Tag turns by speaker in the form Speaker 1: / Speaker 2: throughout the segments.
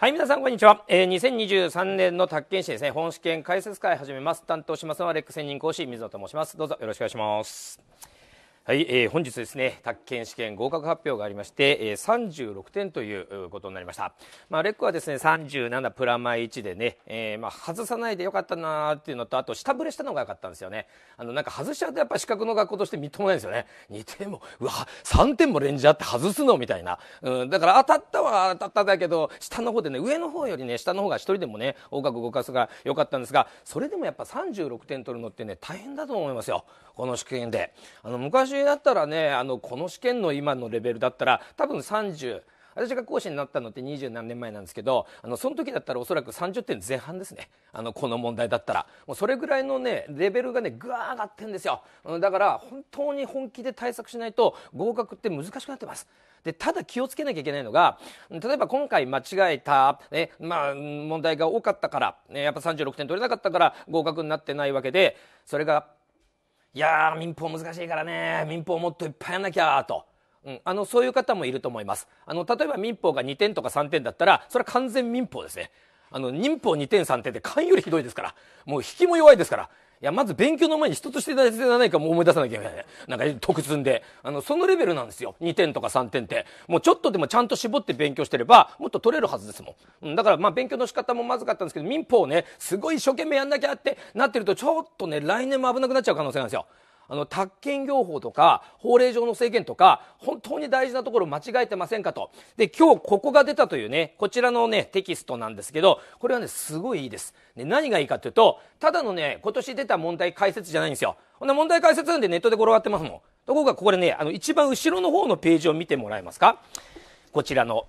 Speaker 1: はい、皆さん、こんにちは。えー、2023年の宅建士ですね、本試験解説会始めます。担当しますのは、レック専任講師、水野と申します。どうぞよろしくお願いします。はい、えー、本日ですね、宅建試験合格発表がありまして、えー、36点ということになりました。まあ、レックはですね、37プラマイ1でね、えー、まあ、外さないでよかったなーっていうのと、あと、下振れしたのが良かったんですよね。あの、なんか外しちゃうとやっぱ資格の学校としてみっともないんですよね。2点も、うわ、3点もレンジあって外すのみたいな。うん、だから当たったは当たっただけど、下の方でね、上の方よりね、下の方が1人でもね、合格合格が良かったんですが、それでもやっぱ36点取るのってね、大変だと思いますよ。この試験で。あの、昔だったらねあのこの試験の今のレベルだったら多分30私が講師になったのって二十何年前なんですけどあのその時だったらおそらく30点前半ですねあのこの問題だったらもうそれぐらいのねレベルがねぐわー上がってんですよだから本当に本気で対策しないと合格って難しくなってますでただ気をつけなきゃいけないのが例えば今回間違えた、ねまあ、問題が多かったから、ね、やっぱ36点取れなかったから合格になってないわけでそれがいや民法難しいからね民法もっといっぱいやんなきゃと。うん、あのそういう方もいると思いますあの例えば民法が2点とか3点だったらそれは完全民法ですねあの民法2点3点って勘よりひどいですからもう引きも弱いですからいや、まず勉強の前に一つして大切じゃないかも思い出さなきゃいけない。なんか、特んで。あの、そのレベルなんですよ。2点とか3点って。もうちょっとでもちゃんと絞って勉強してれば、もっと取れるはずですもん。うん、だから、まあ、勉強の仕方もまずかったんですけど、民法ね、すごい一生懸命やんなきゃってなってると、ちょっとね、来年も危なくなっちゃう可能性なんですよ。あの宅建業法とか法令上の制限とか本当に大事なところ間違えてませんかとで今日ここが出たというねこちらのねテキストなんですけどこれはねすごいいいです、ね、何がいいかというとただのね今年出た問題解説じゃないんですよこんな問題解説なんでネットで転がってますもんところがここでねあの一番後ろの方のページを見てもらえますかこちらの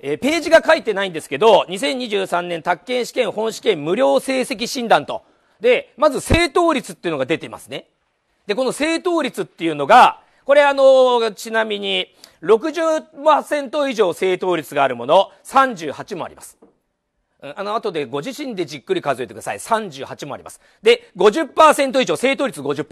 Speaker 1: えー、ページが書いてないんですけど、2023年宅建試験本試験無料成績診断とで、まず正答率っていうのが出てますね。で、この正答率っていうのが、これあの、ちなみに60%以上正答率があるもの、38もあります。あの、後でご自身でじっくり数えてください。38もあります。で、50%以上、正答率50%。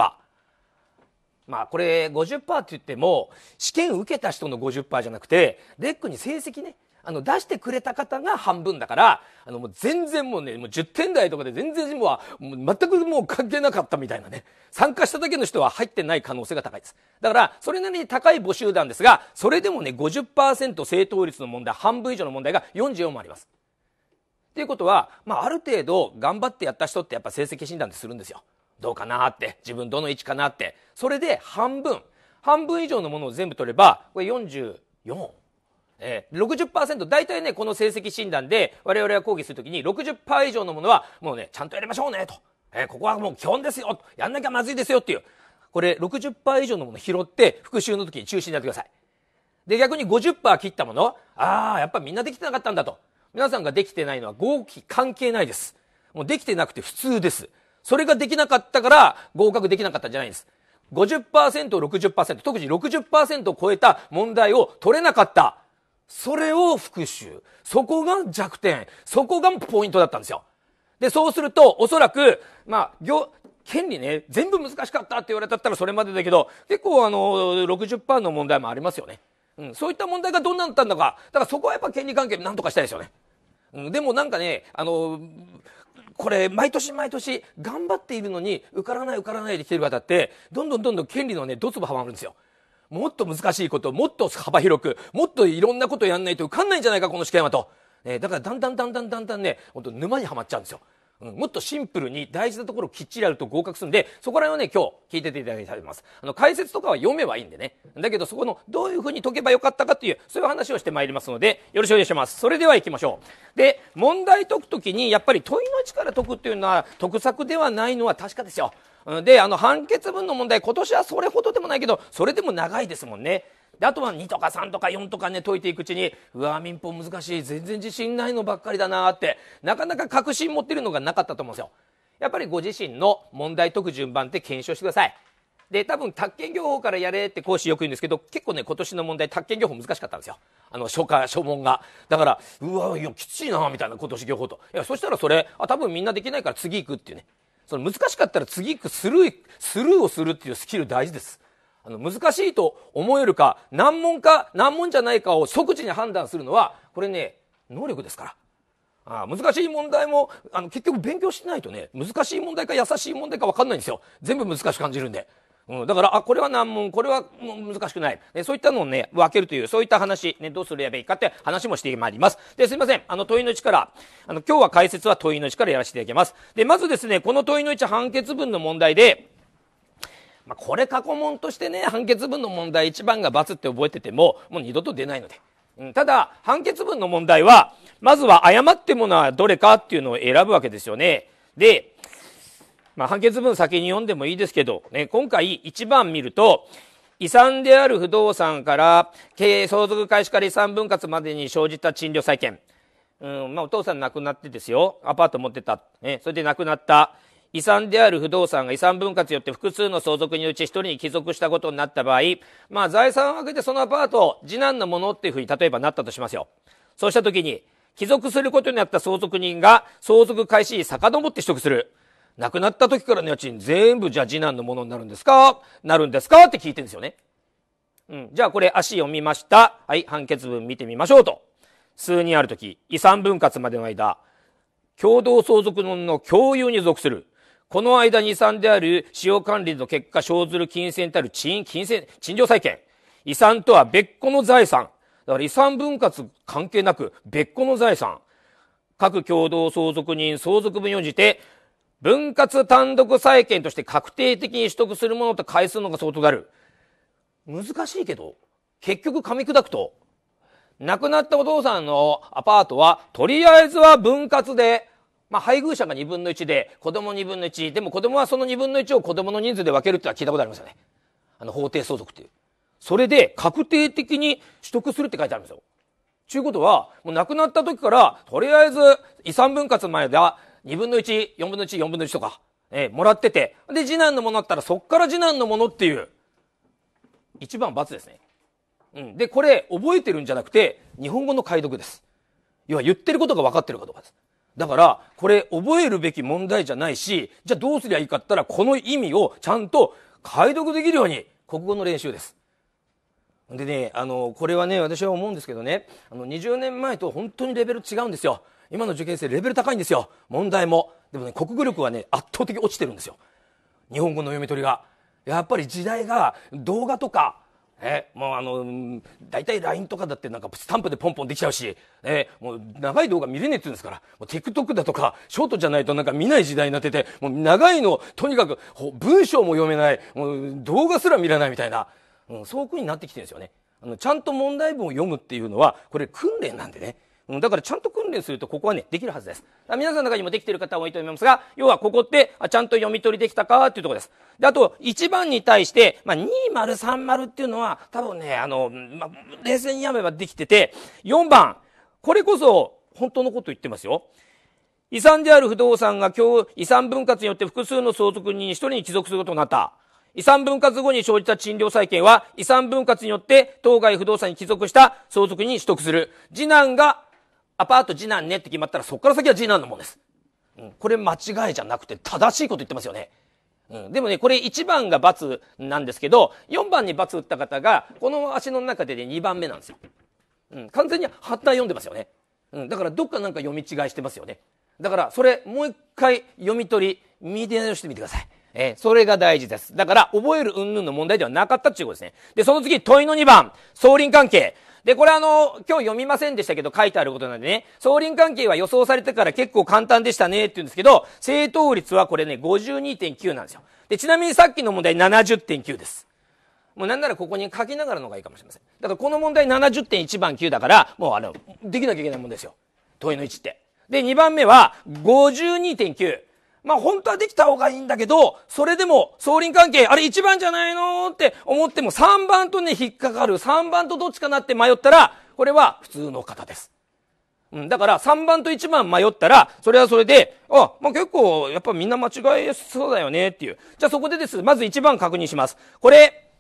Speaker 1: まあ、これ50%って言っても、試験受けた人の50%じゃなくて、レックに成績ね、あの、出してくれた方が半分だから、あの、もう全然もうね、もう10点台とかで全然もう、もう全くもう関係なかったみたいなね。参加しただけの人は入ってない可能性が高いです。だから、それなりに高い募集団ですが、それでもね、50%正答率の問題、半分以上の問題が44もあります。っていうことは、まあ、ある程度頑張ってやった人ってやっぱ成績診断ってするんですよ。どうかなって、自分どの位置かなって。それで半分、半分以上のものを全部取れば、これ44。えー、60%、大体ね、この成績診断で、我々が講義するときに60%以上のものは、もうね、ちゃんとやりましょうね、と。えー、ここはもう基本ですよ、やんなきゃまずいですよっていう。これ、60%以上のもの拾って、復習の時に中心になってください。で、逆に50%切ったもの、ああ、やっぱみんなできてなかったんだと。皆さんができてないのは合気関係ないです。もうできてなくて普通です。それができなかったから合格できなかったんじゃないんです。50%、60%、特に60%を超えた問題を取れなかった。それを復習。そこが弱点。そこがポイントだったんですよ。で、そうすると、おそらく、まあ、権利ね、全部難しかったって言われたったらそれまでだけど、結構あの、60%の問題もありますよね。うん、そういった問題がどんなだったのか。だからそこはやっぱ権利関係なんとかしたいですよね。うん、でもなんかね、あの、これ、毎年毎年、頑張っているのに、受からない受からないで来てる方って、どんどんどんどん権利のね、ドツボはまるんですよ。もっと難しいこと、もっと幅広く、もっといろんなことやんないと受かんないんじゃないか、この試験はと。えー、だからだんだんだんだんだんだんね、ほんと沼にはまっちゃうんですよ。うん、もっとシンプルに大事なところをきっちりやると合格するんで、そこら辺はね、今日聞いてていただきたいと思います。あの、解説とかは読めばいいんでね。だけど、そこの、どういうふうに解けばよかったかという、そういう話をしてまいりますので、よろしくお願いします。それでは行きましょう。で、問題解くときに、やっぱり問いの力解くっていうのは、得策ではないのは確かですよ。であの判決文の問題今年はそれほどでもないけどそれでも長いですもんねであとは2とか3とか4とかね解いていくうちにうわ民法難しい全然自信ないのばっかりだなってなかなか確信持ってるのがなかったと思うんですよやっぱりご自身の問題解く順番って検証してくださいで多分宅建業法からやれって講師よく言うんですけど結構ね今年の問題宅建業法難しかったんですよあの初夏初問がだからうわいやきついなみたいな今年業法といやそしたらそれあ多分みんなできないから次行くっていうねその難しかったら次行くスルー、スルーをするっていうスキル大事です。あの、難しいと思えるか、難問か、難問じゃないかを即時に判断するのは、これね、能力ですから。ああ難しい問題も、あの、結局勉強してないとね、難しい問題か優しい問題か分かんないんですよ。全部難しく感じるんで。うん、だから、あ、これは難問、これは難しくない。そういったのをね、分けるという、そういった話、ね、どうすればやべいかって話もしてまいります。で、すいません。あの、問いの1から、あの、今日は解説は問いの1からやらせていただきます。で、まずですね、この問いの1判決文の問題で、まあ、これ過去問としてね、判決文の問題1番が×って覚えてても、もう二度と出ないので。うん、ただ、判決文の問題は、まずは誤ってものはどれかっていうのを選ぶわけですよね。で、まあ、判決文先に読んでもいいですけど、ね、今回一番見ると、遺産である不動産から経営相続開始から遺産分割までに生じた賃料債権。うん、まあ、お父さん亡くなってですよ。アパート持ってた。ね、それで亡くなった。遺産である不動産が遺産分割によって複数の相続人うち一人に帰属したことになった場合、まあ財産を分けてそのアパートを次男のものっていうふうに例えばなったとしますよ。そうしたときに、帰属することになった相続人が相続開始に遡って取得する。亡くなった時からの家賃全部じゃあ次男のものになるんですかなるんですかって聞いてるんですよね。うん。じゃあこれ足読みました。はい、判決文見てみましょうと。数にある時、遺産分割までの間、共同相続の共有に属する。この間に遺産である使用管理の結果生ずる金銭たる賃、金銭、賃料債権。遺産とは別個の財産。だから遺産分割関係なく別個の財産。各共同相続人相続分に応じて分割単独債権として確定的に取得するものと回数のが相当である。難しいけど、結局噛み砕くと、亡くなったお父さんのアパートは、とりあえずは分割で、まあ、配偶者が2分の1で、子供2分の1、でも子供はその2分の1を子供の人数で分けるってのは聞いたことありますよね。あの、法定相続っていう。それで、確定的に取得するって書いてあるんですよ。ちゅうことは、もう亡くなった時から、とりあえず遺産分割前では2分の1、4分の1、4分の1とか、えー、もらってて、で、次男のものだったらそっから次男のものっていう、一番罰ですね。うん。で、これ、覚えてるんじゃなくて、日本語の解読です。要は言ってることが分かってるかどうかです。だから、これ覚えるべき問題じゃないし、じゃあどうすりゃいいかったら、この意味をちゃんと解読できるように、国語の練習です。でね、あの、これはね、私は思うんですけどね、あの、20年前と本当にレベル違うんですよ。今の受験生レベル高いんですよ問題もでもね国語力はね圧倒的落ちてるんですよ日本語の読み取りがやっぱり時代が動画とかえもうあの大体 LINE とかだってなんかスタンプでポンポンできちゃうし、えもう長い動画見れねえって言うんですからもう TikTok だとかショートじゃないとなんか見ない時代になっててもう長いのとにかく文章も読めないもう動画すら見れないみたいな、うん、そういう風になってきてるんですよねあのちゃんと問題文を読むっていうのはこれ訓練なんでねうん、だからちゃんと訓練するとここはね、できるはずです。皆さんの中にもできてる方多いと思いますが、要はここって、あちゃんと読み取りできたかっていうところです。で、あと、1番に対して、まあ、2030っていうのは、多分ね、あの、まあ、冷静にやめばできてて、4番、これこそ、本当のこと言ってますよ。遺産である不動産が今日、遺産分割によって複数の相続人に一人に帰属することになった。遺産分割後に生じた賃料債権は、遺産分割によって当該不動産に帰属した相続人に取得する。次男がアパート次男ねって決まったらそっから先は次男のもんです。うん、これ間違いじゃなくて正しいこと言ってますよね。うん、でもね、これ1番が罰なんですけど、4番に罰打った方が、この足の中でね、2番目なんですよ。うん、完全に発対読んでますよね。うん、だからどっかなんか読み違いしてますよね。だから、それ、もう一回読み取り、見て直してみてください。えー、それが大事です。だから、覚える云々の問題ではなかったっていうことですね。で、その次、問いの2番、総輪関係。で、これあの、今日読みませんでしたけど、書いてあることなんでね、総輪関係は予想されてから結構簡単でしたねって言うんですけど、正答率はこれね、52.9なんですよ。で、ちなみにさっきの問題70.9です。もうなんならここに書きながらの方がいいかもしれません。だからこの問題70.1番9だから、もうあの、できなきゃいけないもんですよ。問いの1って。で、2番目は52.9。まあ本当はできた方がいいんだけど、それでも、総輪関係、あれ1番じゃないのって思っても3番とね、引っかかる。3番とどっちかなって迷ったら、これは普通の方です。うん、だから3番と1番迷ったら、それはそれで、あ、まあ、結構、やっぱみんな間違えそうだよねっていう。じゃあそこでです、まず1番確認します。これ、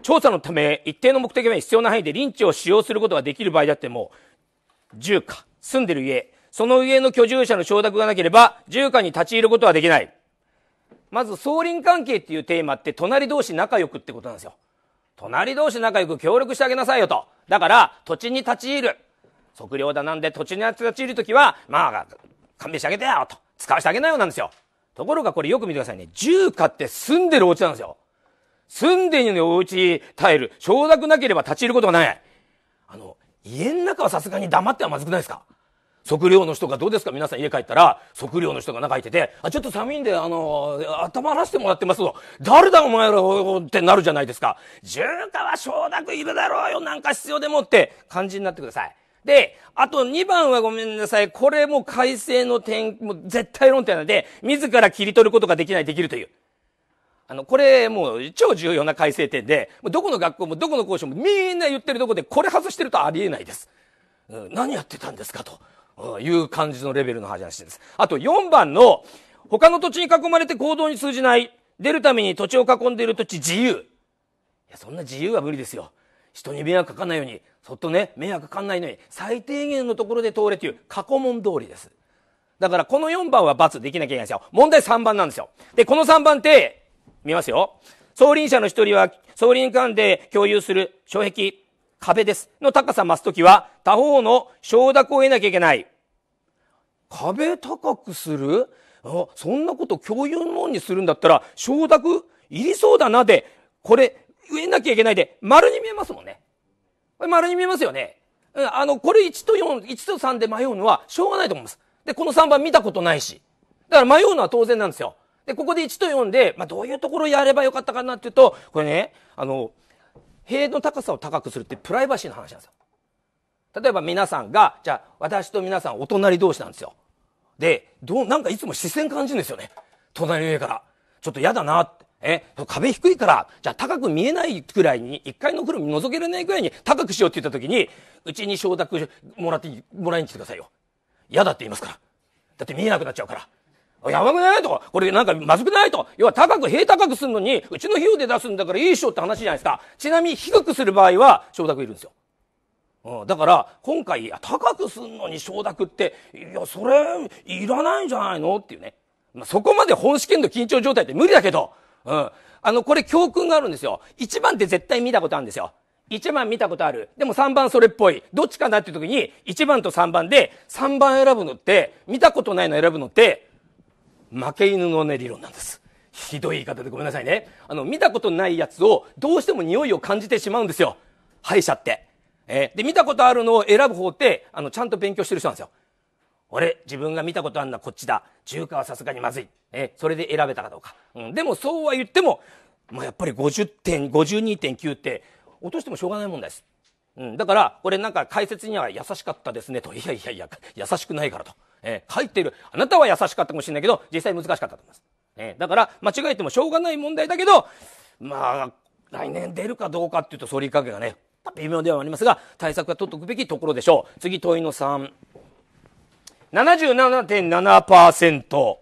Speaker 1: 調査のため、一定の目的は必要な範囲で臨地を使用することができる場合だっても、住家、住んでる家、その家の居住者の承諾がなければ、住家に立ち入ることはできない。まず、相林関係っていうテーマって、隣同士仲良くってことなんですよ。隣同士仲良く協力してあげなさいよと。だから、土地に立ち入る。測量だなんで、土地に立ち入るときは、まあ、勘弁してあげてよと。使わせてあげなよなんですよ。ところがこれよく見てくださいね。住家って住んでるお家なんですよ。住んでるのお家耐える。承諾なければ立ち入ることがない。あの、家の中はさすがに黙ってはまずくないですか測量の人がどうですか皆さん家帰ったら、測量の人が中入ってて、あ、ちょっと寒いんで、あの、頭らしてもらってますぞ。誰だお前らってなるじゃないですか。重は承諾いるだろうよ、なんか必要でもって感じになってください。で、あと2番はごめんなさい。これも改正の点、もう絶対論点なので、自ら切り取ることができない、できるという。あの、これもう超重要な改正点で、どこの学校もどこの校舎もみんな言ってるとこで、これ外してるとありえないです。うん、何やってたんですかと。いう感じのレベルの話です。あと4番の、他の土地に囲まれて行動に通じない、出るために土地を囲んでいる土地自由。いや、そんな自由は無理ですよ。人に迷惑かかんないように、そっとね、迷惑かかんないように、最低限のところで通れという過去問通りです。だからこの4番は罰できなきゃいけないんですよ。問題3番なんですよ。で、この3番って、見ますよ。総輪者の一人は、総輪間で共有する障壁、壁です。の高さ増すときは、他方の承諾を得なきゃいけない。壁高くするあそんなこと共有のもんにするんだったら、承諾いりそうだなで、これ、植えなきゃいけないで、丸に見えますもんね。これ丸に見えますよね。うん、あの、これ1と4、1と3で迷うのはしょうがないと思います。で、この3番見たことないし。だから迷うのは当然なんですよ。で、ここで1と4で、まあ、どういうところやればよかったかなっていうと、これね、あの、塀の高さを高くするってプライバシーの話なんですよ例えば皆さんがじゃあ私と皆さんお隣同士なんですよでどうなんかいつも視線感じるんですよね隣の家からちょっと嫌だなってえ壁低いからじゃあ高く見えないくらいに1階の車見覗けれないくらいに高くしようって言った時にうちに承諾もらってもらいに来てくださいよ嫌だって言いますからだって見えなくなっちゃうからやばくないとか、これなんかまずくないと。要は高く、平高くするのに、うちの費用で出すんだからいいっしょって話じゃないですか。ちなみに低くする場合は、承諾いるんですよ。うん、だから、今回、いや、高くすんのに承諾って、いや、それ、いらないんじゃないのっていうね。まあ、そこまで本試験の緊張状態って無理だけど、うん。あの、これ教訓があるんですよ。1番って絶対見たことあるんですよ。1番見たことある。でも3番それっぽい。どっちかなっていう時に、1番と3番で、3番選ぶのって、見たことないの選ぶのって、負け犬のね理論なんですひどい言い方でごめんなさいねあの見たことないやつをどうしても匂いを感じてしまうんですよ歯医者って、えー、で見たことあるのを選ぶ方ってあのちゃんと勉強してる人なんですよ俺自分が見たことあるのはこっちだ中華はさすがにまずい、えー、それで選べたかどうか、うん、でもそうは言っても、まあ、やっぱり50点52.9って落としてもしょうがないもんですうん、だから、これなんか解説には優しかったですねと。いやいやいや、優しくないからと。えー、入っている。あなたは優しかったかもしれないけど、実際難しかったと思います。えだから、間違えてもしょうがない問題だけど、まあ、来年出るかどうかっていうと、反りかけがね、微妙ではありますが、対策は取っておくべきところでしょう。次、問いの3。77.7%。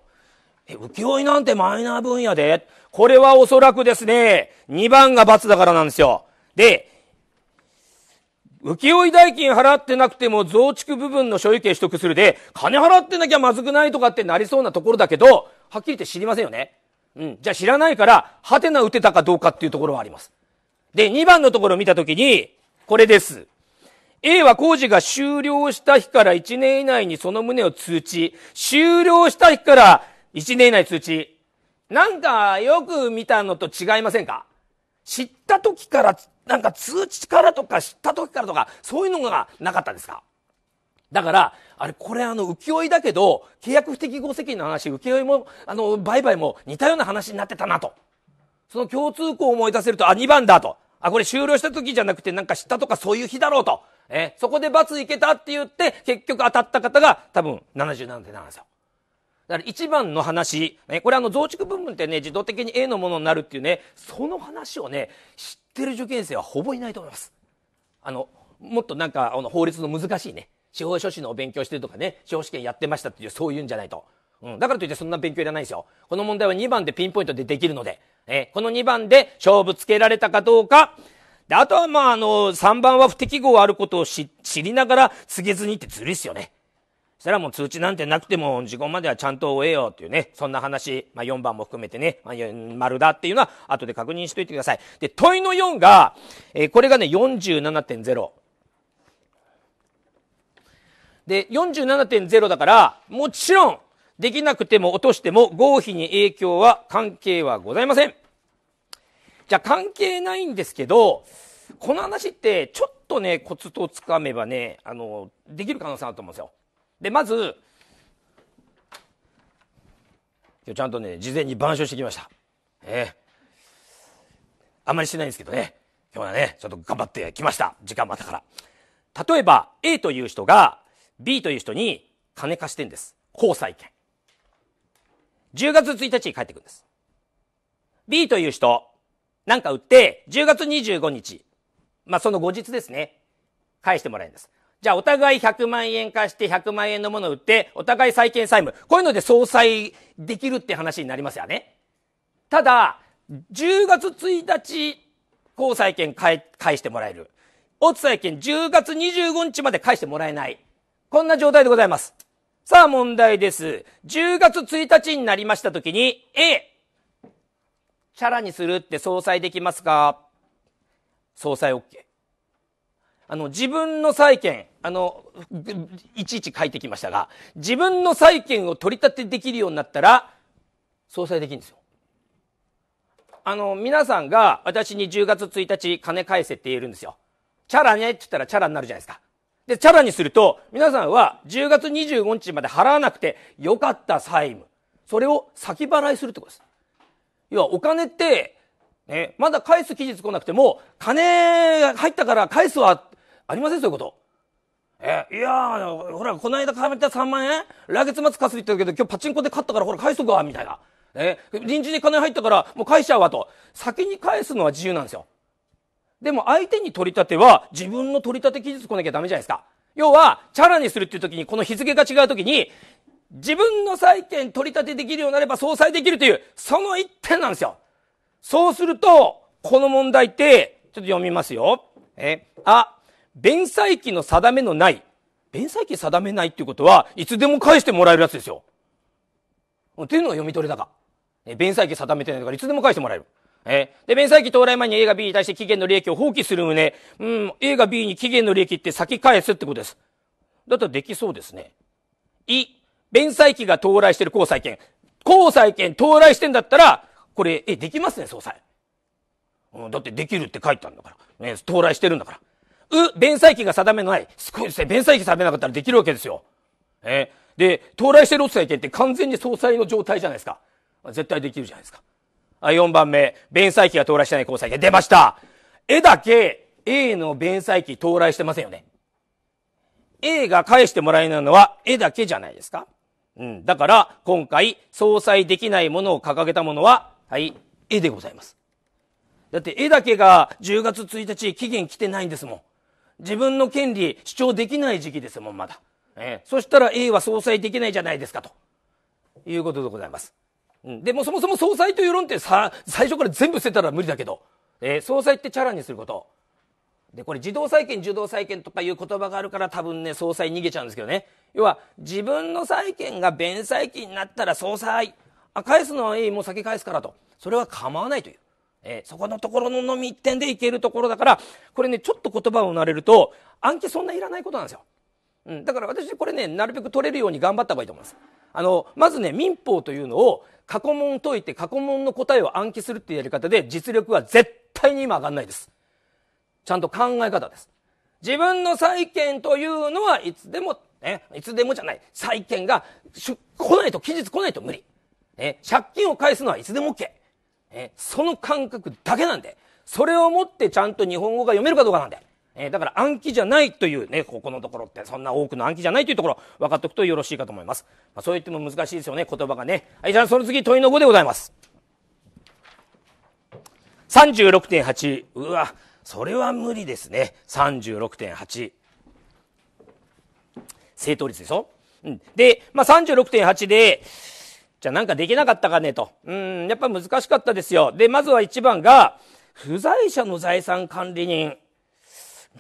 Speaker 1: え、浮世絵なんてマイナー分野でこれはおそらくですね、2番が×だからなんですよ。で、請負代金払ってなくても増築部分の所有権取得するで、金払ってなきゃまずくないとかってなりそうなところだけど、はっきり言って知りませんよね。うん。じゃあ知らないから、ハテナ打てたかどうかっていうところはあります。で、2番のところを見たときに、これです。A は工事が終了した日から1年以内にその旨を通知。終了した日から1年以内通知。なんかよく見たのと違いませんか知った時からなんか通知からとか知った時からとか、そういうのがなかったですかだから、あれ、これあの、浮世絵だけど、契約不適合責任の話、浮世絵も、あの、売買も似たような話になってたなと。その共通項を思い出せると、あ、2番だと。あ、これ終了した時じゃなくて、なんか知ったとかそういう日だろうと。え、そこで罰いけたって言って、結局当たった方が多分77点なんですよ。だから1番の話、え、これあの増築部分ってね、自動的に A のものになるっていうね、その話をね、知ってる受験生はほぼいないと思います。あの、もっとなんか、あの、法律の難しいね、司法書士の勉強してるとかね、司法試験やってましたっていう、そういうんじゃないと。うん、だからといってそんな勉強いらないんですよ。この問題は2番でピンポイントでできるので、えこの2番で勝負つけられたかどうか、で、あとはまあ、あの、3番は不適合あることを知りながら告げずにってずるいっすよね。したらもう通知なんてなくても、事故まではちゃんと終えようっていうね、そんな話、まあ、4番も含めてね、まあ、丸だっていうのは後で確認しといてください。で、問いの4が、えー、これがね、47.0。で、47.0だから、もちろん、できなくても落としても合否に影響は関係はございません。じゃあ関係ないんですけど、この話ってちょっとね、コツとつかめばね、あの、できる可能性あると思うんですよ。でまず今日ちゃんとね事前に板書してきましたええあんまりしてないんですけどね今日はねちょっと頑張ってきました時間またから例えば A という人が B という人に金貸してんです交際権10月1日に帰ってくるんです B という人なんか売って10月25日まあその後日ですね返してもらえるんですじゃあお互い100万円貸して100万円のものを売って、お互い債権債務。こういうので相殺できるって話になりますよね。ただ、10月1日、交債権返してもらえる。大津債権10月25日まで返してもらえない。こんな状態でございます。さあ問題です。10月1日になりましたときに、A、チャラにするって相殺できますか相殺 OK。あの、自分の債権、あの、いちいち書いてきましたが、自分の債権を取り立てできるようになったら、相殺できるんですよ。あの、皆さんが私に10月1日金返せって言えるんですよ。チャラねって言ったらチャラになるじゃないですか。で、チャラにすると、皆さんは10月25日まで払わなくてよかった債務。それを先払いするってことです。要はお金って、ね、まだ返す期日来なくても、金入ったから返すわありませんそういうこと。え、いやほら、この間買った3万円来月末貸すって言ったけど、今日パチンコで勝ったからほら返しとくわ、みたいな。え、臨時に金入ったからもう返しちゃうわと。先に返すのは自由なんですよ。でも相手に取り立ては自分の取り立て技術来なきゃダメじゃないですか。要は、チャラにするっていう時に、この日付が違う時に、自分の債権取り立てできるようになれば相殺できるという、その一点なんですよ。そうすると、この問題って、ちょっと読みますよ。え、あ、弁済期の定めのない、弁済期定めないっていうことは、いつでも返してもらえるやつですよ。っていうのが読み取れ高。え、弁済期定めてないから、いつでも返してもらえる。えー、で、弁済期到来前に A が B に対して期限の利益を放棄する旨、うん、A が B に期限の利益って先返すってことです。だったらできそうですね。い、弁済期が到来してる交際権。交際権到来してんだったら、これ、え、できますね、総裁。うん、だってできるって書いてあるんだから。ね、到来してるんだから。う、弁済期が定めのない。すごいですね。弁済期定めなかったらできるわけですよ。えー、で、到来してロス債権って完全に総裁の状態じゃないですか。絶対できるじゃないですか。あ、4番目。弁済期が到来してない交際権。出ました。絵だけ A の弁済期到来してませんよね。A が返してもらえないのは絵だけじゃないですか。うん。だから、今回、相殺できないものを掲げたものは、はい、絵でございます。だって絵だけが10月1日期限来てないんですもん。自分の権利主張できない時期ですもん、まだ。えそしたら A は総裁できないじゃないですか、ということでございます。うん、で、もそもそも総裁という論点さ、最初から全部捨てたら無理だけど、え総裁ってチャラにすること。で、これ自動債権、受動債権とかいう言葉があるから多分ね、総裁逃げちゃうんですけどね。要は、自分の債権が弁債権になったら総裁。あ、返すのはいい、もう先返すからと。それは構わないという。えー、そこのところのみ一点でいけるところだから、これね、ちょっと言葉を慣れると、暗記そんないらないことなんですよ。うん、だから私これね、なるべく取れるように頑張った方がいいと思います。あの、まずね、民法というのを過去問解いて過去問の答えを暗記するっていうやり方で、実力は絶対に今上がんないです。ちゃんと考え方です。自分の債権というのはいつでも、ね、いつでもじゃない。債権が来ないと、期日来ないと無理。ね、借金を返すのはいつでも OK。えその感覚だけなんで、それをもってちゃんと日本語が読めるかどうかなんで、えだから暗記じゃないというね、ここのところって、そんな多くの暗記じゃないというところ、分かっておくとよろしいかと思います。まあ、そう言っても難しいですよね、言葉がね。はい、じゃあその次、問いの5でございます。36.8。うわ、それは無理ですね。36.8。正答率でしょうん。で、まあ、36.8で、じゃあなんかできなかったかねと。うん、やっぱ難しかったですよ。で、まずは1番が、不在者の財産管理人。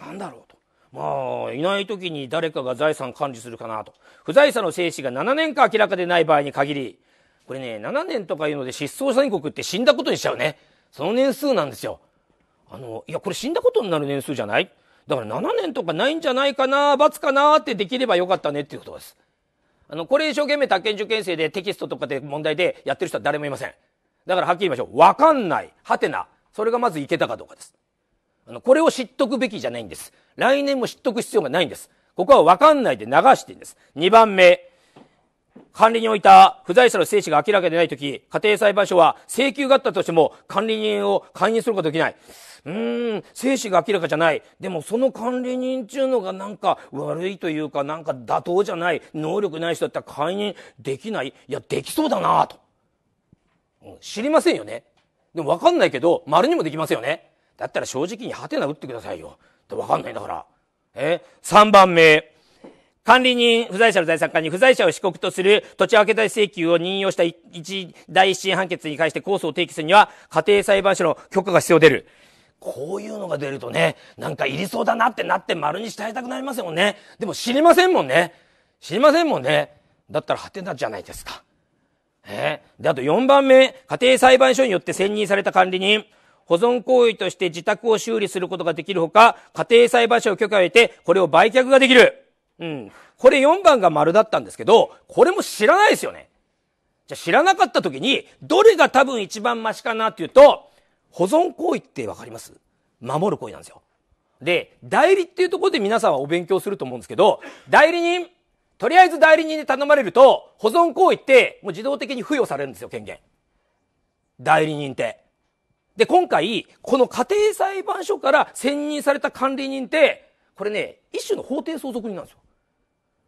Speaker 1: なんだろうと。まあ、いない時に誰かが財産管理するかなと。不在者の生死が7年か明らかでない場合に限り、これね、7年とかいうので失踪宣告って死んだことにしちゃうね。その年数なんですよ。あの、いや、これ死んだことになる年数じゃないだから7年とかないんじゃないかな、罰かなってできればよかったねっていうことです。あの、これ一生懸命宅建受験生でテキストとかで問題でやってる人は誰もいません。だからはっきり言いましょう。わかんない。はてな。それがまずいけたかどうかです。あの、これを知っとくべきじゃないんです。来年も知っとく必要がないんです。ここはわかんないで流していいんです。2番目。管理人を置いた不在者の生死が明らかでないとき、家庭裁判所は請求があったとしても管理人を勧誘することができない。うーん、生死が明らかじゃない。でもその管理人ちゅうのがなんか悪いというか、なんか妥当じゃない、能力ない人だったら解任できない。いや、できそうだなと、うん。知りませんよね。でもわかんないけど、丸にもできますよね。だったら正直にハテナ打ってくださいよ。わかんないんだから。え ?3 番目。管理人、不在者の財産管理、不在者を被告とする土地分け代請求を任用した一第一審判決に関して控訴を提起するには、家庭裁判所の許可が必要でる。こういうのが出るとね、なんかいりそうだなってなって丸にしたいたくなりますよね。でも知りませんもんね。知りませんもんね。だったらハテナじゃないですか。えー、で、あと4番目、家庭裁判所によって選任された管理人。保存行為として自宅を修理することができるほか、家庭裁判所を許可を得て、これを売却ができる。うん。これ4番が丸だったんですけど、これも知らないですよね。じゃ、知らなかった時に、どれが多分一番マシかなっていうと、保存行為ってわかります守る行為なんですよ。で、代理っていうところで皆さんはお勉強すると思うんですけど、代理人、とりあえず代理人で頼まれると、保存行為ってもう自動的に付与されるんですよ、権限。代理人って。で、今回、この家庭裁判所から選任された管理人って、これね、一種の法定相続人なんですよ。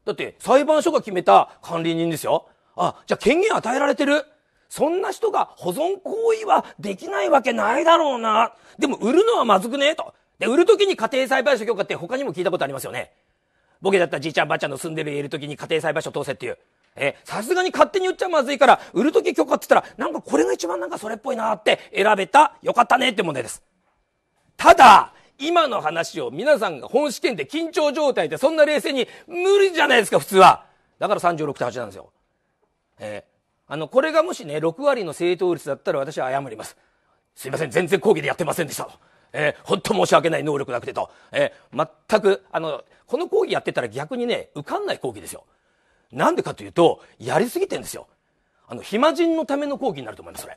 Speaker 1: だって、裁判所が決めた管理人ですよ。あ、じゃあ権限与えられてる。そんな人が保存行為はできないわけないだろうな。でも売るのはまずくねと。で、売るときに家庭栽培所許可って他にも聞いたことありますよね。ボケだったじいちゃんばあちゃんの住んでる家いるときに家庭栽培所通せっていう。え、さすがに勝手に売っちゃまずいから、売るとき許可って言ったら、なんかこれが一番なんかそれっぽいなって選べた、よかったねって問題です。ただ、今の話を皆さんが本試験で緊張状態でそんな冷静に無理じゃないですか、普通は。だから36.8なんですよ。えーあの、これがもしね、6割の正答率だったら私は謝ります。すいません、全然講義でやってませんでしたと。えー、本当申し訳ない能力なくてと。えー、全く、あの、この講義やってたら逆にね、受かんない講義ですよ。なんでかというと、やりすぎてんですよ。あの、暇人のための講義になると思います、それ。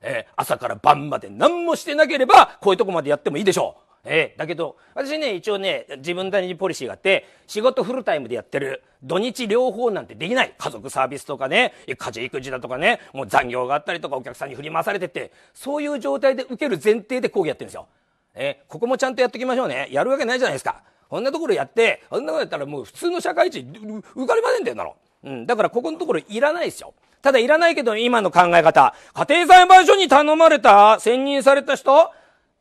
Speaker 1: えー、朝から晩まで何もしてなければ、こういうとこまでやってもいいでしょう。えー、だけど、私ね、一応ね、自分なりにポリシーがあって、仕事フルタイムでやってる、土日両方なんてできない。家族サービスとかね、家事育児だとかね、もう残業があったりとかお客さんに振り回されてって、そういう状態で受ける前提で講義やってるんですよ。えー、ここもちゃんとやっていきましょうね。やるわけないじゃないですか。こんなところやって、あんなことやったらもう普通の社会人、受かりませんだよなの。うん。だからここのところいらないですよ。ただいらないけど今の考え方。家庭裁判所に頼まれた、選任された人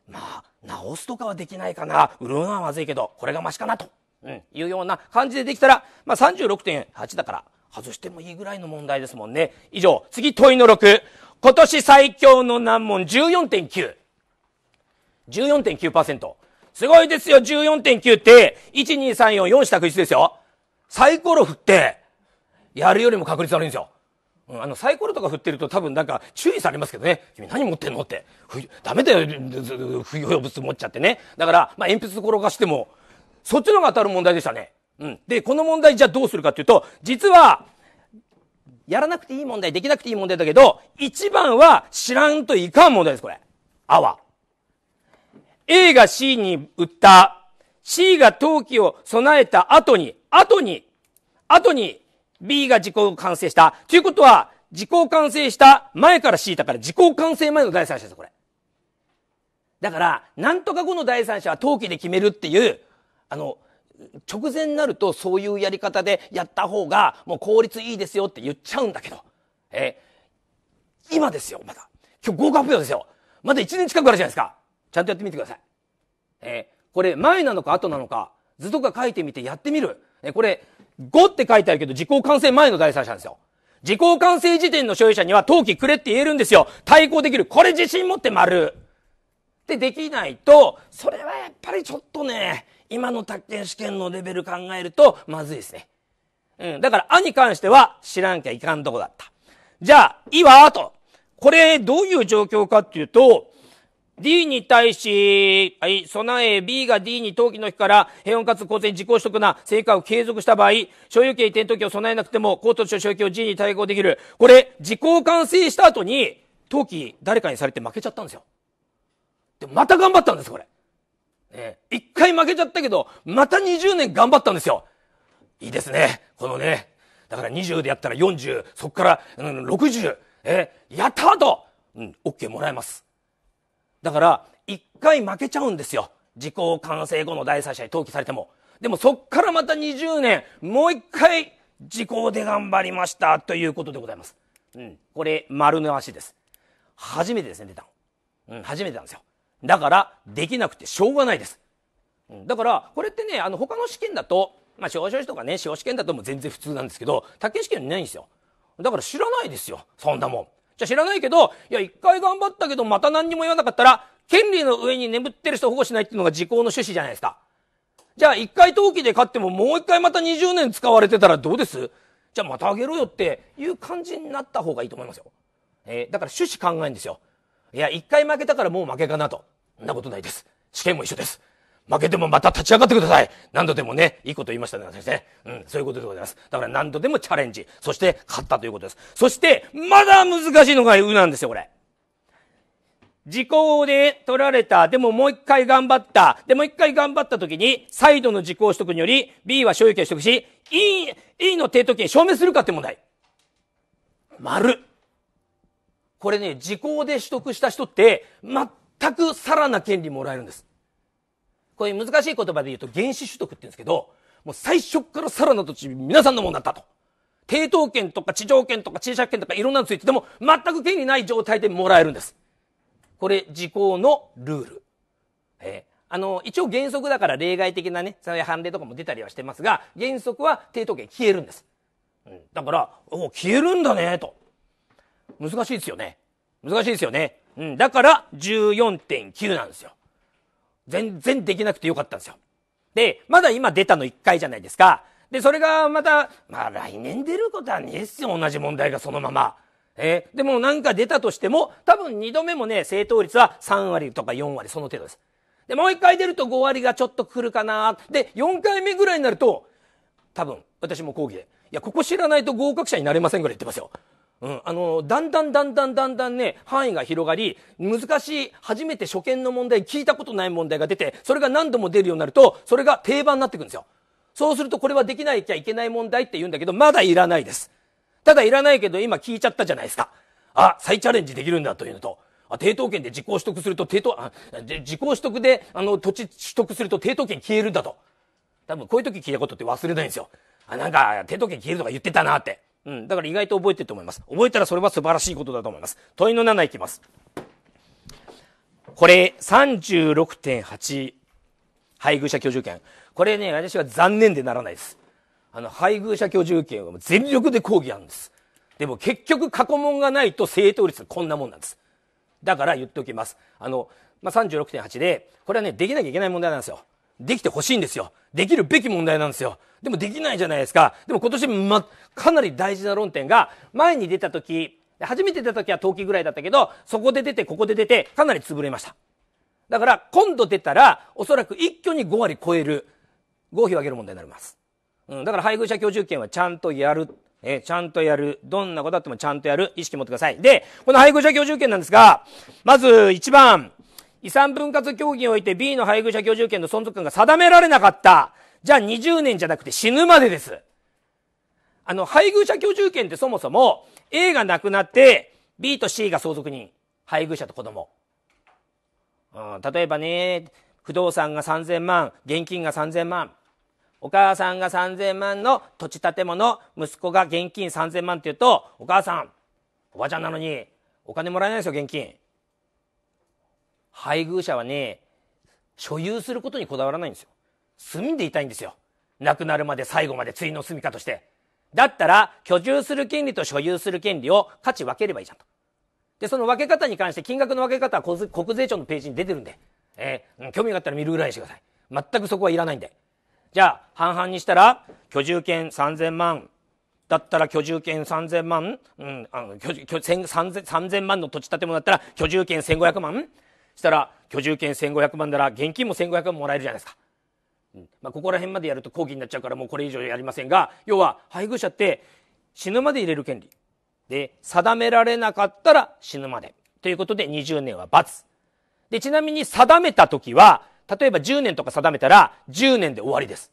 Speaker 1: まあ、直すとかはできないかな。売るのはまずいけど、これがマシかなと。うん、いうような感じでできたら、まあ、36.8だから、外してもいいぐらいの問題ですもんね。以上、次問いの6。今年最強の難問14.9。14.9%。すごいですよ、14.9って、1、2、3、4、4したく1ですよ。サイコロ振って、やるよりも確率悪いんですよ。うん、あの、サイコロとか振ってると多分なんか注意されますけどね。君何持ってんのって。ダメだよ、不要物持っちゃってね。だから、まあ、鉛筆転がしても、そっちの方が当たる問題でしたね。うん。で、この問題じゃあどうするかっていうと、実は、やらなくていい問題、できなくていい問題だけど、一番は知らんといかん問題です、これ。あわ。A が C に売った、C が陶器を備えた後に、後に、後に B が自己完成した。ということは、自己完成した前から C だから、自己完成前の第三者です、これ。だから、なんとか後の第三者は陶器で決めるっていう、あの、直前になるとそういうやり方でやった方がもう効率いいですよって言っちゃうんだけど、え今ですよ、まだ。今日合格発表ですよ。まだ1年近くあるじゃないですか。ちゃんとやってみてください。えこれ前なのか後なのか、図とか書いてみてやってみる。えこれ、5って書いてあるけど、時効完成前の第三者なんですよ。時効完成時点の所有者には登記くれって言えるんですよ。対抗できる。これ自信持って丸。で、できないと、それはやっぱりちょっとね、今の宅建試験のレベル考えるとまずいですね。うん。だから、あに関しては知らなきゃいかんとこだった。じゃあ、いわ、と。これ、どういう状況かっていうと、D に対し、はい、備え B が D に登記の日から平穏かつ公正に自己取得な成果を継続した場合、所有権移転登記を備えなくても、高等所有権を G に対抗できる。これ、時効完成した後に、登記誰かにされて負けちゃったんですよ。で、また頑張ったんです、これ。えー、一回負けちゃったけど、また20年頑張ったんですよ。いいですね。このね。だから20でやったら40、そこから、うん、60、えー、やったと、うん、OK もらえます。だから、一回負けちゃうんですよ。時効完成後の第三者に登記されても。でもそこからまた20年、もう一回、時効で頑張りました、ということでございます。うん。これ、丸の足です。初めてですね、出たの。うん、初めてなんですよ。だから、できなくてしょうがないです。だから、これってね、あの、他の試験だと、まあ、司法書士とかね、司法試験だとも全然普通なんですけど、竹試験にないんですよ。だから知らないですよ、そんなもん。じゃ知らないけど、いや、一回頑張ったけど、また何にも言わなかったら、権利の上に眠ってる人を保護しないっていうのが時効の趣旨じゃないですか。じゃあ、一回登記で勝っても、もう一回また20年使われてたらどうですじゃあ、またあげろよっていう感じになった方がいいと思いますよ。えー、だから趣旨考えんですよ。いや、一回負けたからもう負けかなと。そんなことないです。試験も一緒です。負けてもまた立ち上がってください。何度でもね、いいこと言いましたね、先生。うん、そういうことでございます。だから何度でもチャレンジ。そして、勝ったということです。そして、まだ難しいのがうなんですよ、これ。時効で取られた。でももう一回頑張った。でもう一回頑張った時に、再度の時効取得により、B は所有権取得し、E、E の抵当権証明するかって問題。丸。これね、時効で取得した人って、全全くさらな権利もらえるんです。こういう難しい言葉で言うと原始取得って言うんですけど、もう最初からさらな土地皆さんのものだったと。抵当権とか地上権とか賃借権とかいろんなのついてても全く権利ない状態でもらえるんです。これ、時効のルール。えー、あの、一応原則だから例外的なね、そういう判例とかも出たりはしてますが、原則は抵当権消えるんです。うん、だから、お消えるんだね、と。難しいですよね。難しいですよね。うん、だから14.9なんですよ。全然できなくてよかったんですよ。で、まだ今出たの1回じゃないですか。で、それがまた、まあ来年出ることはねえっすよ、同じ問題がそのまま。えー、でもなんか出たとしても、多分2度目もね、正答率は3割とか4割、その程度です。で、もう1回出ると5割がちょっと来るかな。で、4回目ぐらいになると、多分、私も講義で、いや、ここ知らないと合格者になれませんぐらい言ってますよ。うん、あのだんだんだんだんだんだんね範囲が広がり難しい初めて初見の問題聞いたことない問題が出てそれが何度も出るようになるとそれが定番になってくるんですよそうするとこれはできないきゃいけない問題って言うんだけどまだいらないですただいらないけど今聞いちゃったじゃないですかあ再チャレンジできるんだというのとあ、抵当権で自己取得すると抵当、あ、自己取得で、あの、土地取得すると抵当権消えるんだと。多分こういう時聞いたことって忘れないんですよ。あ、なんか、抵当権消えるとか言ってたなって。うん。だから意外と覚えてると思います。覚えたらそれは素晴らしいことだと思います。問いの7いきます。これ、36.8。配偶者居住権。これね、私は残念でならないです。あの、配偶者居住権は全力で抗議あるんです。でも結局過去問がないと正答率こんなもんなんです。だから言っておきます。あの、まあ、36.8で、これはね、できなきゃいけない問題なんですよ。できてほしいんですよ。できるべき問題なんですよ。でもできないじゃないですか。でも今年、ま、かなり大事な論点が、前に出た時、初めて出た時は冬季ぐらいだったけど、そこで出て、ここで出て、かなり潰れました。だから、今度出たら、おそらく一挙に5割超える、合否を上げる問題になります。うん、だから配偶者居住権はちゃんとやる。えちゃんとやる。どんなことあってもちゃんとやる。意識持ってください。で、この配偶者居住権なんですが、まず1番、遺産分割協議において B の配偶者居住権の存続権が定められなかった。じゃあ20年じゃなくて死ぬまでです。あの、配偶者居住権ってそもそも A が亡くなって B と C が相続人。配偶者と子供。うん、例えばね、不動産が3000万、現金が3000万。お母さんが3000万の土地建物、息子が現金3000万って言うと、お母さん、おばあちゃんなのに、お金もらえないですよ、現金。配偶者はね、所有することにこだわらないんですよ。住んでいたいんですよ。亡くなるまで最後までついの住みかとして。だったら、居住する権利と所有する権利を価値分ければいいじゃんと。で、その分け方に関して、金額の分け方は国税庁のページに出てるんで、えー、興味があったら見るぐらいにしてください。全くそこはいらないんで。じゃあ、半々にしたら、居住権3000万、だったら居住権3000万、うん、あの、居住、3000万の土地建物だったら居住権1500万、したら居住権1500万なら現金も1500万もらえるじゃないですか、うんまあ、ここら辺までやると抗議になっちゃうからもうこれ以上やりませんが要は配偶者って死ぬまで入れる権利で定められなかったら死ぬまでということで20年は罰でちなみに定めた時は例えば10年とか定めたら10年で終わりです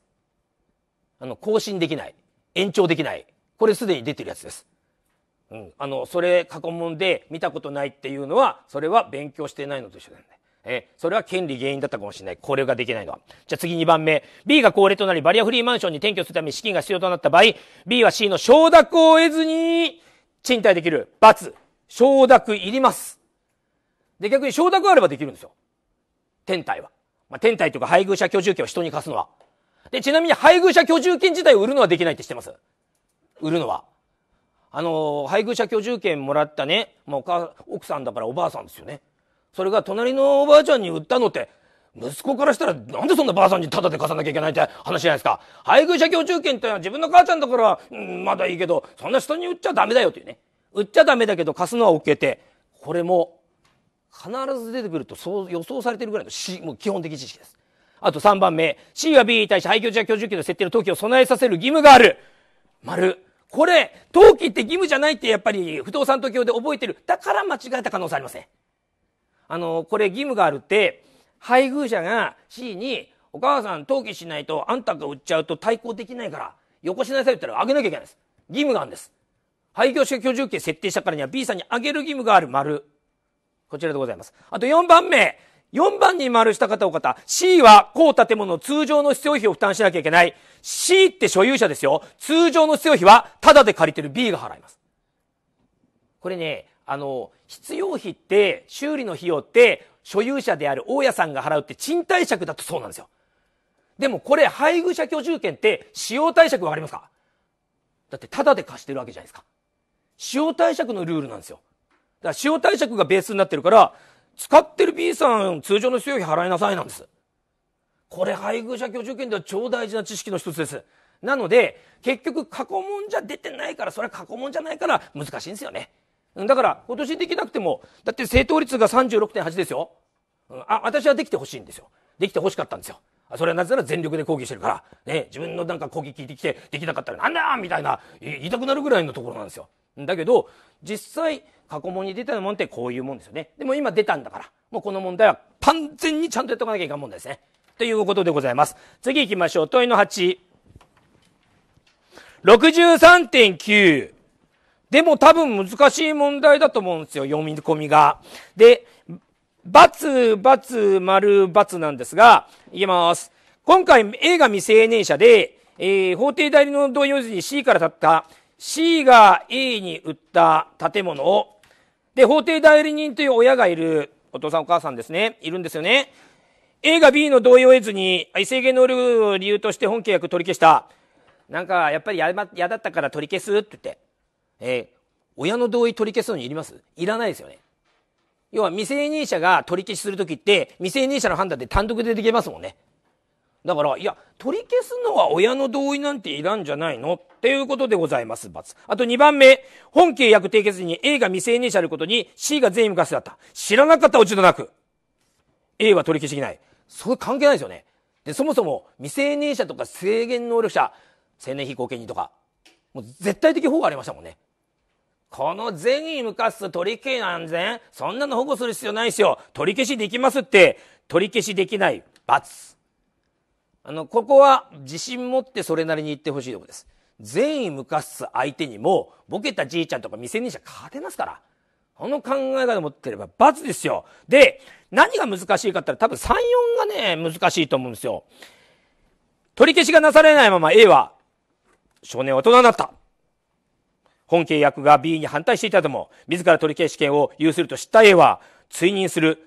Speaker 1: あの更新できない延長できないこれすでに出てるやつですうん、あのそれ過去問で見たことないっていうのはそれは勉強してないのと一緒だよね。えそれは権利原因だったかもしれない。これができないのは。じゃあ次2番目。B が高齢となり、バリアフリーマンションに転居するために資金が必要となった場合、B は C の承諾を得ずに、賃貸できる。×。承諾いります。で、逆に承諾あればできるんですよ。天体は。まあ、天体とか配偶者居住権を人に貸すのは。で、ちなみに配偶者居住権自体を売るのはできないって知ってます売るのは。あの、配偶者居住権もらったね、まあ、奥さんだからおばあさんですよね。それが隣のおばあちゃんに売ったのって、息子からしたら、なんでそんなばあさんにタダで貸さなきゃいけないって話じゃないですか。配偶者居住権ってのは自分の母ちゃんだから、うん、まだいいけど、そんな人に売っちゃダメだよというね。売っちゃダメだけど貸すのは OK って、これも、必ず出てくるとそう予想されてるぐらいの、C、もう基本的知識です。あと3番目、C は B に対して配偶者居住権の設定の登記を備えさせる義務がある。丸。これ、登記って義務じゃないってやっぱり不動産記教で覚えてる。だから間違えた可能性ありません。あの、これ義務があるって、配偶者が C に、お母さん登記しないとあんたが売っちゃうと対抗できないから、よこしなさいって言ったらあげなきゃいけないです。義務があるんです。廃業者居住権設定したからには B さんにあげる義務がある丸。こちらでございます。あと4番目。4番に丸した方お方、C は高建物通常の必要費を負担しなきゃいけない。C って所有者ですよ。通常の必要費はただで借りてる B が払います。これね、あの、必要費って、修理の費用って、所有者である大家さんが払うって賃貸借だとそうなんですよ。でもこれ、配偶者居住権って使用貸借わかりますかだってただで貸してるわけじゃないですか。使用貸借のルールなんですよ。だから使用貸借がベースになってるから、使ってる B さん、通常の使用費払いなさいなんです。これ、配偶者居住権では超大事な知識の一つです。なので、結局、過去問じゃ出てないから、それは過去問じゃないから難しいんですよね。だから、今年できなくても、だって正答率が36.8ですよ。あ、私はできてほしいんですよ。できてほしかったんですよ。それはなぜなら全力で抗議してるから。ね、自分のなんか抗議聞いてきて、できなかったらなんだみたいな、言いたくなるぐらいのところなんですよ。だけど、実際、過去問に出たもんってこういうもんですよね。でも今出たんだから、もうこの問題は完全にちゃんとやっとかなきゃいかん問題ですね。ということでございます。次行きましょう。問いの8。63.9。でも多分難しい問題だと思うんですよ。読み込みが。で、×、×、丸、×なんですが、いきます。今回、A が未成年者で、えー、法定代理の同様時に C から立った C が A に売った建物をで、法定代理人という親がいる、お父さんお母さんですね、いるんですよね。A が B の同意を得ずに、制限能力を理由として本契約取り消した。なんか、やっぱり嫌、ま、だったから取り消すって言って。えー、親の同意取り消すのにいりますいらないですよね。要は未成年者が取り消しするときって、未成年者の判断で単独でできますもんね。だから、いや、取り消すのは親の同意なんていらんじゃないのっていうことでございます、罰。あと2番目、本契約締結時に A が未成年者であることに C が全員無過失だった。知らなかった落ち度なく。A は取り消しできない。それ関係ないですよね。で、そもそも未成年者とか制限能力者、青年非公権人とか、もう絶対的保護ありましたもんね。この善意無かす取り消し安全そんなの保護する必要ないですよ。取り消しできますって、取り消しできない罰。あの、ここは自信持ってそれなりに言ってほしいところです。善意向かす相手にも、ボケたじいちゃんとか未成年者勝てますから。この考え方持ってれば罰ですよ。で、何が難しいかって言ったら多分3、4がね、難しいと思うんですよ。取り消しがなされないまま A は、少年は大人になった。本契約が B に反対していたとも、自ら取り消し権を有すると知った A は、追認する、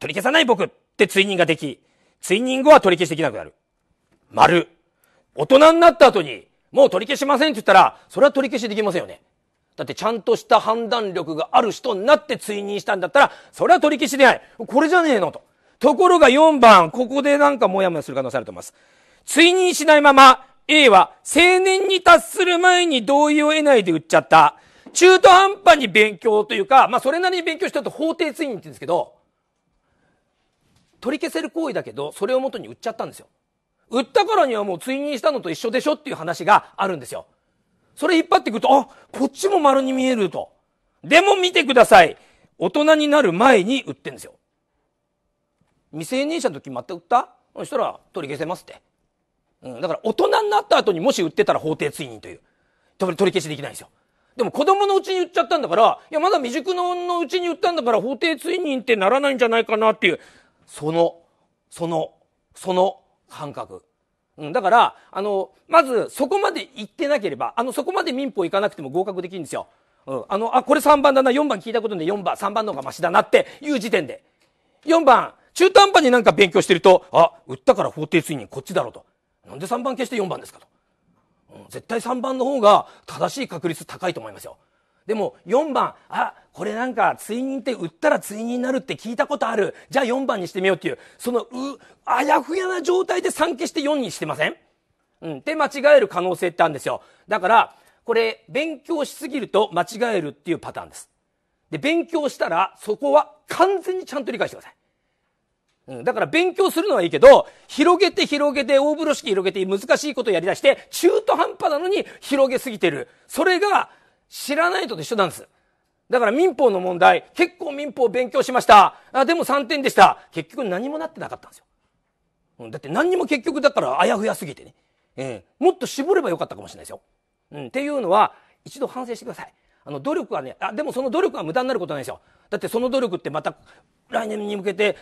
Speaker 1: 取り消さない僕って追認ができ、追認後は取り消しできなくなる。丸。大人になった後に、もう取り消しませんって言ったら、それは取り消しできませんよね。だってちゃんとした判断力がある人になって追認したんだったら、それは取り消しでない。これじゃねえのと。ところが4番、ここでなんかモヤモヤする可能性あると思います。追認しないまま、A は青年に達する前に同意を得ないで売っちゃった。中途半端に勉強というか、まあそれなりに勉強したと法定追認って言うんですけど、取り消せる行為だけど、それをもとに売っちゃったんですよ。売ったからにはもう追認したのと一緒でしょっていう話があるんですよ。それ引っ張ってくると、あ、こっちも丸に見えると。でも見てください。大人になる前に売ってんですよ。未成年者の時また売ったそしたら取り消せますって。うん、だから大人になった後にもし売ってたら法定追認という。取り消しできないんですよ。でも子供のうちに売っちゃったんだから、いや、まだ未熟ののうちに売ったんだから法定追認ってならないんじゃないかなっていう、その、その、その感覚。うん、だから、あの、まず、そこまで行ってなければ、あの、そこまで民法行かなくても合格できるんですよ。うん、あの、あ、これ3番だな、4番聞いたことで4番、3番の方がマシだなっていう時点で。4番、中途半端になんか勉強してると、あ、売ったから法定推認こっちだろうと。なんで3番消して4番ですかと。うん、絶対3番の方が正しい確率高いと思いますよ。でも4番あこれなんか追認って売ったら追認になるって聞いたことあるじゃあ4番にしてみようっていうそのうあやふやな状態で3消して4にしてませんうん。で、間違える可能性ってあるんですよ。だから、これ、勉強しすぎると間違えるっていうパターンです。で、勉強したら、そこは完全にちゃんと理解してください。うん。だから、勉強するのはいいけど、広げて広げて、大風呂敷広げて、難しいことやりだして、中途半端なのに広げすぎてる。それが、知らないとと一緒なんです。だから民法の問題、結構民法を勉強しました。あでも3点でした。結局何もなってなかったんですよ。うん、だって何にも結局だからあやふやすぎてね。えー、もっと絞ればよかったかもしれないですよ。うん、っていうのは、一度反省してください。あの努力はね、あでもその努力は無駄になることないですよ。だってその努力ってまた来年に向けて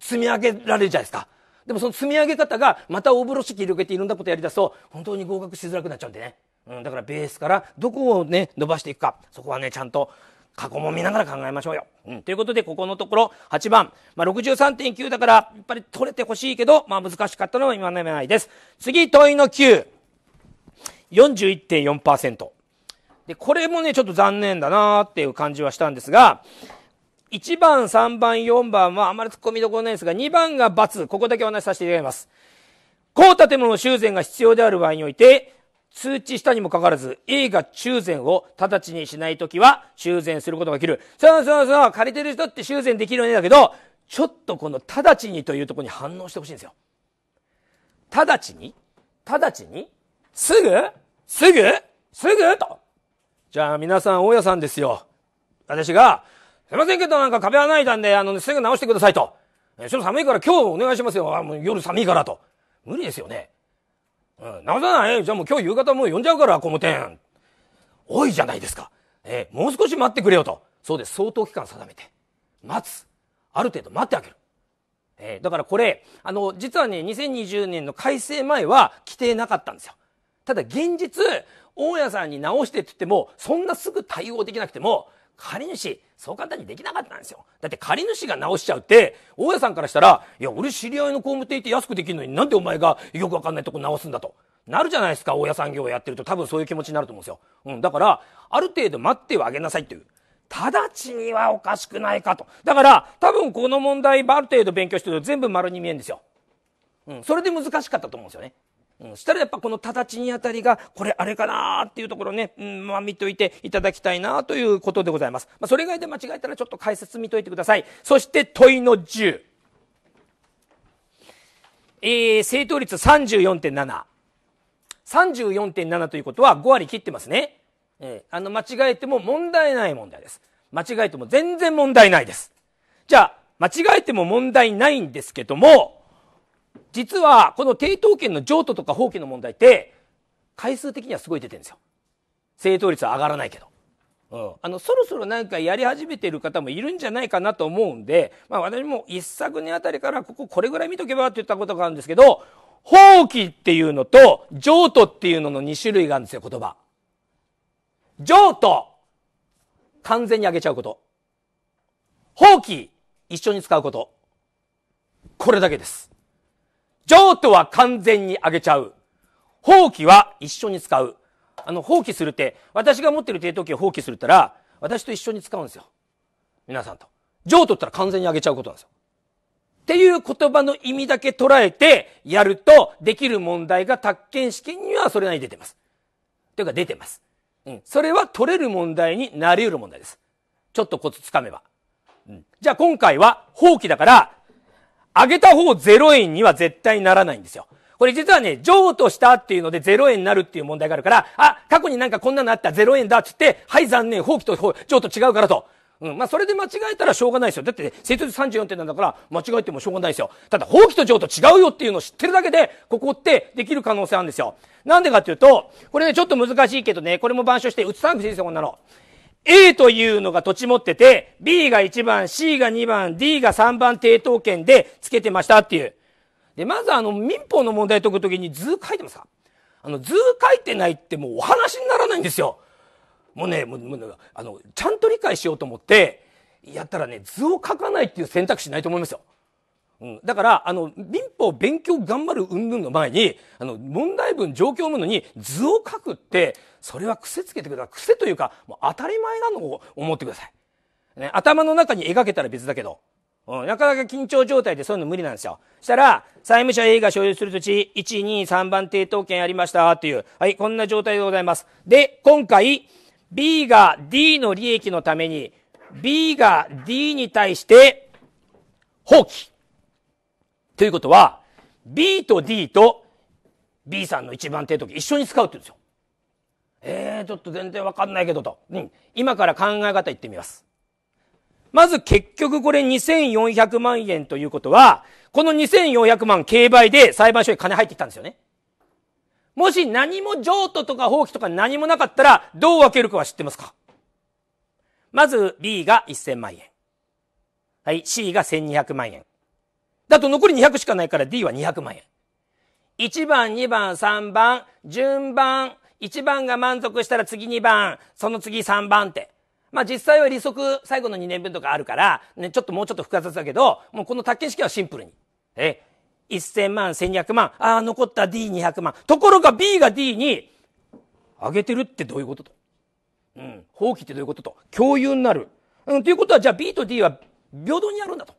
Speaker 1: 積み上げられるじゃないですか。でもその積み上げ方がまた大風呂敷入れていろんなことやりだすと、本当に合格しづらくなっちゃうんでね。うん、だからベースからどこをね伸ばしていくかそこはねちゃんと過去も見ながら考えましょうよ。うん、ということで、ここのところ、8番。まあ、63.9だから、やっぱり取れてほしいけど、まあ、難しかったのは今のないです。次、問いの9。41.4%。で、これもね、ちょっと残念だなーっていう感じはしたんですが、1番、3番、4番はあまり突っ込みどころないですが、2番が×。ここだけお話しさせていただきます。高建物の修繕が必要である場合において、通知したにもかかわらず、A が修繕を直ちにしないときは修繕することができる。そうそうそう、借りてる人って修繕できるねだけど、ちょっとこの直ちにというところに反応してほしいんですよ。直ちに直ちにすぐすぐすぐと。じゃあ皆さん、大家さんですよ。私が、すいませんけどなんか壁穴開いたんで、あの、ね、すぐ直してくださいと。ちょっと寒いから今日お願いしますよ。あもう夜寒いからと。無理ですよね。うん、なないじゃあもう今日夕方もう呼んじゃうから、この点。多いじゃないですか。えー、もう少し待ってくれよと。そうです。相当期間定めて。待つ。ある程度待ってあげる。えー、だからこれ、あの、実はね、2020年の改正前は規定なかったんですよ。ただ現実、大家さんに直してって言っても、そんなすぐ対応できなくても、借り主そう簡単にできなかったんですよだって借り主が直しちゃうって大家さんからしたら「いや俺知り合いの工務店行って安くできるのになんでお前がよくわかんないとこ直すんだ」と。なるじゃないですか大家産業をやってると多分そういう気持ちになると思うんですよ、うん、だからある程度待ってはあげなさいっていう直ちにはおかしくないかとだから多分この問題ある程度勉強してると全部丸に見えるんですよ、うん、それで難しかったと思うんですよねうん、そしたらやっぱこの直ちにあたりが、これあれかなっていうところね、うん、まあ見といていただきたいなということでございます。まあそれ以外で間違えたらちょっと解説見といてください。そして問いの10。えー、正答率34.7。34.7ということは5割切ってますね。えー、あの、間違えても問題ない問題です。間違えても全然問題ないです。じゃあ、間違えても問題ないんですけども、実はこの抵当権の譲渡とか放棄の問題って回数的にはすごい出てるんですよ。正当率は上がらないけど。うん、あのそろそろなんかやり始めてる方もいるんじゃないかなと思うんで、まあ、私も一昨年あたりからこここれぐらい見とけばって言ったことがあるんですけど放棄っていうのと譲渡っていうのの2種類があるんですよ言葉。譲渡完全にあげちゃうこと。放棄一緒に使うこと。これだけです。譲渡は完全にあげちゃう。放棄は一緒に使う。あの、放棄するって、私が持ってる抵当権を放棄するったら、私と一緒に使うんですよ。皆さんと。譲渡ったら完全にあげちゃうことなんですよ。っていう言葉の意味だけ捉えてやるとできる問題が宅建試験にはそれなりに出てます。というか出てます。うん。それは取れる問題になり得る問題です。ちょっとコツつかめば。うん。じゃあ今回は放棄だから上げた方0円には絶対ならないんですよ。これ実はね、譲渡したっていうので0円になるっていう問題があるから、あ、過去になんかこんなのあった0円だって言って、はい残念、放棄と譲渡違うからと。うん。まあ、それで間違えたらしょうがないですよ。だって、ね、生徒34点なんだから、間違えてもしょうがないですよ。ただ、放棄と譲渡違うよっていうのを知ってるだけで、ここってできる可能性あるんですよ。なんでかっていうと、これね、ちょっと難しいけどね、これも板書して、うつさんく先生こんなの。A というのが土地持ってて、B が1番、C が2番、D が3番抵当権で付けてましたっていう。で、まずあの、民法の問題解くときに図書いてますかあの、図書いてないってもうお話にならないんですよ。もうね、もう、もうあの、ちゃんと理解しようと思って、やったらね、図を書かないっていう選択肢ないと思いますよ。うん、だから、あの、民法勉強頑張る云々の前に、あの、問題文、状況ものに図を書くって、それは癖つけてください。癖というか、もう当たり前なのを思ってください。ね、頭の中に描けたら別だけど、うん、なかなか緊張状態でそういうの無理なんですよ。したら、債務者 A が所有する土地、1、2、3番抵当権ありましたという、はい、こんな状態でございます。で、今回、B が D の利益のために、B が D に対して、放棄。ということは、B と D と B さんの一番手の時一緒に使うって言うんですよ。えー、ちょっと全然わかんないけどと。うん。今から考え方言ってみます。まず結局これ2400万円ということは、この2400万競売で裁判所に金入ってきたんですよね。もし何も譲渡とか放棄とか何もなかったら、どう分けるかは知ってますかまず B が1000万円。はい、C が1200万円。だと残り200しかないから D は200万円。1番、2番、3番、順番、1番が満足したら次2番、その次3番って。まあ実際は利息最後の2年分とかあるから、ね、ちょっともうちょっと複雑だけど、もうこの卓球式はシンプルに。え、1000万、1200万、ああ、残った D200 万。ところが B が D に上げてるってどういうことと。うん、放棄ってどういうことと。共有になる。うん、ということはじゃあ B と D は平等にやるんだと。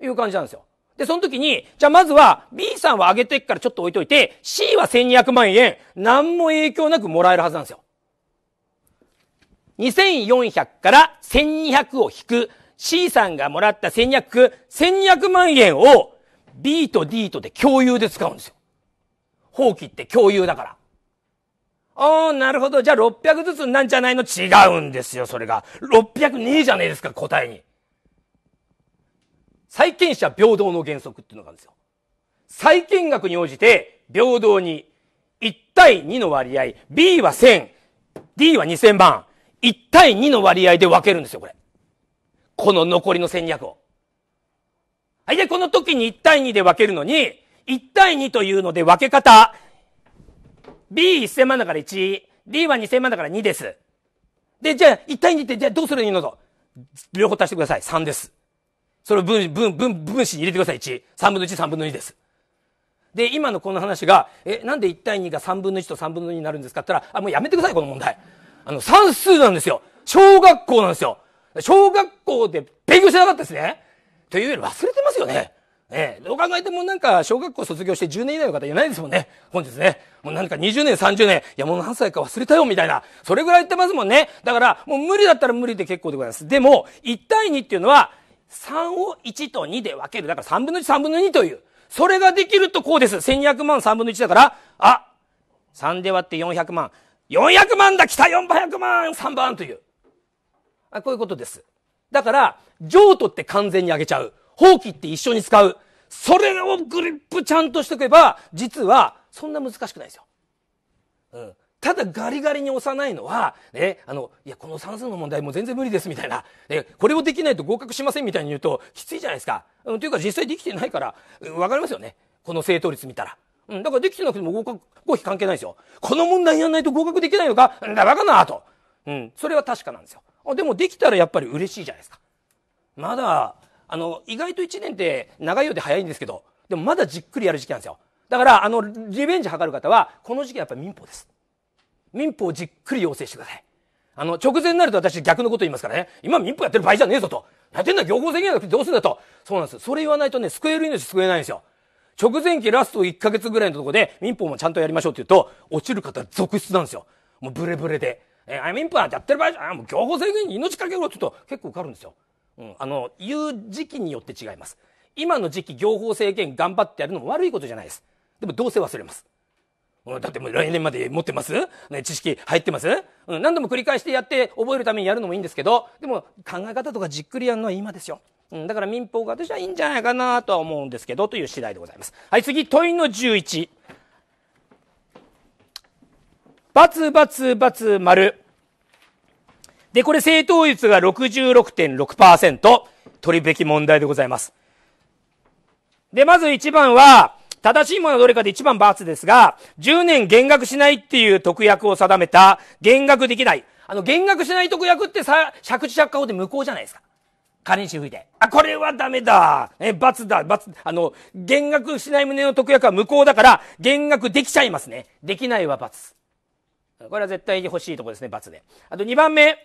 Speaker 1: いう感じなんですよ。で、その時に、じゃあまずは B さんは上げていくからちょっと置いといて、C は1200万円、何も影響なくもらえるはずなんですよ。2400から1200を引く、C さんがもらった1200、1200万円を B と D とで共有で使うんですよ。放棄って共有だから。ああ、なるほど。じゃあ600ずつなんじゃないの違うんですよ、それが。600ねえじゃねえですか、答えに。債権者平等の原則っていうのがあるんですよ。債権額に応じて平等に1対2の割合、B は1000、D は2000万、1対2の割合で分けるんですよ、これ。この残りの1200を。はい、で、この時に1対2で分けるのに、1対2というので分け方、B1000 万だから1、D は2000万だから2です。で、じゃあ、1対2って、じゃあどうするばいいのと。両方足してください。3です。それを分、分、分、分子に入れてください、1。3分の1、3分の2です。で、今のこの話が、え、なんで1対2が3分の1と3分の2になるんですかって言ったら、あ、もうやめてください、この問題。あの、算数なんですよ。小学校なんですよ。小学校で勉強してなかったですね。というより忘れてますよね。ええ、どう考えてもなんか、小学校卒業して10年以内の方いないですもんね。本日ね。もうなんか20年、30年、いやもう何歳か忘れたよ、みたいな。それぐらい言ってますもんね。だから、もう無理だったら無理で結構でございます。でも、1対2っていうのは、3を1と2で分ける。だから3分の1、3分の2という。それができるとこうです。1200万3分の1だから、あ !3 で割って400万。400万だ来た !400 万 !3 番という。あこういうことです。だから、譲渡って完全にあげちゃう。放棄って一緒に使う。それをグリップちゃんとしとけば、実は、そんな難しくないですよ。うん。ただガリガリに押さないのは、ね、あの、いや、この算数の問題も全然無理ですみたいな、ね、これをできないと合格しませんみたいに言うときついじゃないですか。うん、というか実際できてないから、わかりますよね。この正答率見たら。うん、だからできてなくても合格、合否関係ないですよ。この問題やんないと合格できないのか、んだバカなと。うん、それは確かなんですよ。あでもできたらやっぱり嬉しいじゃないですか。まだ、あの、意外と1年って長いようで早いんですけど、でもまだじっくりやる時期なんですよ。だから、あの、リベンジ図る方は、この時期はやっぱり民法です。民法をじっくり要請してください。あの、直前になると私逆のこと言いますからね。今民法やってる場合じゃねえぞと。やってんだ、行法制限なくてどうすんだと。そうなんです。それ言わないとね、救える命救えないんですよ。直前期ラスト1ヶ月ぐらいのとこで民法もちゃんとやりましょうって言うと、落ちる方続出なんですよ。もうブレブレで。えー、民法なんてやってる場合じゃ、もう行法制限に命かけろって言うと結構受かるんですよ。うん、あの、言う時期によって違います。今の時期、行法制限頑張ってやるのも悪いことじゃないです。でもどうせ忘れます。だってもう来年まで持ってます、ね、知識入ってます、うん、何度も繰り返してやって覚えるためにやるのもいいんですけど、でも考え方とかじっくりやるのは今ですよ。うん、だから民法が私はいいんじゃないかなとは思うんですけど、という次第でございます。はい、次、問いの11。バツバツバツ丸。で、これ正答率が66.6%、取るべき問題でございます。で、まず1番は、正しいものはどれかで一番罰ですが、10年減額しないっていう特約を定めた、減額できない。あの、減額しない特約ってさ、借地借家法で無効じゃないですか。仮にし吹いて。あ、これはダメだ。え、罰だ、罰、あの、減額しない旨の特約は無効だから、減額できちゃいますね。できないは罰。これは絶対に欲しいとこですね、罰で。あと2番目。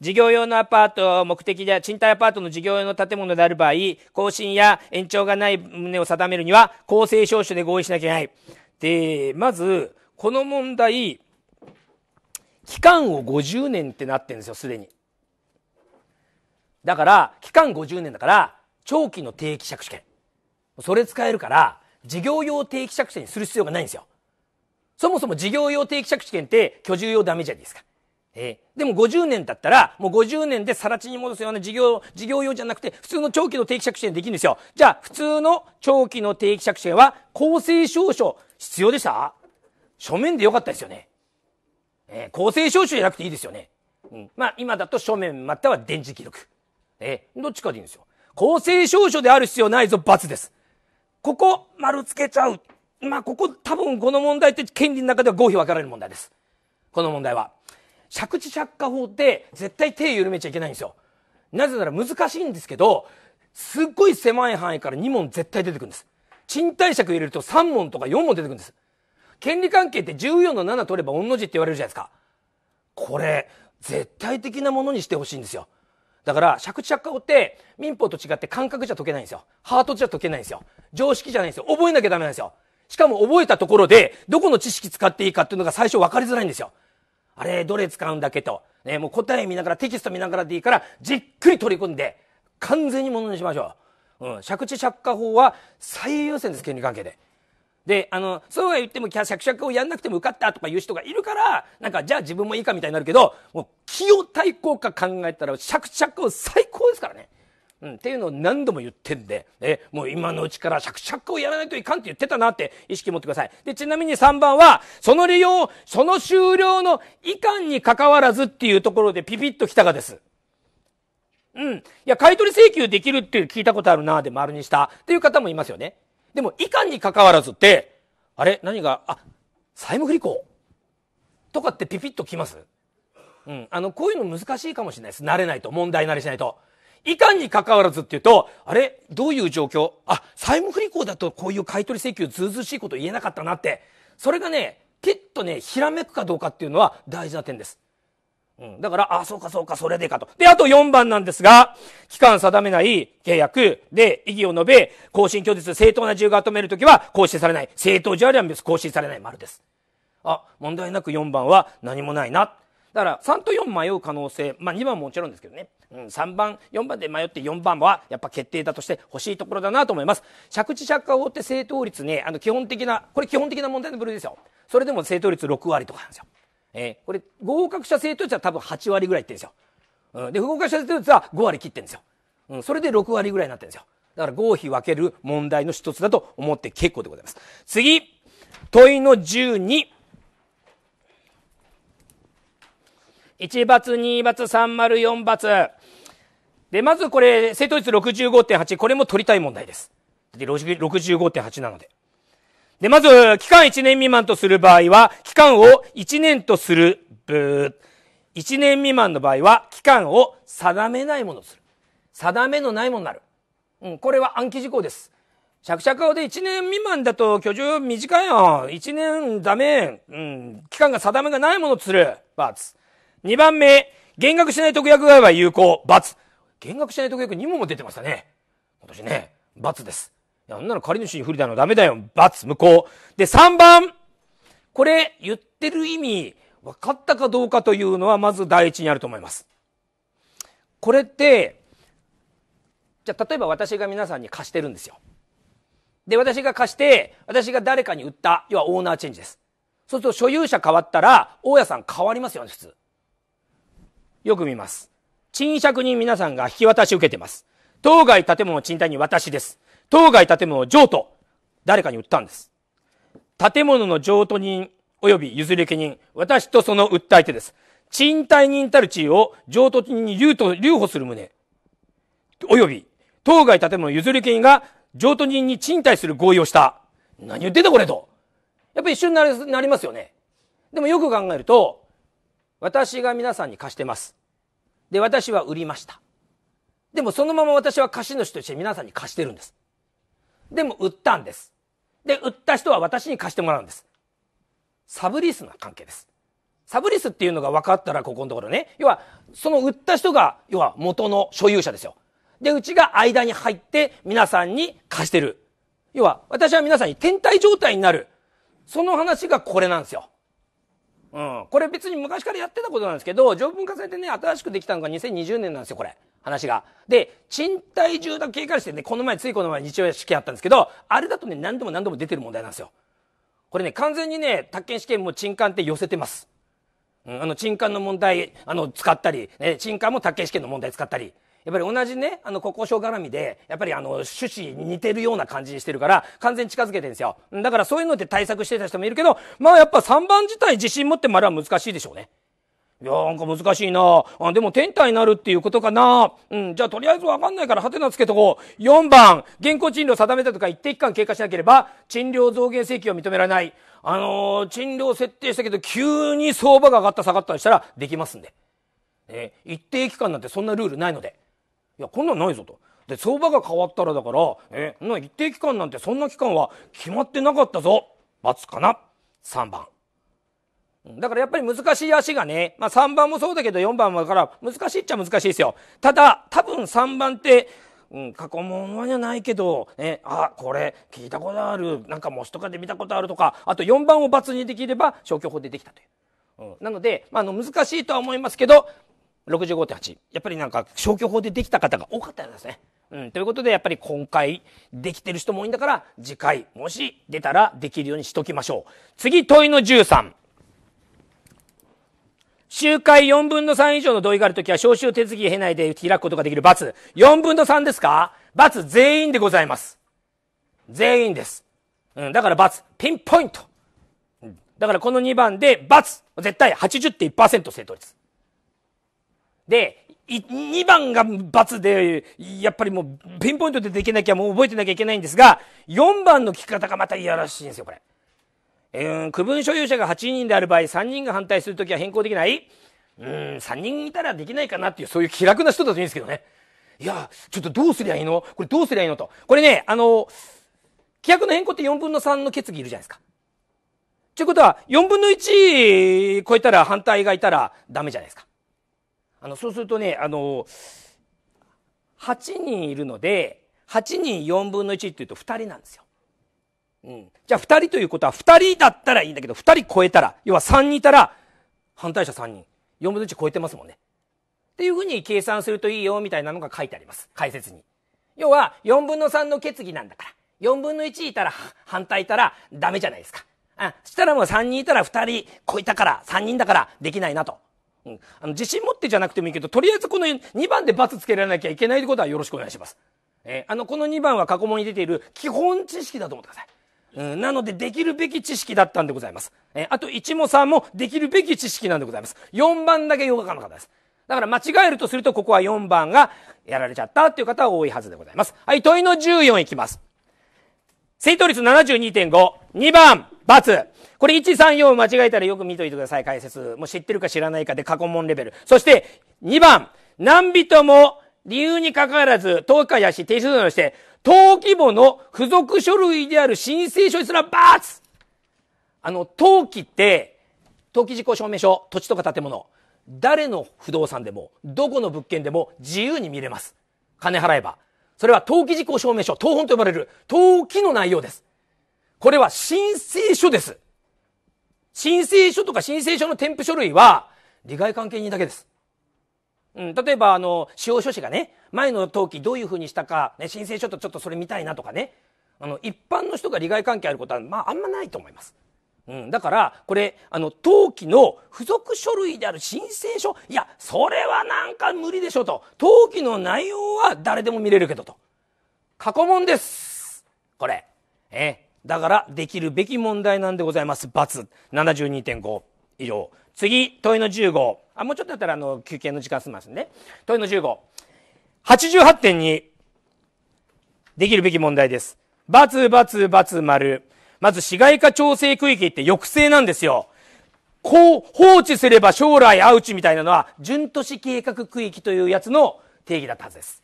Speaker 1: 事業用のアパートを目的で、賃貸アパートの事業用の建物である場合、更新や延長がない旨を定めるには、公正証書で合意しなきゃいけない。で、まず、この問題、期間を50年ってなってるんですよ、すでに。だから、期間50年だから、長期の定期借地権。それ使えるから、事業用定期借地権にする必要がないんですよ。そもそも事業用定期借地権って居住用ダメじゃないですか。ええ、でも50年だったら、もう50年で更地に戻すような事業、事業用じゃなくて、普通の長期の定期借子でできるんですよ。じゃあ、普通の長期の定期借子は、公正証書、必要でした書面でよかったですよね。ええ、公正証書じゃなくていいですよね。うん。まあ、今だと書面または電磁記録。ええ、どっちかでいいんですよ。公正証書である必要ないぞ、罰です。ここ、丸つけちゃう。まあ、ここ、多分この問題って権利の中では合否分かられる問題です。この問題は。借地借家法って絶対手緩めちゃいけないんですよ。なぜなら難しいんですけど、すっごい狭い範囲から2問絶対出てくるんです。賃貸借入れると3問とか4問出てくるんです。権利関係って14の7取れば御の字って言われるじゃないですか。これ、絶対的なものにしてほしいんですよ。だから、借地借家法って民法と違って感覚じゃ解けないんですよ。ハートじゃ解けないんですよ。常識じゃないんですよ。覚えなきゃダメなんですよ。しかも覚えたところで、どこの知識使っていいかっていうのが最初分かりづらいんですよ。あれ、どれ使うんだっけと。ね、もう答え見ながら、テキスト見ながらでいいから、じっくり取り組んで、完全にものにしましょう。うん。借地借家法は最優先です、権利関係で。で、あの、そうは言っても、キャ、シャクシャクをやんなくても受かったとかいう人がいるから、なんか、じゃあ自分もいいかみたいになるけど、もう、企業対抗か考えたら、シャクシャクを最高ですからね。うん、っていうのを何度も言ってんで、え、もう今のうちからシャクシャクをやらないといかんって言ってたなって意識持ってください。で、ちなみに3番は、その利用、その終了の遺憾に関わらずっていうところでピピッときたがです。うん。いや、買取請求できるって聞いたことあるなで丸にしたっていう方もいますよね。でも、遺憾に関わらずって、あれ何が、あ、債務不履行とかってピピッときますうん。あの、こういうの難しいかもしれないです。慣れないと。問題慣れしないと。いかんに関わらずっていうと、あれどういう状況あ、債務不履行だとこういう買取請求ずうずうしいこと言えなかったなって。それがね、きっとね、ひらめくかどうかっていうのは大事な点です。うん、だから、あ、そうかそうか、それでかと。で、あと4番なんですが、期間定めない契約で異議を述べ、更新拒絶、正当な自由が止めるときは更新されない。正当自由ありは更新されない。丸です。あ、問題なく4番は何もないな。だから、3と4迷う可能性、まあ2番ももちろんですけどね。うん、3番4番で迷って4番はやっぱ決定だとして欲しいところだなと思います借地借家法って正答率ねあの基本的なこれ基本的な問題の部類ですよそれでも正答率6割とかなんですよ、えー、これ合格者正答率は多分8割ぐらいいってるんですよ、うん、で不合格者正答率は5割切ってるんですよ、うん、それで6割ぐらいになってるんですよだから合否分ける問題の一つだと思って結構でございます次問いの12 1罰、2罰、3丸、4罰。で、まずこれ、正答率65.8、これも取りたい問題です。で、65.8なので。で、まず、期間1年未満とする場合は、期間を1年とする、ぶ1年未満の場合は、期間を定めないものとする。定めのないものになる。うん、これは暗記事項です。シャクシャクで1年未満だと居住短いよ。1年ダメ。うん、期間が定めがないものとする。バーツ。2番目、減額しない特約外は有効、×。減額しない特約2問も出てましたね。今年ね、×です。いや、そんなの借り主に不利だのダメだよ、×、無効。で、3番、これ、言ってる意味、分かったかどうかというのは、まず第一にあると思います。これって、じゃあ、例えば私が皆さんに貸してるんですよ。で、私が貸して、私が誰かに売った、要はオーナーチェンジです。そうすると所有者変わったら、大家さん変わりますよね、普通。よく見ます。賃借人皆さんが引き渡し受けてます。当該建物賃貸に私です。当該建物譲渡。誰かに売ったんです。建物の譲渡人及び譲り受け人、私とその訴え手です。賃貸人たる地位を譲渡人に留保する旨、及び、当該建物譲り受け人が譲渡人に賃貸する合意をした。何言ってんだこれと。やっぱり一緒になりますよね。でもよく考えると、私が皆さんに貸してます。で、私は売りました。でもそのまま私は貸し主として皆さんに貸してるんです。でも売ったんです。で、売った人は私に貸してもらうんです。サブリースな関係です。サブリースっていうのが分かったらここのところね。要は、その売った人が、要は元の所有者ですよ。で、うちが間に入って皆さんに貸してる。要は、私は皆さんに天体状態になる。その話がこれなんですよ。うん、これ別に昔からやってたことなんですけど条文化されてね新しくできたのが2020年なんですよこれ話がで賃貸住宅警戒してねこの前ついこの前日曜試験あったんですけどあれだとね何度も何度も出てる問題なんですよこれね完全にね宅建試験も賃貸って寄せてます、うん、あの賃貸の問題あの使ったり、ね、賃貸も宅建試験の問題使ったりやっぱり同じね、あの、国交省絡みで、やっぱりあの、趣旨に似てるような感じにしてるから、完全に近づけてるんですよ。だからそういうのって対策してた人もいるけど、まあやっぱ3番自体自信持って丸は難しいでしょうね。いやなんか難しいなあでも天体になるっていうことかなうん、じゃあとりあえずわかんないからハテナつけとこう。4番、現行賃料定めたとか一定期間経過しなければ、賃料増減請求を認められない。あのー、賃料設定したけど、急に相場が上がった下がったりしたら、できますんで。え、一定期間なんてそんなルールないので。いやこんなんないぞと。で相場が変わったらだからえな一定期間なんてそんな期間は決まってなかったぞ×かな3番だからやっぱり難しい足がね、まあ3番もそうだけど4番もだから難しいっちゃ難しいですよ。ただ、多分3番って、うん、過去問じゃないけど、ね、あ、これ聞いたことある、なんか模試とかで見たことあるとか、あと4番を×にできれば消去法でできたという。うん、なので、まあ、あの難しいとは思いますけど、65.8。やっぱりなんか消去法でできた方が多かったようですね。うん。ということで、やっぱり今回できてる人も多いんだから、次回、もし出たらできるようにしときましょう。次、問いの13。集会4分の3以上の同意があるときは、招集手続きへないで開くことができる罰。4分の3ですか罰全員でございます。全員です。うん。だから罰、ピンポイント。だからこの2番で罰、絶対80.1%正答率。で、2番が罰で、やっぱりもう、ピンポイントでできなきゃもう覚えてなきゃいけないんですが、4番の聞き方がまたいやらしいんですよ、これ。うん、区分所有者が8人である場合、3人が反対するときは変更できないうん、3人いたらできないかなっていう、そういう気楽な人だといいんですけどね。いや、ちょっとどうすりゃいいのこれどうすりゃいいのと。これね、あの、規約の変更って4分の3の決議いるじゃないですか。ということは、4分の1超えたら反対がいたらダメじゃないですか。あのそうするとねあの8人いるので8人4分の1っていうと2人なんですよ。うん、じゃあ2人ということは2人だったらいいんだけど2人超えたら要は3人いたら反対者3人4分の1超えてますもんね。っていうふうに計算するといいよみたいなのが書いてあります解説に。要は4分の3の決議なんだから4分の1いたら反対いたらダメじゃないですか。あ、したらもう3人いたら2人超えたから3人だからできないなと。うん、あの自信持ってじゃなくてもいいけど、とりあえずこの2番で罰つけられなきゃいけないってことはよろしくお願いします。えー、あの、この2番は過去問に出ている基本知識だと思ってください。うん、なので、できるべき知識だったんでございます。えー、あと1も3もできるべき知識なんでございます。4番だけよくわかんなかったです。だから間違えるとすると、ここは4番がやられちゃったっていう方は多いはずでございます。はい、問いの14いきます。正答率72.5。2番、×。これ134間違えたらよく見といてください、解説。もう知ってるか知らないかで過去問レベル。そして2番、何人も理由に関わらず、当会やし提出などして、登記簿の付属書類である申請書にすらツあの、登記って、登記事項証明書、土地とか建物、誰の不動産でも、どこの物件でも自由に見れます。金払えば。それは登記事項証明書、登本と呼ばれる、登記の内容です。これは申請書です。申請書とか申請書の添付書類は、利害関係人だけです。うん、例えば、あの、使用書士がね、前の登記どういうふうにしたか、ね、申請書とちょっとそれ見たいなとかね、あの、一般の人が利害関係あることは、まあ、あんまないと思います。うん、だから、これ、あの、登記の付属書類である申請書、いや、それはなんか無理でしょと。登記の内容は誰でも見れるけどと。過去問です。これ。え、だからできるべき問題なんでございます。×。72.5以上。次、問いの15。あ、もうちょっとだったらあの休憩の時間済ますんで。問いの15。88.2。できるべき問題です。×、×、×、丸。まず、市街化調整区域って抑制なんですよ。こう、放置すれば将来アウチみたいなのは、準都市計画区域というやつの定義だったはずです。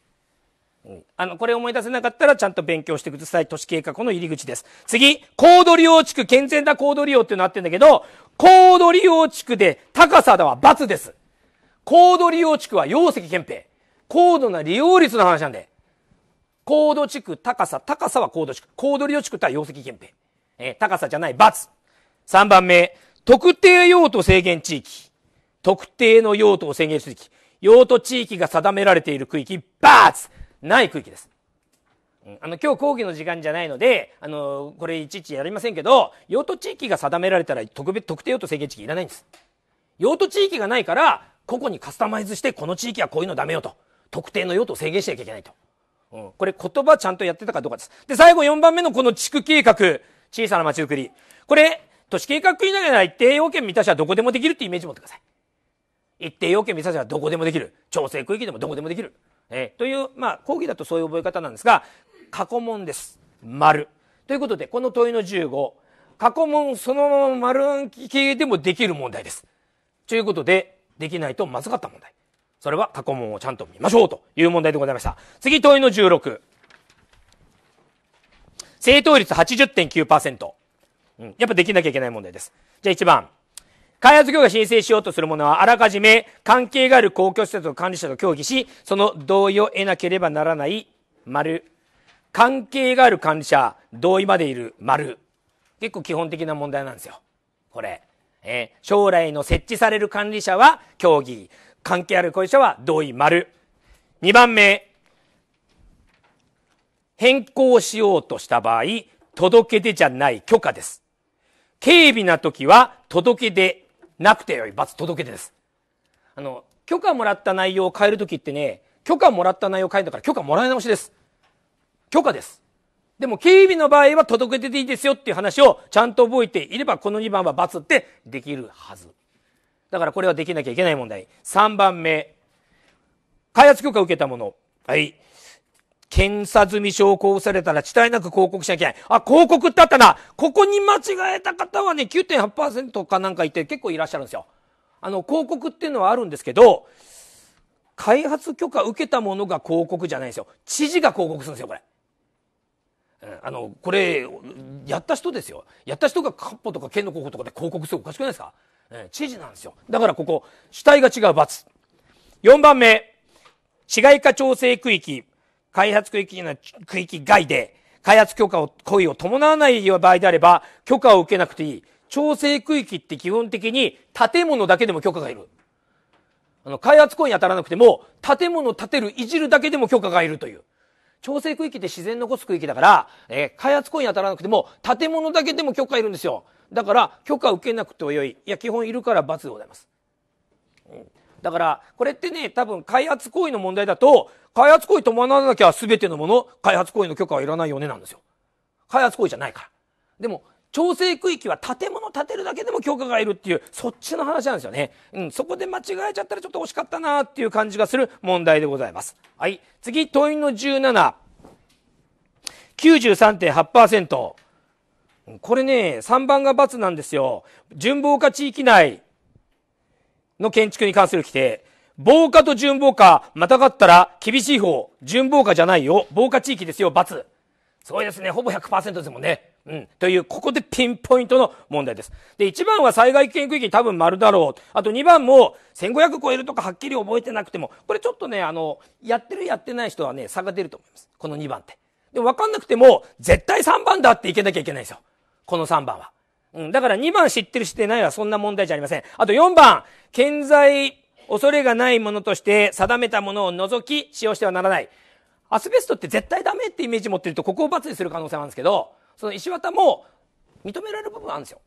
Speaker 1: あの、これ思い出せなかったらちゃんと勉強してください。都市計画の入り口です。次、高度利用地区、健全な高度利用っていうのあってんだけど、高度利用地区で高さだは×です。高度利用地区は容積憲兵。高度な利用率の話なんで。高度地区、高さ、高さは高度地区。高度利用地区とは容積憲兵。えー、高さじゃない×。3番目、特定用途制限地域。特定の用途を制限する地域。用途地域が定められている区域、×。ない区域です。あの、今日講義の時間じゃないので、あの、これいちいちやりませんけど、用途地域が定められたら特別、特定用途制限地域いらないんです。用途地域がないから、個々にカスタマイズして、この地域はこういうのダメよと。特定の用途を制限しなきゃいけないと。うん。これ言葉ちゃんとやってたかどうかです。で、最後4番目のこの地区計画、小さな街づくり。これ、都市計画区域内なら一定要件満たしはどこでもできるってイメージ持ってください。一定要件満たしはどこでもできる。調整区域でもどこでもできる。えー、という、まあ、講義だとそういう覚え方なんですが、過去問です。丸。ということで、この問いの15、過去問そのまま丸暗き系でもできる問題です。ということで、できないとまずかった問題。それは過去問をちゃんと見ましょうという問題でございました。次、問いの16。正答率80.9%。うん。やっぱできなきゃいけない問題です。じゃあ1番。開発業が申請しようとするものは、あらかじめ関係がある公共施設の管理者と協議し、その同意を得なければならない、丸。関係がある管理者、同意までいる、丸。結構基本的な問題なんですよ。これ。えー、将来の設置される管理者は協議。関係ある管理者は同意、丸。二番目。変更しようとした場合、届け出じゃない許可です。軽微な時は届け出なくてよい罰届けてです。あの、許可もらった内容を変えるときってね、許可もらった内容を変えたんだから許可もらい直しです。許可です。でも警備の場合は届けてていいですよっていう話をちゃんと覚えていればこの2番は罰ってできるはず。だからこれはできなきゃいけない問題。3番目。開発許可を受けたもの。はい。検査済み証を交付されたら、遅滞なく広告しなきゃいけない。あ、広告ってあったな。ここに間違えた方はね、9.8%かなんかいて結構いらっしゃるんですよ。あの、広告っていうのはあるんですけど、開発許可受けたものが広告じゃないんですよ。知事が広告するんですよ、これ。あの、これ、やった人ですよ。やった人がカッポとか県の広告とかで広告するおかしくないですか、え知事なんですよ。だからここ、主体が違う罰。4番目、市街化調整区域。開発区域の区域外で、開発許可を、行為を伴わない場合であれば、許可を受けなくていい。調整区域って基本的に建物だけでも許可がいる。あの、開発行為に当たらなくても、建物を建てる、いじるだけでも許可がいるという。調整区域って自然残す区域だから、えー、開発行為に当たらなくても、建物だけでも許可いるんですよ。だから、許可受けなくてはよい。いや、基本いるから罰でございます。うんだから、これってね、多分開発行為の問題だと、開発行為伴わなきゃ全てのもの、開発行為の許可はいらないよねなんですよ。開発行為じゃないから。でも、調整区域は建物建てるだけでも許可がいるっていう、そっちの話なんですよね。うん、そこで間違えちゃったらちょっと惜しかったなっていう感じがする問題でございます。はい。次、問いの17。93.8%。これね、3番が×なんですよ。順防化地域内、の建築に関する規定。防火と準防火、またがったら厳しい方、準防火じゃないよ、防火地域ですよ、×。すごいですね。ほぼ100%ですもんね。うん。という、ここでピンポイントの問題です。で、1番は災害危険区域多分丸だろう。あと2番も、1500超えるとかはっきり覚えてなくても、これちょっとね、あの、やってるやってない人はね、差が出ると思います。この2番って。で、わかんなくても、絶対3番だっていけなきゃいけないんですよ。この3番は。うん。だから2番知ってる知ってないはそんな問題じゃありません。あと4番、健在、恐れがないものとして定めたものを除き使用してはならない。アスベストって絶対ダメってイメージ持ってるとここを罰にする可能性もあるんですけど、その石綿も認められる部分あるんですよ。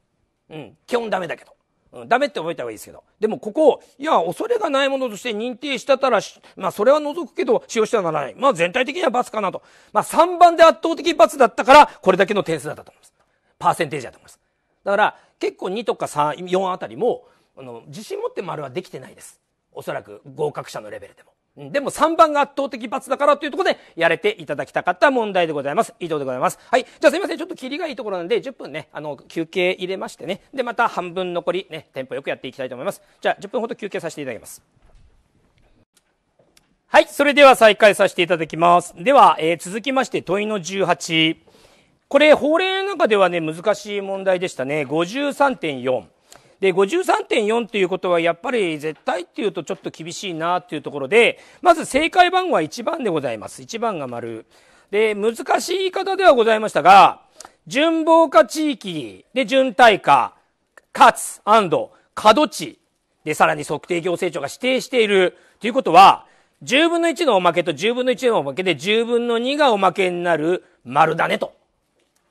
Speaker 1: うん。基本ダメだけど。うん、ダメって覚えた方がいいですけど。でもここ、いや、恐れがないものとして認定したたら、まあそれは除くけど使用してはならない。まあ全体的には罰かなと。まあ3番で圧倒的罰だったから、これだけの点数だったと思います。パーセンテージだと思います。だから結構2とか3、4あたりも、あの、自信持って丸はできてないです。おそらく合格者のレベルでも。でも3番が圧倒的罰だからというところでやれていただきたかった問題でございます。以上でございます。はい。じゃあすいません。ちょっとキリがいいところなんで、10分ね、あの、休憩入れましてね。で、また半分残り、ね、テンポよくやっていきたいと思います。じゃあ10分ほど休憩させていただきます。はい。それでは再開させていただきます。では、えー、続きまして問いの18。これ、法令の中ではね、難しい問題でしたね。53.4。で、53.4っていうことは、やっぱり絶対っていうとちょっと厳しいなっていうところで、まず正解番号は1番でございます。1番が丸。で、難しい言い方ではございましたが、順防化地域で順対化、かつ、角地で、さらに測定行政庁が指定しているということは、10分の1のおまけと10分の1のおまけで10分の2がおまけになる丸だねと。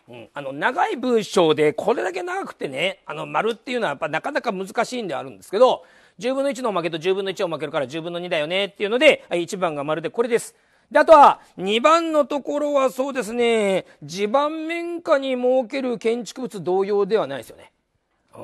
Speaker 1: うん、あの長い文章でこれだけ長くてねあの丸っていうのはやっぱなかなか難しいんであるんですけど10分の1の負けと10分の1を負けるから10分の2だよねっていうので1番が丸でこれです。であとは2番のところはそうですね地盤面下に設ける建築物同様ではないですよね。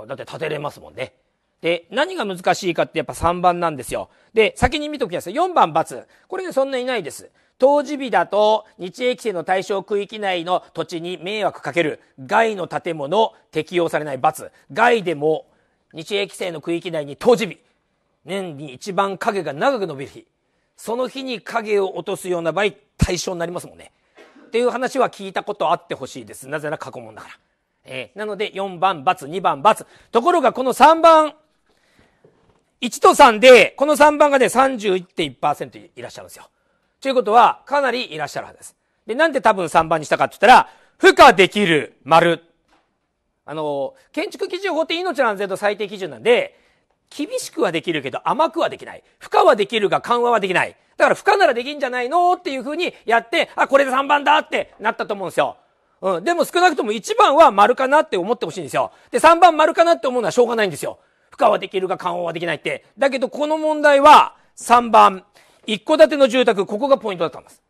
Speaker 1: だって建てれますもんね。で、何が難しいかってやっぱ3番なんですよ。で、先に見ときます。4番×。これでそんないないです。当時日だと日英規制の対象区域内の土地に迷惑かける外の建物適用されない罰外でも日英規制の区域内に当時日年に一番影が長く伸びる日その日に影を落とすような場合対象になりますもんねっていう話は聞いたことあってほしいですなぜなら過去問だから、えー、なので4番×、2番×。ところがこの3番、1と3で、この3番がね、31.1%いらっしゃるんですよ。ということは、かなりいらっしゃるはずです。で、なんで多分3番にしたかって言ったら、負荷できる丸。あの、建築基準法って命の安全度最低基準なんで、厳しくはできるけど甘くはできない。負荷はできるが緩和はできない。だから負荷ならできんじゃないのっていうふうにやって、あ、これで3番だってなったと思うんですよ。うん。でも少なくとも1番は丸かなって思ってほしいんですよ。で、3番丸かなって思うのはしょうがないんですよ。負荷はできるが緩和はできないって。だけどこの問題は3番、一戸建ての住宅、ここがポイントだったんです。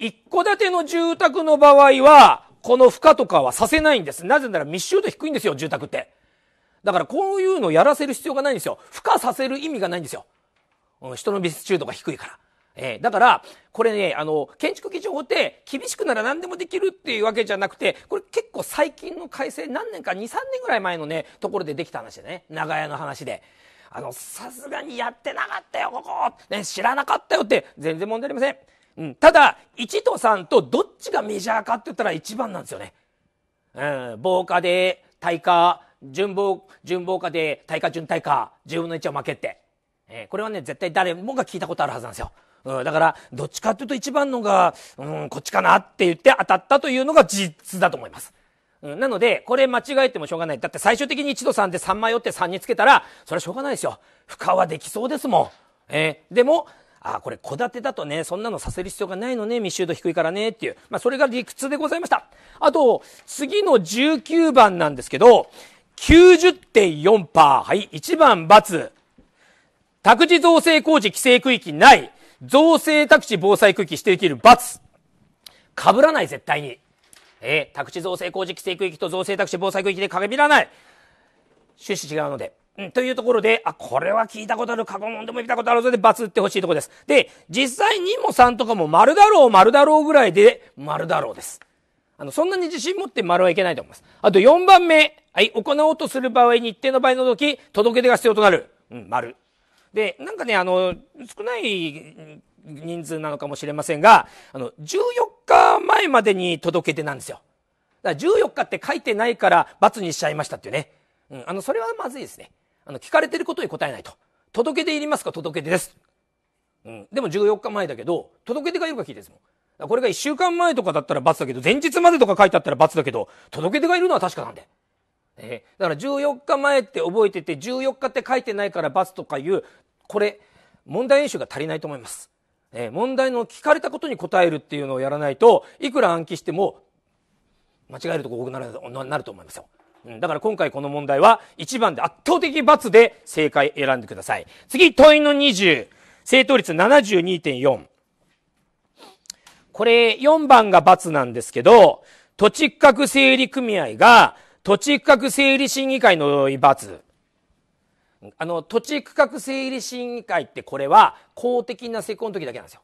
Speaker 1: 一戸建ての住宅の場合は、この負荷とかはさせないんです。なぜなら密集度低いんですよ、住宅って。だからこういうのをやらせる必要がないんですよ。負荷させる意味がないんですよ。うん、人の密集度が低いから。えー、だから、これね、あの、建築基準法って厳しくなら何でもできるっていうわけじゃなくて、これ結構最近の改正、何年か2、3年ぐらい前のね、ところでできた話でね、長屋の話で。あの、さすがにやってなかったよ、ここ、ね、知らなかったよって、全然問題ありません。うん、ただ、1と3とどっちがメジャーかって言ったら1番なんですよね。うん、防火で、対価、順防、順防火で、対価、順対価、10分の1は負けって。えー、これはね、絶対誰もが聞いたことあるはずなんですよ。うん、だから、どっちかっていうと1番のが、うん、こっちかなって言って当たったというのが事実だと思います。うん、なので、これ間違えてもしょうがない。だって最終的に1度3で3迷って3につけたら、それはしょうがないですよ。負荷はできそうですもん。えー、でも、あ、これ戸建てだとね、そんなのさせる必要がないのね、密集度低いからね、っていう。まあ、それが理屈でございました。あと、次の19番なんですけど、90.4%。はい、1番×。宅地造成工事規制区域ない。造成宅地防災区域指定できる×。被らない、絶対に。えー、宅地造成工事規制区域と造成宅地防災区域で限らない。趣旨違うので。うん、というところで、あ、これは聞いたことある、過去問でも見たことあるぞで、バツってほしいところです。で、実際2も3とかも丸だろう、丸だろうぐらいで、丸だろうです。あの、そんなに自信持って丸はいけないと思います。あと4番目。はい、行おうとする場合に一定の場合の時、届け出が必要となる。うん、丸。で、なんかね、あの、少ない人数なのかもしれませんが、あの、14日前までに届け出なんですよ。だから14日って書いてないから罰にしちゃいましたっていうね。うん、あの、それはまずいですね。あの、聞かれてることに答えないと。届け出いりますか届け出です。うん。でも14日前だけど、届け出がいるか聞いてですもん。これが1週間前とかだったら罰だけど、前日までとか書いてあったら罰だけど、届け出がいるのは確かなんで。えー、だから14日前って覚えてて、14日って書いてないから罰とかいう、これ、問題演習が足りないと思います。ね、問題の聞かれたことに答えるっていうのをやらないと、いくら暗記しても、間違えるとこ多くなるなると思いますよ。うん、だから今回この問題は1番で圧倒的罰で正解選んでください。次、問いの20。正答率72.4。これ4番が罰なんですけど、土地区画整理組合が土地区画整理審議会の罰。あの、土地区画整理審議会ってこれは公的な施工の時だけなんですよ。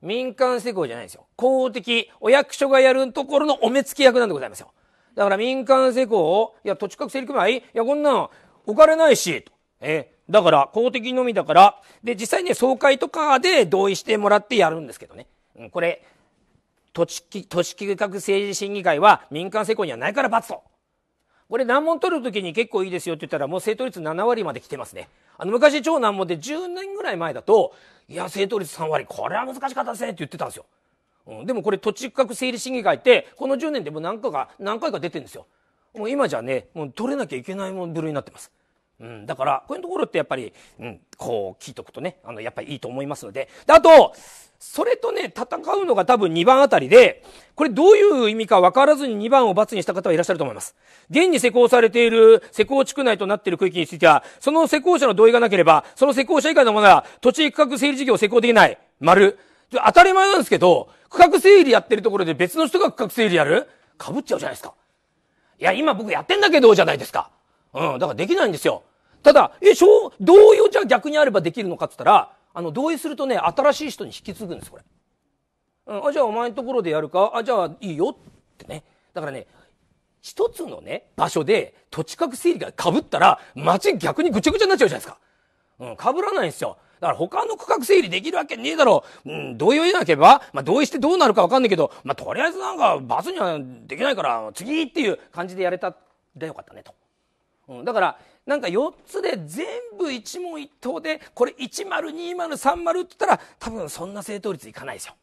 Speaker 1: 民間施工じゃないんですよ。公的、お役所がやるところのお目付け役なんでございますよ。だから民間施工を、いや、土地区画整理組合いや、こんなのお金ないし、と。えだから公的のみだから、で、実際ね、総会とかで同意してもらってやるんですけどね。うん、これ、土地、土地区画政治審議会は民間施工にはないから罰と。これ難問取るときに結構いいですよって言ったらもう正答率7割まで来てますね。あの昔超難問で10年ぐらい前だと、いや、正答率3割、これは難しかったですねって言ってたんですよ。うん、でもこれ土地区画整理審議会って、この10年でも何回か、何回か出てるんですよ。もう今じゃね、もう取れなきゃいけないもん部類になってます。うん、だから、こういうところってやっぱり、うん、こう、聞いとくとね、あの、やっぱりいいと思いますので。で、あと、それとね、戦うのが多分2番あたりで、これどういう意味か分からずに2番を罰にした方はいらっしゃると思います。現に施行されている施行地区内となっている区域については、その施行者の同意がなければ、その施行者以外のものは、土地区画整理事業を施行できない。丸。当たり前なんですけど、区画整理やってるところで別の人が区画整理やる被っちゃうじゃないですか。いや、今僕やってんだけど、じゃないですか。うん、だからできないんですよ。ただ、え、しょ同意をじゃあ逆にあればできるのかって言ったら、あの、同意するとね、新しい人に引き継ぐんです、これ。うん、あ、じゃあお前のところでやるかあ、じゃあいいよってね。だからね、一つのね、場所で土地格整理が被ったら、街逆にぐちゃぐちゃになっちゃうじゃないですか。うん、被らないんですよ。だから他の区画整理できるわけねえだろう。うん、同意を得なければ、まあ同意してどうなるかわかんないけど、まあとりあえずなんかバスにはできないから、次っていう感じでやれたらよかったねと。うん、だから、なんか4つで全部一問一答でこれ102030って言ったら多分そんな正答率いかないですよ。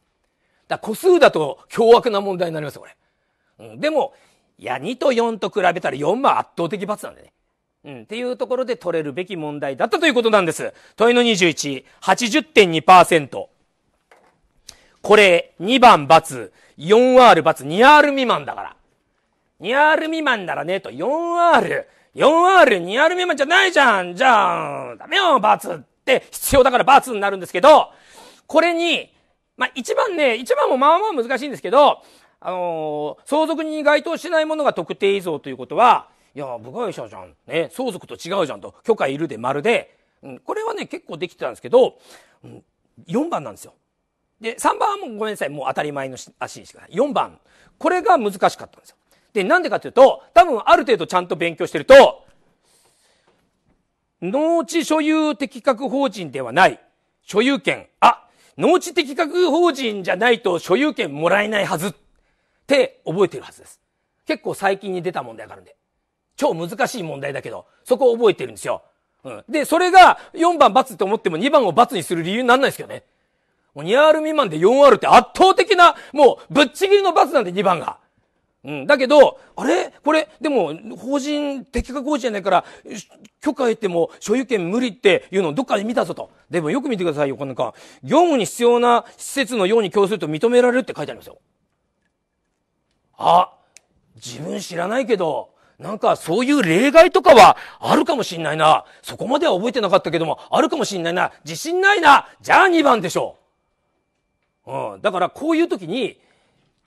Speaker 1: だ個数だと凶悪な問題になりますよこれ。うん、でもいや2と4と比べたら4は圧倒的罰なんでね。うん、っていうところで取れるべき問題だったということなんです。問いの21、80.2%。これ、2番×、4R×、2R 未満だから。2R 未満ならね、と 4R、4R、2R 未満じゃないじゃんじゃんダメよ、罰って必要だから罰になるんですけど、これに、まあ、一番ね、一番もまあまあ難しいんですけど、あのー、相続に該当しないものが特定依存ということは、いや、部外者じゃん。ね、相続と違うじゃんと、許可いるでまるで、うん、これはね、結構できてたんですけど、うん、4番なんですよ。で、3番はもうごめんなさい。もう当たり前の足にしかない。4番。これが難しかったんですよ。で、なんでかというと、多分ある程度ちゃんと勉強してると、農地所有適格法人ではない、所有権、あ、農地適格法人じゃないと所有権もらえないはずって覚えてるはずです。結構最近に出た問題があるんで。超難しい問題だけど、そこを覚えてるんですよ。うん。で、それが4番×って思っても2番を×にする理由になんないですけどね。もう 2R 未満で 4R って圧倒的な、もうぶっちぎりの×なんで2番が。うん。だけど、あれこれ、でも、法人、適格法人じゃないから、許可得ても所有権無理っていうのをどっかで見たぞと。でもよく見てくださいよ、この中。業務に必要な施設のように供すると認められるって書いてありますよ。あ、自分知らないけど、なんかそういう例外とかはあるかもしんないな。そこまでは覚えてなかったけども、あるかもしんないな。自信ないな。じゃあ2番でしょう。うん。だからこういう時に、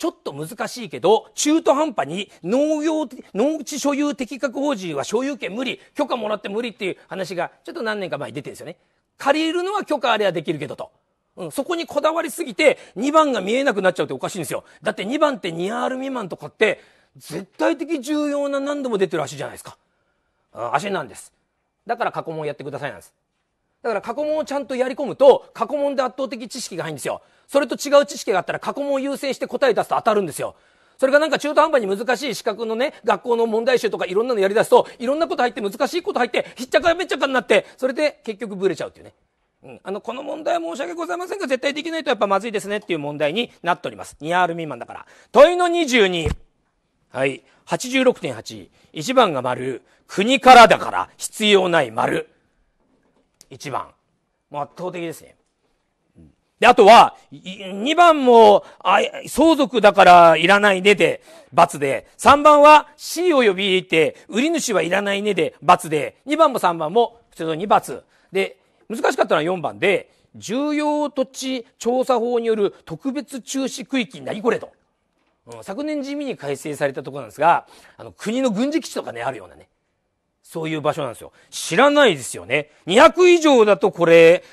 Speaker 1: ちょっと難しいけど、中途半端に農業、農地所有適格法人は所有権無理、許可もらって無理っていう話が、ちょっと何年か前に出てるんですよね。借りるのは許可あれはできるけどと。うん、そこにこだわりすぎて、2番が見えなくなっちゃうっておかしいんですよ。だって2番って 2R 未満とかって、絶対的重要な何度も出てる足じゃないですか。うん、足なんです。だから過去問やってくださいなんです。だから過去問をちゃんとやり込むと、過去問で圧倒的知識が入るんですよ。それと違う知識があったら過去問を優先して答え出すと当たるんですよ。それがなんか中途半端に難しい資格のね、学校の問題集とかいろんなのやり出すと、いろんなこと入って難しいこと入って、ひっちゃかめっちゃかになって、それで結局ブレちゃうっていうね。うん、あの、この問題は申し訳ございませんが、絶対できないとやっぱまずいですねっていう問題になっております。2R 未満だから。問いの22。はい。86.8。1番が丸。国からだから必要ない丸。1番。もう圧倒的ですね。で、あとは、2番も、相続だからいらないねで、罰で、3番は C を呼び入れて、売り主はいらないねで、罰で、2番も3番も普通の2罰。で、難しかったのは4番で、重要土地調査法による特別中止区域になりこれと。うん、昨年地味に改正されたところなんですが、あの、国の軍事基地とかね、あるようなね。そういう場所なんですよ。知らないですよね。200以上だとこれ、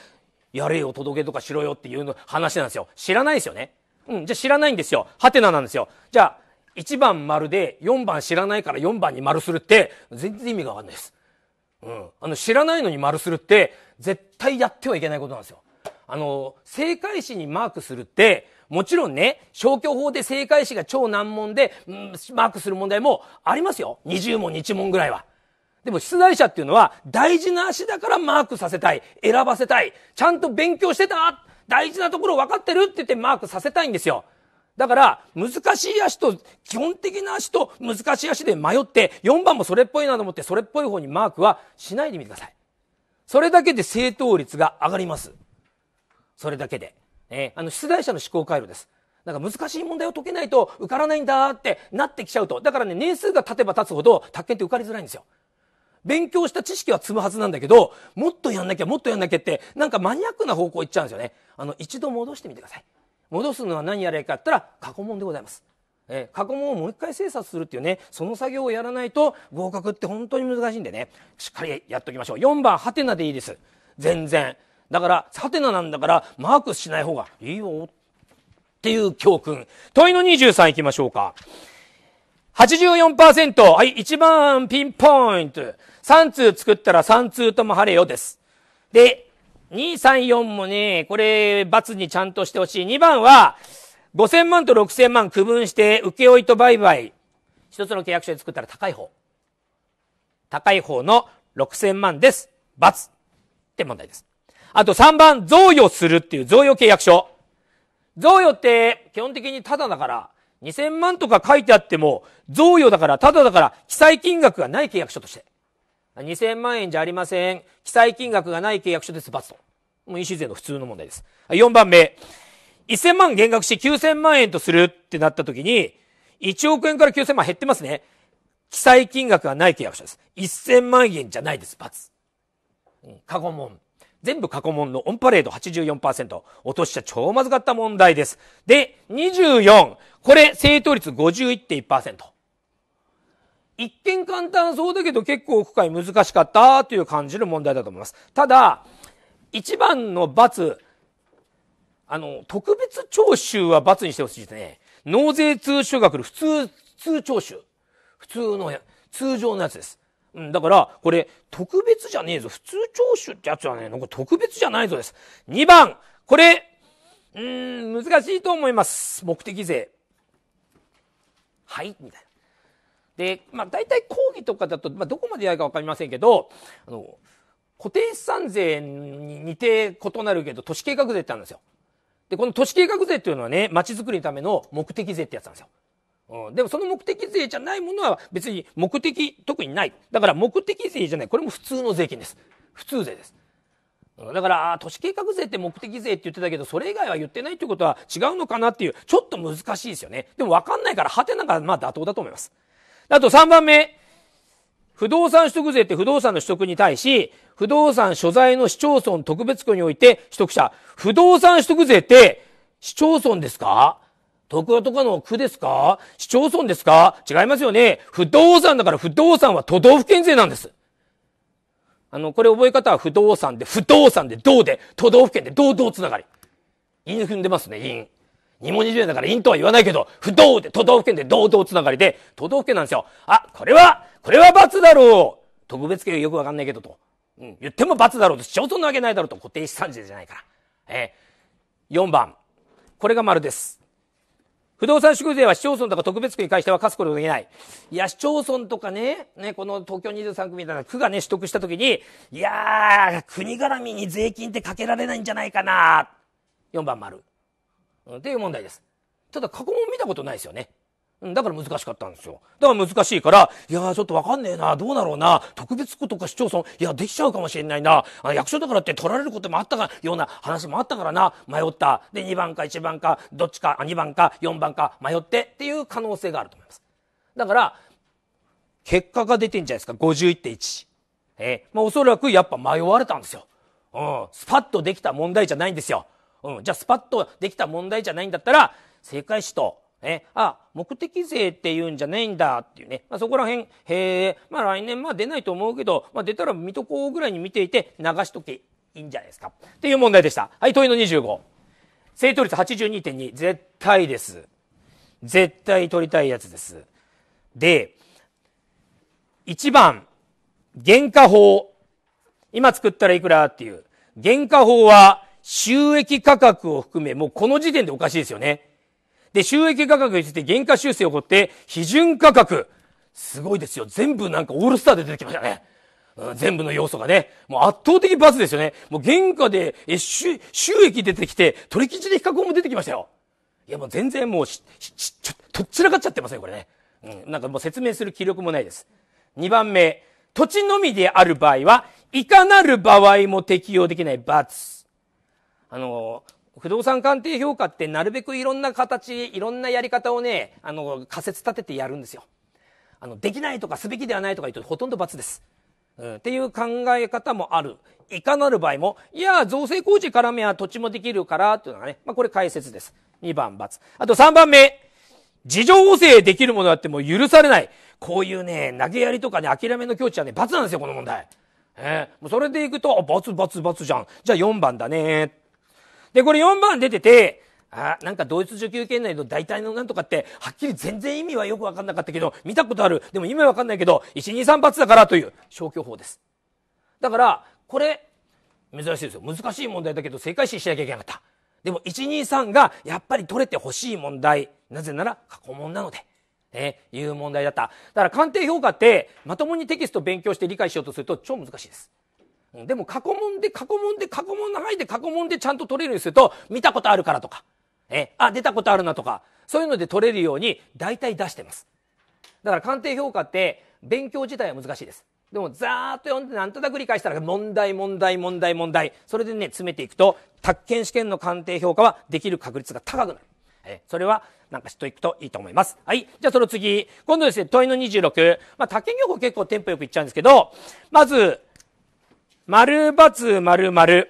Speaker 1: やれよ、届けとかしろよっていうの話なんですよ。知らないですよね。うん、じゃあ知らないんですよ。ハテナなんですよ。じゃあ、1番丸で4番知らないから4番に丸するって、全然意味がわかんないです。うん。あの、知らないのに丸するって、絶対やってはいけないことなんですよ。あの、正解詞にマークするって、もちろんね、消去法で正解詞が超難問で、うん、マークする問題もありますよ。20問、1問ぐらいは。でも出題者っていうのは大事な足だからマークさせたい。選ばせたい。ちゃんと勉強してた大事なところ分かってるって言ってマークさせたいんですよ。だから、難しい足と、基本的な足と難しい足で迷って、4番もそれっぽいなと思って、それっぽい方にマークはしないでみてください。それだけで正答率が上がります。それだけで。えー、あの、出題者の思考回路です。なんか難しい問題を解けないと受からないんだってなってきちゃうと。だからね、年数が経てば経つほど、卓研って受かりづらいんですよ。勉強した知識は積むはずなんだけど、もっとやんなきゃ、もっとやんなきゃって、なんかマニアックな方向行っちゃうんですよね。あの、一度戻してみてください。戻すのは何やれかって言ったら、過去問でございます。えー、過去問をもう一回精査するっていうね、その作業をやらないと合格って本当に難しいんでね、しっかりやっときましょう。4番、ハテナでいいです。全然。だから、ハテナなんだから、マークしない方がいいよ。っていう教訓。問いの23いきましょうか。84%。はい、1番ピンポイント。3通作ったら3通とも晴れよです。で、2、3、4もね、これ、罰にちゃんとしてほしい。2番は、5000万と6000万区分して、請負と売買、一つの契約書で作ったら高い方。高い方の6000万です。罰って問題です。あと3番、贈与するっていう贈与契約書。贈与って基本的にタダだから、2000万とか書いてあっても、贈与だから、タダだから、記載金額がない契約書として。2000万円じゃありません。記載金額がない契約書です、罰と。もう飲酒税の普通の問題です。4番目。1000万減額し9000万円とするってなった時に、1億円から9000万減ってますね。記載金額がない契約書です。1000万円じゃないです、罰。うん、過去問。全部過去問のオンパレード84%。落としちゃ超まずかった問題です。で、24。これ、正答率51.1%。一見簡単そうだけど結構奥会難しかったという感じの問題だと思います。ただ、一番の罰、あの、特別徴収は罰にしてほしいですね。納税通所額の普通、通徴収。普通のや、通常のやつです。うん、だから、これ、特別じゃねえぞ。普通徴収ってやつはね、なんか特別じゃないぞです。2番、これ、うん、難しいと思います。目的税。はいみたいな。で、まあ、大体講義とかだと、まあ、どこまでやるか分かりませんけど、あの、固定資産税に似て異なるけど、都市計画税ってあるんですよ。で、この都市計画税っていうのはね、街づくりのための目的税ってやつなんですよ。うん、でもその目的税じゃないものは別に目的特にない。だから目的税じゃない。これも普通の税金です。普通税です。だから、都市計画税って目的税って言ってたけど、それ以外は言ってないってことは違うのかなっていう、ちょっと難しいですよね。でも分かんないから、はてながまあ妥当だと思います。あと3番目。不動産取得税って不動産の取得に対し、不動産所在の市町村特別区において取得者。不動産取得税って市町村ですか東京とかの区ですか市町村ですか違いますよね。不動産だから不動産は都道府県税なんです。あの、これ覚え方は不動産で、不動産で、どうで、都道府県で、どうどうつながり。陰踏んでますね、陰。日本2だからインとは言わないけど、不動で都道府県で道道つながりで、都道府県なんですよ。あ、これは、これは罰だろう特別権よくわかんないけどと。うん、言っても罰だろうと、市町村のなわけないだろうと、固定資産税じゃないから。えー、4番。これが丸です。不動産得税は市町村とか特別区に関しては課すことができない。いや、市町村とかね、ね、この東京23区みたいな区がね、取得したときに、いやー、国絡みに税金ってかけられないんじゃないかな。4番丸。っていう問題です。ただ過去問見たことないですよね。だから難しかったんですよ。だから難しいから、いやーちょっとわかんねえな、どうだろうな、特別区とか市町村、いや、できちゃうかもしれないな、あ役所だからって取られることもあったか、ような話もあったからな、迷った。で、2番か1番か、どっちか、2番か4番か迷ってっていう可能性があると思います。だから、結果が出てんじゃないですか、51.1。えー、まあおそらくやっぱ迷われたんですよ。うん、スパッとできた問題じゃないんですよ。うん。じゃあ、スパッとできた問題じゃないんだったら、正解しと、え、あ、目的税っていうんじゃないんだっていうね。まあ、そこら辺、へえ、まあ来年まあ出ないと思うけど、まあ出たら見とこうぐらいに見ていて流しとけいいんじゃないですか。っていう問題でした。はい、問いの25。正答率82.2。絶対です。絶対取りたいやつです。で、1番、原価法。今作ったらいくらっていう。原価法は、収益価格を含め、もうこの時点でおかしいですよね。で、収益価格について原価修正を起こって、批准価格。すごいですよ。全部なんかオールスターで出てきましたね。うん、全部の要素がね。もう圧倒的罰ですよね。もう原価で、収、収益出てきて、取引地で比較も出てきましたよ。いやもう全然もうし、し、ちょ、とっ散らかっちゃってません、これね。うん。なんかもう説明する気力もないです。2番目。土地のみである場合は、いかなる場合も適用できない罰。あの不動産鑑定評価ってなるべくいろんな形いろんなやり方をねあの仮説立ててやるんですよあのできないとかすべきではないとか言うとほとんど罰です、うん、っていう考え方もあるいかなる場合もいや造成工事絡めは土地もできるからっていうのがね、まあ、これ解説です2番罰あと3番目事情補正できるものだってもう許されないこういうね投げやりとかね諦めの境地はね罰なんですよこの問題えー、それでいくと、バツバツバツじゃん。じゃあ4番だね。で、これ4番出てて、あなんか同一受給圏内の大体のなんとかって、はっきり全然意味はよくわかんなかったけど、見たことある。でも意味わかんないけど、1、2、3発だからという消去法です。だから、これ、珍しいですよ。難しい問題だけど、正解ししなきゃいけなかった。でも、1、2、3がやっぱり取れてほしい問題。なぜなら、過去問なので。え、いう問題だった。だから、鑑定評価って、まともにテキスト勉強して理解しようとすると、超難しいです。でも過去問で過去問で過去問の範囲で過去問でちゃんと取れるようにすると、見たことあるからとか、え、あ、出たことあるなとか、そういうので取れるように大体出してます。だから鑑定評価って勉強自体は難しいです。でもざーっと読んでなんとなく理解したら問題問題問題問題。それでね、詰めていくと、宅建試験の鑑定評価はできる確率が高くなる。え、それはなんか知っていくといいと思います。はい。じゃあその次。今度ですね、問いの26。まあ、宅建業法結構テンポよくいっちゃうんですけど、まず、丸×丸丸。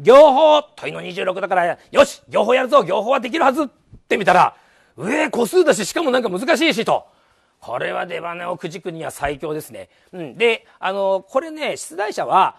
Speaker 1: 両方、問いの26だから、よし両方やるぞ両方はできるはずって見たら、上個数だし、しかもなんか難しいしと。これは出羽をくじくには最強ですね。うん。で、あの、これね、出題者は、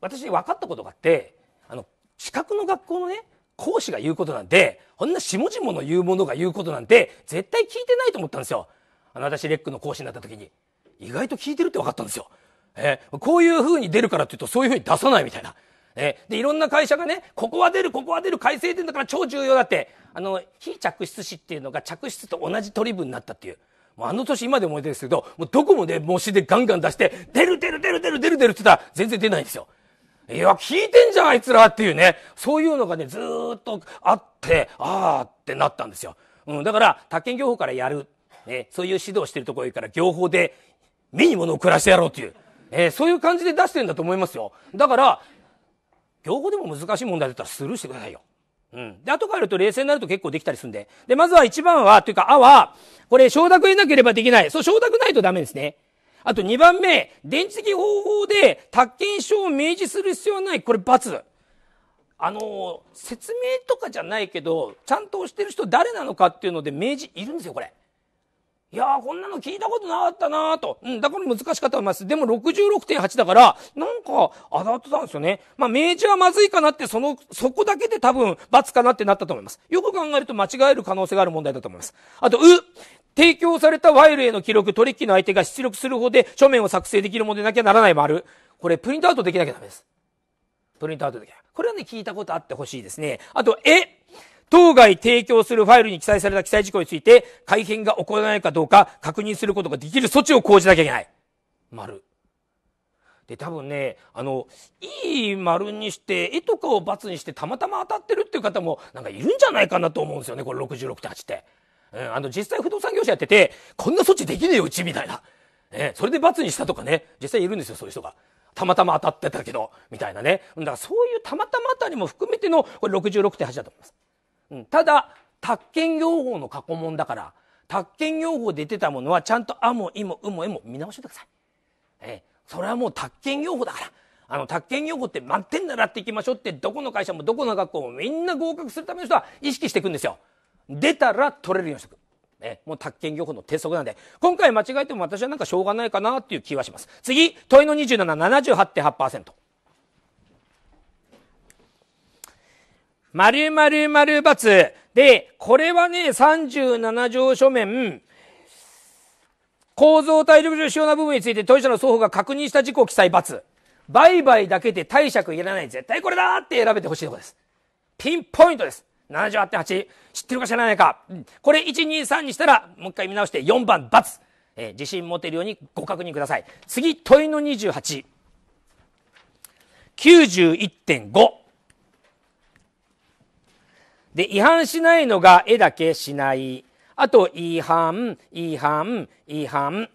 Speaker 1: 私分かったことがあって、あの、資格の学校のね、講師が言うことなんて、こんな下々の言うものが言うことなんて、絶対聞いてないと思ったんですよ。あの、私、レックの講師になった時に。意外と効いてるって分かったんですよ。えー、こういう風に出るからって言うとそういう風に出さないみたいな。えー、で、いろんな会社がね、ここは出る、ここは出る、改正点だから超重要だって、あの、非着室紙っていうのが着室と同じ取り分になったっていう。もうあの年今でも思い出ですけど、もうどこもね、模試でガンガン出して、出る出る出る出る出る出るって言ったら全然出ないんですよ。いや、聞いてんじゃん、あいつらっていうね、そういうのがね、ずっとあって、あーってなったんですよ。うん、だから、宅建業法からやる。ね、そういう指導してるところから、業法で目に物を暮らしてやろうっていう、えー、そういう感じで出してんだと思いますよ。だから、用語でも難しい問題だったらスルーしてくださいよ。うん。で、後からると冷静になると結構できたりするんで。で、まずは1番は、というか、あは、これ承諾得なければできない。そう、承諾ないとダメですね。あと2番目、電磁的方法で宅建証を明示する必要はない。これ×。あの、説明とかじゃないけど、ちゃんとしてる人誰なのかっていうので明示いるんですよ、これ。いやー、こんなの聞いたことなかったなーと。うん、だから難しかったと思います。でも66.8だから、なんか、当たってたんですよね。まあ、明治はまずいかなって、その、そこだけで多分、罰かなってなったと思います。よく考えると間違える可能性がある問題だと思います。あと、う提供されたワイルへの記録、取引の相手が出力する方で書面を作成できるものでなきゃならない丸。これ、プリントアウトできなきゃダメです。プリントアウトできない。これはね、聞いたことあってほしいですね。あと、え当該提供するファイルに記載された記載事項について、改変が行わないかどうか確認することができる措置を講じなきゃいけない。丸。で、多分ね、あの、いい丸にして、絵とかを罰にしてたまたま当たってるっていう方も、なんかいるんじゃないかなと思うんですよね、これ66.8って。うん、あの、実際不動産業者やってて、こんな措置できねえよ、うちみたいな。ね、それで罰にしたとかね、実際いるんですよ、そういう人が。たまたま当たってたけど、みたいなね。だからそういうたまたまあたりも含めての、これ66.8だと思います。うん、ただ宅建業法の過去問だから宅建業法で出てたものはちゃんと「あ」も「い」も「う」も「え」も見直してください、えそれはもう宅建業法だからあの宅建業法って満点習っていきましょうってどこの会社もどこの学校もみんな合格するための人は意識していくんですよ出たら取れるようにしていくえもう宅建業法の鉄則なんで、今回間違えても私はなんかしょうがないかなっていう気はします。次、問いの27、78.8%。〇〇〇×で、これはね、37条書面、構造体力上主要な部分について当事者の双方が確認した事項記載×。売買だけで貸借いらない。絶対これだって選べてほしいところです。ピンポイントです。78.8。知ってるか知らないか。これ123にしたら、もう一回見直して4番×。え自信持てるようにご確認ください。次、問いの28。91.5。で、違反しないのが絵だけしない。あと、違反、違反、違反。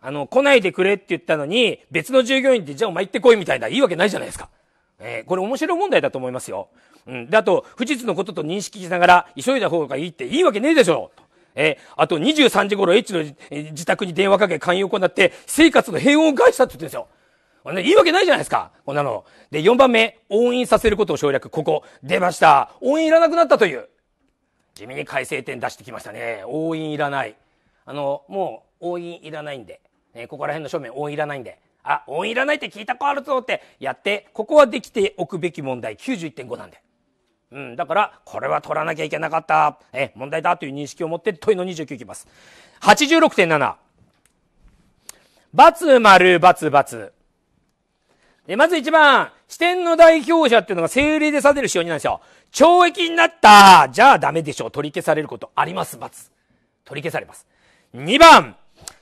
Speaker 1: あの、来ないでくれって言ったのに、別の従業員ってじゃあお前行ってこいみたいな、いいわけないじゃないですか。えー、これ面白い問題だと思いますよ。うん。で、あと、不実のことと認識しながら、急いだ方がいいっていいわけねえでしょ。えー、あと23時頃、エッチの自宅に電話かけ勧誘を行って、生活の平穏を害したって言ってるんですよ。ね、いいわけないじゃないですか。こんなの。で、4番目、音韻させることを省略。ここ、出ました。音韻いらなくなったという。地味に改正点出してきましたね。音韻いらない。あの、もう、音韻いらないんで。ね、ここら辺の正面、音韻いらないんで。あ、音韻いらないって聞いた子あるぞってやって、ここはできておくべき問題91.5なんで。うん、だから、これは取らなきゃいけなかった。え、問題だという認識を持って問いの29いきます。86.7。バツ丸バツバツ。で、まず一番、視点の代表者っていうのが政令でされる仕様になんですよ。懲役になったじゃあダメでしょう。取り消されることあります、罰。取り消されます。2番、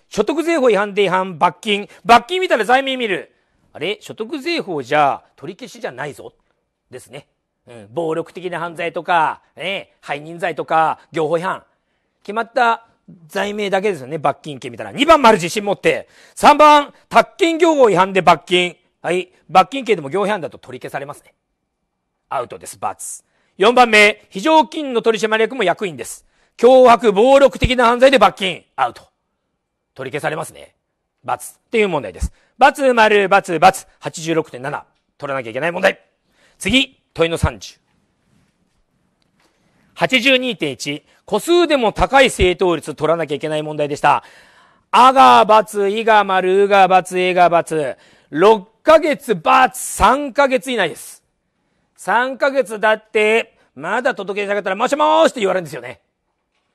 Speaker 1: 所得税法違反で違反、罰金。罰金見たら罪名見る。あれ所得税法じゃ、取り消しじゃないぞ。ですね。うん、暴力的な犯罪とか、ね、背任罪とか、業法違反。決まった罪名だけですよね、罰金刑みたいな。2番丸自信持って。3番、宅建業法違反で罰金。はい。罰金刑でも行犯だと取り消されますね。アウトです、罰。4番目、非常勤の取締役も役員です。脅迫、暴力的な犯罪で罰金、アウト。取り消されますね。罰っていう問題です。罰丸罰罰86.7。取らなきゃいけない問題。次、問いの30。82.1。個数でも高い正答率取らなきゃいけない問題でした。あが罰、いが丸、うが罰、えが罰。6 1ヶ月バツ3ヶ月以内です。3ヶ月だって、まだ届け出なかったら、もしもーしって言われるんですよね。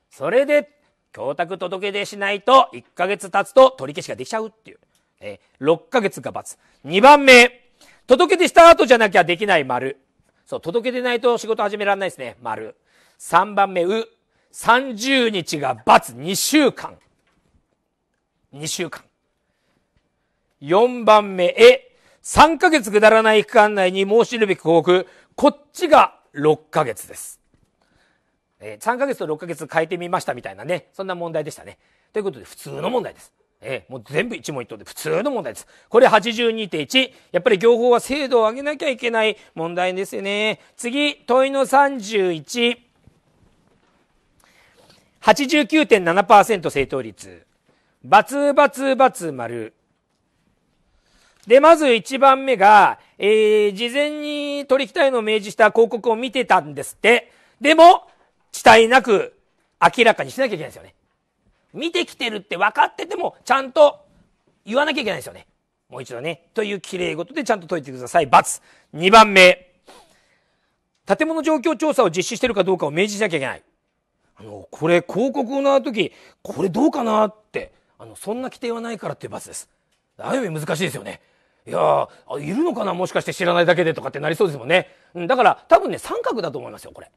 Speaker 1: それで、供託届出しないと、1ヶ月経つと取り消しができちゃうっていう。え6ヶ月が罰。2番目、届け出した後じゃなきゃできない丸。そう、届け出ないと仕事始められないですね、丸。3番目、う。30日が罰、2週間。2週間。4番目、え。3ヶ月くだらない期間内に申し入るべき報告、こっちが6ヶ月です。えー、3ヶ月と6ヶ月変えてみましたみたいなね、そんな問題でしたね。ということで、普通の問題です。えー、もう全部一問一答で普通の問題です。これ82.1。やっぱり業法は精度を上げなきゃいけない問題ですよね。次、問いの31。89.7%正答率。バツバツバツ丸。で、まず一番目が、えー、事前に取引いの明示した広告を見てたんですって。でも、地帯なく明らかにしなきゃいけないですよね。見てきてるって分かってても、ちゃんと言わなきゃいけないですよね。もう一度ね。という綺麗事でちゃんと解いてください。×。2番目。建物状況調査を実施してるかどうかを明示しなきゃいけない。あの、これ広告を習うとき、これどうかなって、あの、そんな規定はないからっていう罰です。ある意味難しいですよね。いやいるのかなもしかして知らないだけでとかってなりそうですもんね。うん、だから多分ね、三角だと思いますよ、これ。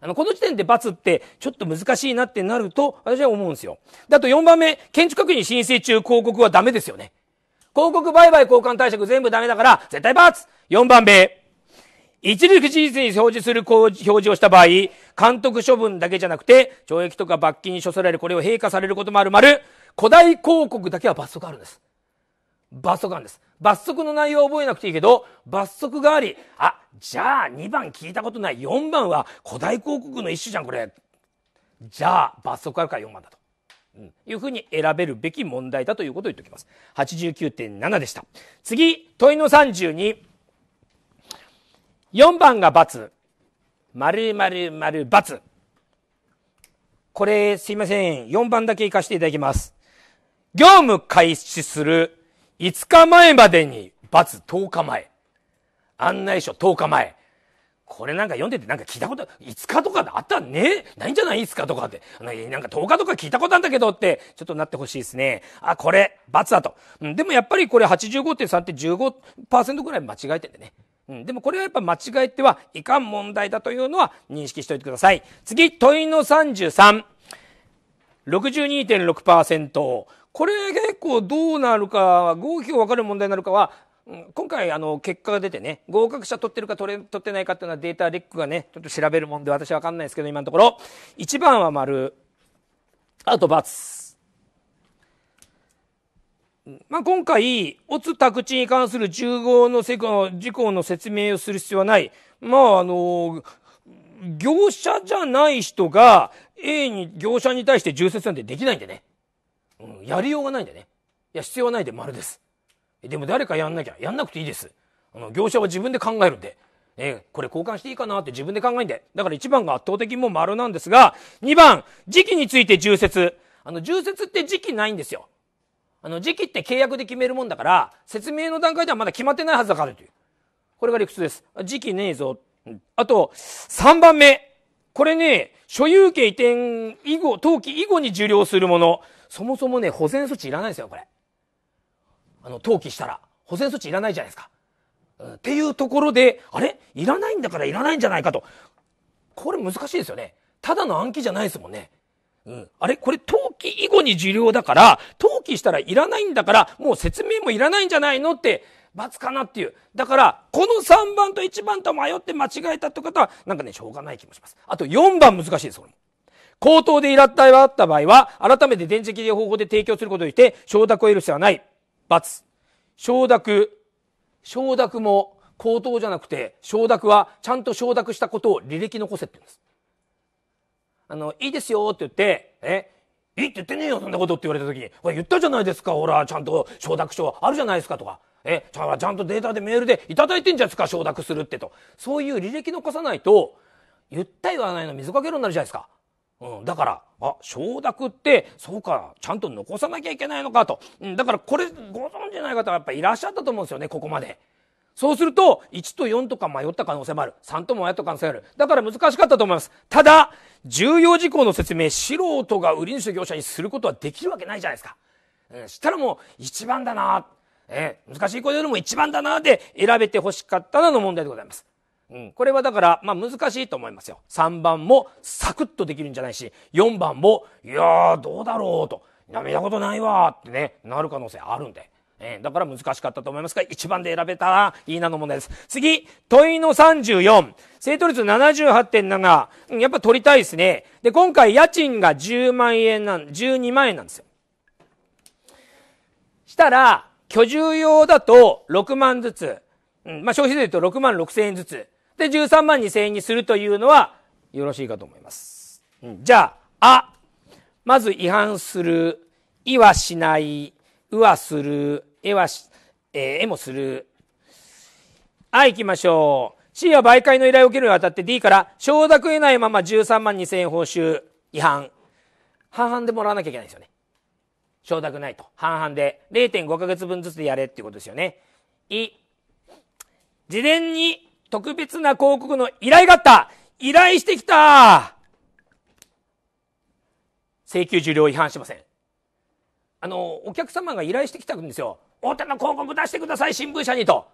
Speaker 1: あの、この時点で×ってちょっと難しいなってなると、私は思うんですよ。だと4番目、建築確認申請中広告はダメですよね。広告売買交換対策全部ダメだから、絶対 ×!4 番目。一律事実に表示する表示をした場合、監督処分だけじゃなくて、懲役とか罰金に処せられる、これを陛下されることもある丸、古代広告だけは罰則あるんです。罰則あるんです。罰則の内容を覚えなくていいけど、罰則があり、あ、じゃあ2番聞いたことない、4番は古代広告の一種じゃん、これ。じゃあ罰則あるから4番だと。うん、いうふうに選べるべき問題だということを言っておきます。89.7でした。次、問いの32。4番が罰。〇○〇×。これ、すいません。4番だけ行かせていただきます。業務開始する5日前までに罰10日前。案内書10日前。これなんか読んでてなんか聞いたこと、5日とかあったねないんじゃない ?5 日とかって。なんか10日とか聞いたことあるんだけどって、ちょっとなってほしいですね。あ、これ、罰だと。うん、でもやっぱりこれ85.3って15%ぐらい間違えてんだね。うん、でもこれはやっぱ間違えてはいかん問題だというのは認識しておいてください。次、問いの33。62.6%。これ結構どうなるか、合否を分かる問題になるかは、今回あの結果が出てね合格者取ってるか取れ取ってないかっていうのはデータレックがねちょっと調べるもんで私は分かんないですけど今のところ1番は丸あと×まあ、今回、オツ宅地に関するの0号の事項の説明をする必要はない。まあ、あの、業者じゃない人が A に、業者に対して重説なんてできないんでね。うん、やりようがないんだね。いや、必要ないで丸です。でも誰かやんなきゃ、やんなくていいです。あの、業者は自分で考えるんで。え、これ交換していいかなって自分で考えんで。だから1番が圧倒的にもう丸なんですが、2番、時期について重説。あの、重説って時期ないんですよ。あの、時期って契約で決めるもんだから、説明の段階ではまだ決まってないはずだからという。これが理屈です。時期ねえぞ。あと、3番目。これね、所有権移転以後、登記以後に受領するもの。そもそもね、保全措置いらないんですよ、これ。あの、登記したら、保全措置いらないじゃないですか。うん、っていうところで、あれいらないんだからいらないんじゃないかと。これ難しいですよね。ただの暗記じゃないですもんね。うん。あれこれ登記以後に受領だから、登記したらいらないんだから、もう説明もいらないんじゃないのって、罰かなっていう。だから、この3番と1番と迷って間違えたって方は、なんかね、しょうがない気もします。あと4番難しいです、これも。口頭で依頼があった場合は、改めて電磁気で方法で提供することにして、承諾を得る必要はない。×。承諾。承諾も口頭じゃなくて、承諾はちゃんと承諾したことを履歴残せって言うんです。あの、いいですよって言って、え、いいって言ってねえよ、そんなことって言われた時に、これ言ったじゃないですか、ほら、ちゃんと承諾書あるじゃないですかとか、え、ちゃちゃんとデータでメールでいただいてんじゃないですか、承諾するってと。そういう履歴残さないと、言った言わないの水かけ論になるじゃないですか。うん、だから、あ、承諾って、そうか、ちゃんと残さなきゃいけないのかと。うん、だからこれ、ご存知ない方はやっぱいらっしゃったと思うんですよね、ここまで。そうすると、1と4とか迷った可能性もある。3とも迷った可能性もある。だから難しかったと思います。ただ、重要事項の説明、素人が売り主業者にすることはできるわけないじゃないですか。うん、したらもう、一番だな、えー、難しいことよりも一番だなで選べて欲しかったなの問題でございます。うん、これはだから、まあ難しいと思いますよ。3番もサクッとできるんじゃないし、4番も、いやーどうだろうと、やめたことないわってね、なる可能性あるんで。えー、だから難しかったと思いますが、1番で選べたらいいなの問題です。次、問いの34。正答率78.7。うん、やっぱ取りたいですね。で、今回家賃が10万円なん、12万円なんですよ。したら、居住用だと6万ずつ。うん、まあ消費税と6万6千円ずつ。で、13万2000円にするというのは、よろしいかと思います。うん、じゃあ、あ。まず違反する。いはしない。うはする。えはし、えー、えもする。あ、行きましょう。C は媒介の依頼を受けるにあたって D から承諾得ないまま13万2000円報酬違反。半々でもらわなきゃいけないですよね。承諾ないと。半々で。0.5ヶ月分ずつでやれっていうことですよね。い。事前に特別な広告の依頼があった依頼してきた請求受領違反しません。あの、お客様が依頼してきたんですよ。大手の広告出してください、新聞社にと。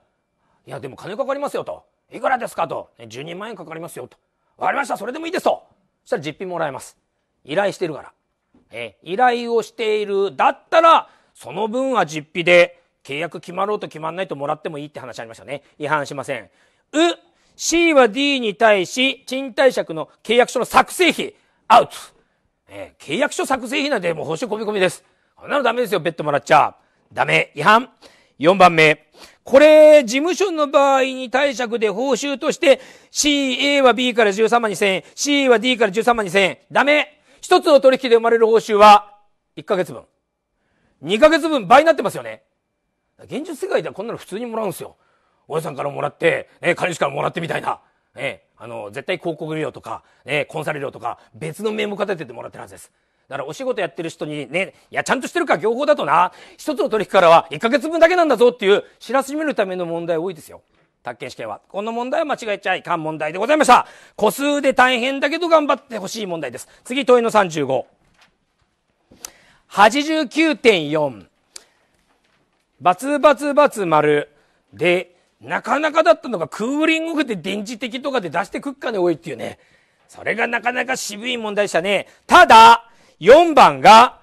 Speaker 1: いや、でも金かかりますよと。いくらですかと。12万円かかりますよと。わかりました、それでもいいですと。そしたら実費もらえます。依頼してるから。え、依頼をしている。だったら、その分は実費で、契約決まろうと決まんないともらってもいいって話ありましたね。違反しません。う。C は D に対し、賃貸借の契約書の作成費、アウト。えー、契約書作成費なんてもう報酬込み込みです。こんなのダメですよ、ベッドもらっちゃ。ダメ、違反。4番目。これ、事務所の場合に貸借で報酬として、C、A は B から13万2000円、C は D から13万2000円。ダメ一つの取引で生まれる報酬は、1ヶ月分。2ヶ月分倍になってますよね。現実世界ではこんなの普通にもらうんですよ。親さんからもらって、ね、彼氏からもらってみたいな。ね、あの、絶対広告料とか、ね、コンサル料とか、別の名目立ててもらってるはずです。だからお仕事やってる人にね、いや、ちゃんとしてるか、業法だとな、一つの取引からは1ヶ月分だけなんだぞっていう知らしめるための問題多いですよ。宅建試験は。この問題は間違えちゃいかん問題でございました。個数で大変だけど頑張ってほしい問題です。次、問いの35。89.4。バツバツバツ丸で、なかなかだったのがクーリングオフで電磁的とかで出してくっかね、多いっていうね。それがなかなか渋い問題でしたね。ただ、4番が、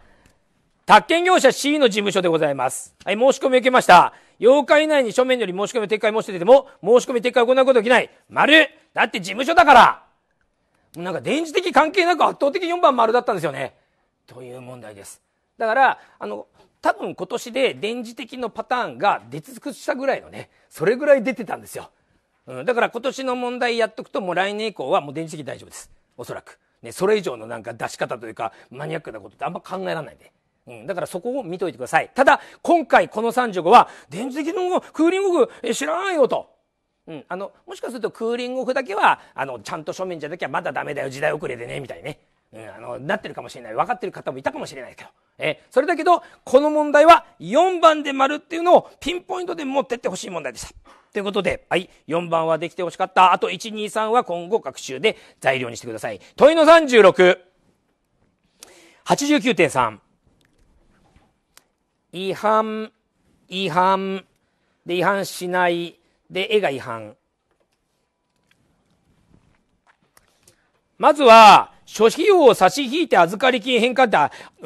Speaker 1: 宅建業者 C の事務所でございます。はい、申し込み受けました。8日以内に書面より申し込み撤回申し出てても、申し込み撤回を行うことできない。丸だって事務所だからなんか電磁的関係なく圧倒的4番丸だったんですよね。という問題です。だから、あの、多分今年で電磁的のパターンが出尽くしたぐらいのね、それぐらい出てたんですよ。うん、だから今年の問題やっとくともう来年以降はもう電磁的大丈夫です。おそらく。ね、それ以上のなんか出し方というかマニアックなことってあんま考えられないんで。うん、だからそこを見といてください。ただ、今回この35は、電磁的のクーリングオフえ知らないよと。うん、あの、もしかするとクーリングオフだけは、あの、ちゃんと書面じゃなきゃまだダメだよ、時代遅れでね、みたいね。えん、あの、なってるかもしれない。分かってる方もいたかもしれないけど。えー、それだけど、この問題は4番で丸っていうのをピンポイントで持ってってほしい問題でした。ということで、はい、4番はできてほしかった。あと1、2、3は今後学習で材料にしてください。問いの36。89.3。違反、違反。で、違反しない。で、絵が違反。まずは、諸費用を差し引いて預かり金返還って、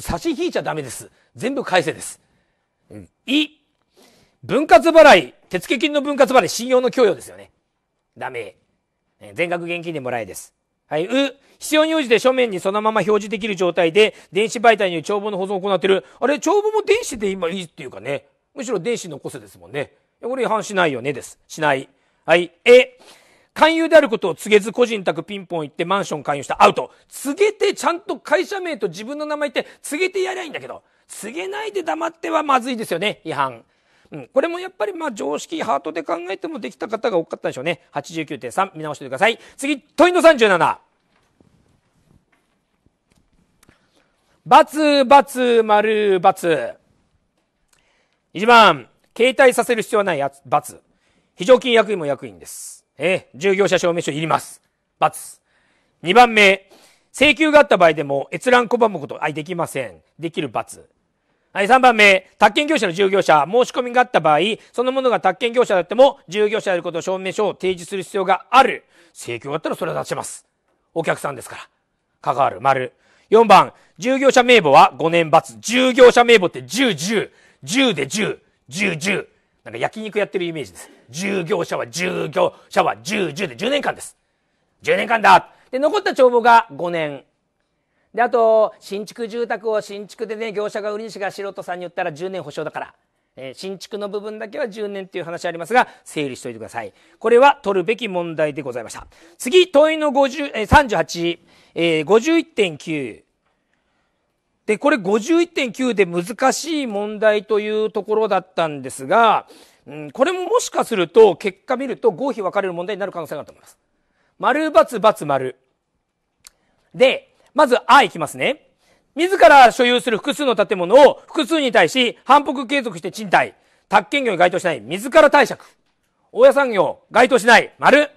Speaker 1: 差し引いちゃダメです。全部返せです。うん、い、分割払い、手付金の分割払い、信用の供与ですよね。ダメ。全額現金でもらえです。はい、う、必要に応じて書面にそのまま表示できる状態で、電子媒体に帳簿の保存を行ってる。あれ、帳簿も電子で今いいっていうかね。むしろ電子残せですもんね。これ違反しないよね、です。しない。はい、え、勧誘であることを告げず個人宅ピンポン行ってマンション勧誘したアウト。告げてちゃんと会社名と自分の名前って告げてやりゃいいんだけど、告げないで黙ってはまずいですよね、違反。うん、これもやっぱりまあ常識、ハートで考えてもできた方が多かったんでしょうね。89.3見直してください。次、問いの37。×、×、バツ、丸、バ1番、携帯させる必要はないやつ、バ非常勤役員も役員です。えー、従業者証明書いります。×。二番目、請求があった場合でも閲覧拒むこと、はい、できません。できる×。はい、三番目、宅建業者の従業者、申し込みがあった場合、そのものが宅建業者であっても、従業者であることを証明書を提示する必要がある。請求があったらそれは出します。お客さんですから。関わる、丸。四番、従業者名簿は5年罰。従業者名簿って10、10。10で10。10、10。なんか焼肉やってるイメージです。従業者は従業者は10、10で10年間です。10年間だ。で、残った帳簿が5年。で、あと、新築住宅を新築でね、業者が売り主が素人さんに言ったら10年保証だから。え新築の部分だけは10年という話ありますが、整理しておいてください。これは取るべき問題でございました。次、問いの50、え38、えー、51.9。で、これ51.9で難しい問題というところだったんですが、うん、これももしかすると結果見ると合否分かれる問題になる可能性があると思います。丸××丸。で、まずあ、いきますね。自ら所有する複数の建物を複数に対し反復継続して賃貸。宅建業に該当しない。自ら貸借。大家産業、該当しない。丸。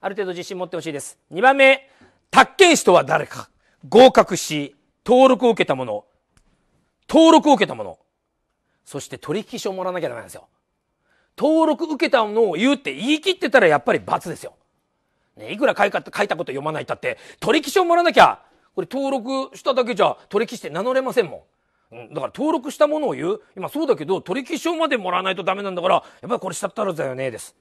Speaker 1: ある程度自信持ってほしいです。2番目、宅建士とは誰か。合格し、登録を受けたもの。登録を受けたもの。そして取引書もらわなきゃダメなんですよ。登録受けたのを言うって言い切ってたらやっぱり罰ですよ。ね、いくら書いた書いたこと読まないったって、取引書もらわなきゃ、これ登録しただけじゃ取引して名乗れませんもん。うん、だから登録したものを言う今そうだけど、取引書までもらわないとダメなんだから、やっぱりこれしたったらだよね、です。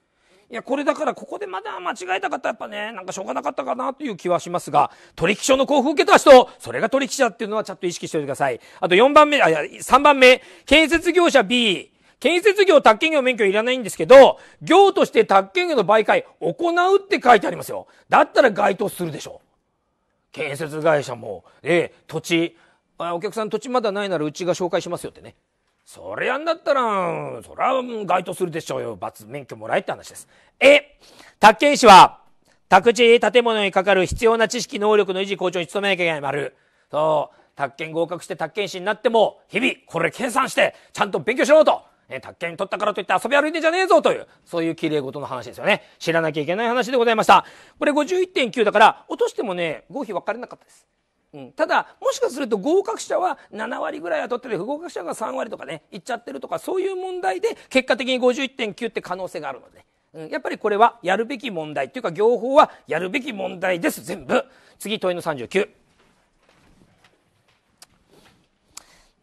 Speaker 1: いや、これだからここでまだ間違えたかった、やっぱね、なんかしょうがなかったかなという気はしますが、取引所の交付を受けた人、それが取引者っていうのはちゃんと意識しておいてください。あと4番目、あ、いや、3番目、建設業者 B、建設業、宅建業免許いらないんですけど、業として宅建業の媒介行うって書いてありますよ。だったら該当するでしょ。建設会社も、ええ、土地、あお客さん土地まだないならうちが紹介しますよってね。それやんだったら、そりゃ該当するでしょうよ。罰免許もらえって話です。え、宅建士は、宅地、建物にかかる必要な知識、能力の維持、向上に努めなきゃいけない、丸。そう、宅建合格して宅建士になっても、日々、これ計算して、ちゃんと勉強しろと。え、宅建取ったからといって遊び歩いてんじゃねえぞという、そういう綺麗事の話ですよね。知らなきゃいけない話でございました。これ51.9だから、落としてもね、合否分かれなかったです。ただもしかすると合格者は7割ぐらいは取ってて不合格者が3割とかねいっちゃってるとかそういう問題で結果的に51.9って可能性があるので、うん、やっぱりこれはやるべき問題というか業法はやるべき問題です全部次問いの39。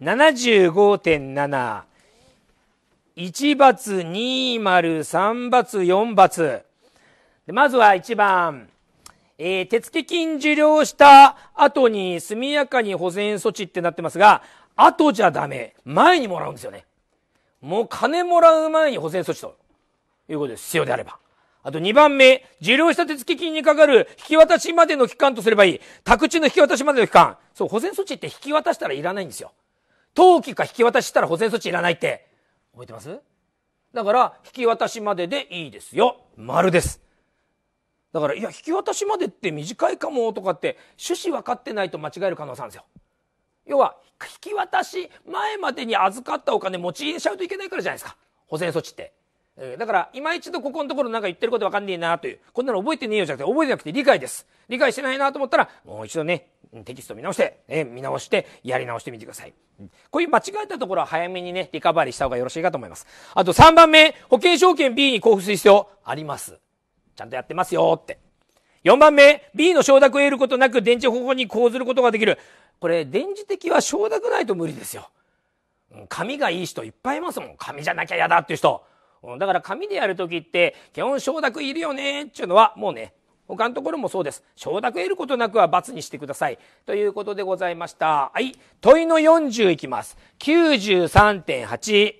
Speaker 1: 75.7 1罰2丸3罰4罰まずは1番えー、手付金受領した後に速やかに保全措置ってなってますが、後じゃダメ。前にもらうんですよね。もう金もらう前に保全措置ということです。必要であれば。あと2番目、受領した手付金にかかる引き渡しまでの期間とすればいい。宅地の引き渡しまでの期間。そう、保全措置って引き渡したらいらないんですよ。登記か引き渡ししたら保全措置いらないって。覚えてますだから、引き渡しまででいいですよ。丸です。だからいや引き渡しまでって短いかもとかって趣旨分かってないと間違える可能性あるんですよ。要は引き渡し前までに預かったお金持ち入れちゃうといけないからじゃないですか保全措置って。だから、今一度ここのところなんか言ってることわかんねえなという。こんなの覚えてねえよじゃなくて、覚えてなくて理解です。理解してないなと思ったら、もう一度ね、テキスト見直して、え見直して、やり直してみてください。こういう間違えたところは早めにね、リカバリーした方がよろしいかと思います。あと3番目、保険証券 B に交付する必要あります。ちゃんとやってますよって。4番目、B の承諾を得ることなく電池方法に講ずることができる。これ、電磁的は承諾ないと無理ですよ。紙がいい人いっぱいいますもん。紙じゃなきゃ嫌だっていう人。だから紙でやるときって、基本承諾いるよねっていうのは、もうね、他のところもそうです。承諾得ることなくは罰にしてください。ということでございました。はい。問いの40いきます。93.8。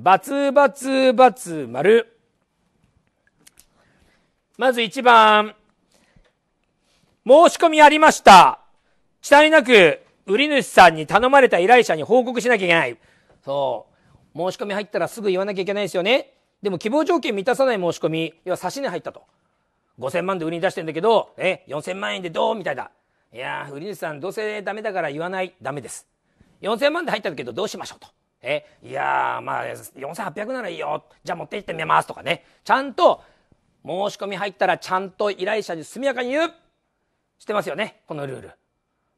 Speaker 1: ×××丸。まず1番。申し込みありました。地体なく、売り主さんに頼まれた依頼者に報告しなきゃいけない。そう。申し込み入ったらすぐ言わなきゃいけないですよね。でも希望条件満たさない申し込み、要は差し値入ったと。5000万で売りに出してんだけど、え、4000万円でどうみたいだ。いやー、売り主さんどうせダメだから言わない。ダメです。4000万で入ったけどどうしましょうと。え、いやー、まあ、4800ならいいよ。じゃあ持って行ってみますとかね。ちゃんと申し込み入ったらちゃんと依頼者に速やかに言うしてますよね、このルール。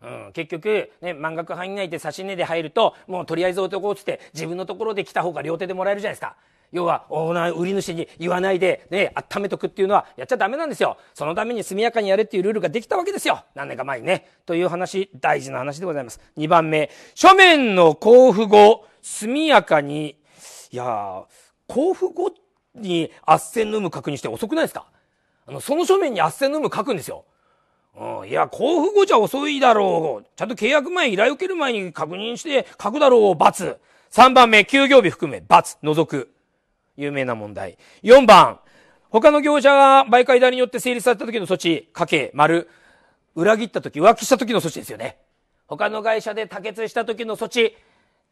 Speaker 1: うん、結局、ね、満額範囲内で差し値で入ると、もうとりあえず男をつって、自分のところで来た方が両手でもらえるじゃないですか。要は、オーナー、売り主に言わないで、ね、温めとくっていうのは、やっちゃダメなんですよ。そのために速やかにやれっていうルールができたわけですよ。何年か前にね。という話、大事な話でございます。2番目、書面の交付後、速やかに、いやー、交付後ってに圧旋の有無確認して遅くないですかあの、その書面に圧旋の有無書くんですよ。うん、いや、交付後じゃ遅いだろう。ちゃんと契約前、依頼受ける前に確認して書くだろう、罰。3番目、休業日含め、罰、除く。有名な問題。4番、他の業者が媒介代によって成立された時の措置、かけ、丸。裏切った時、浮気した時の措置ですよね。他の会社で多決した時の措置、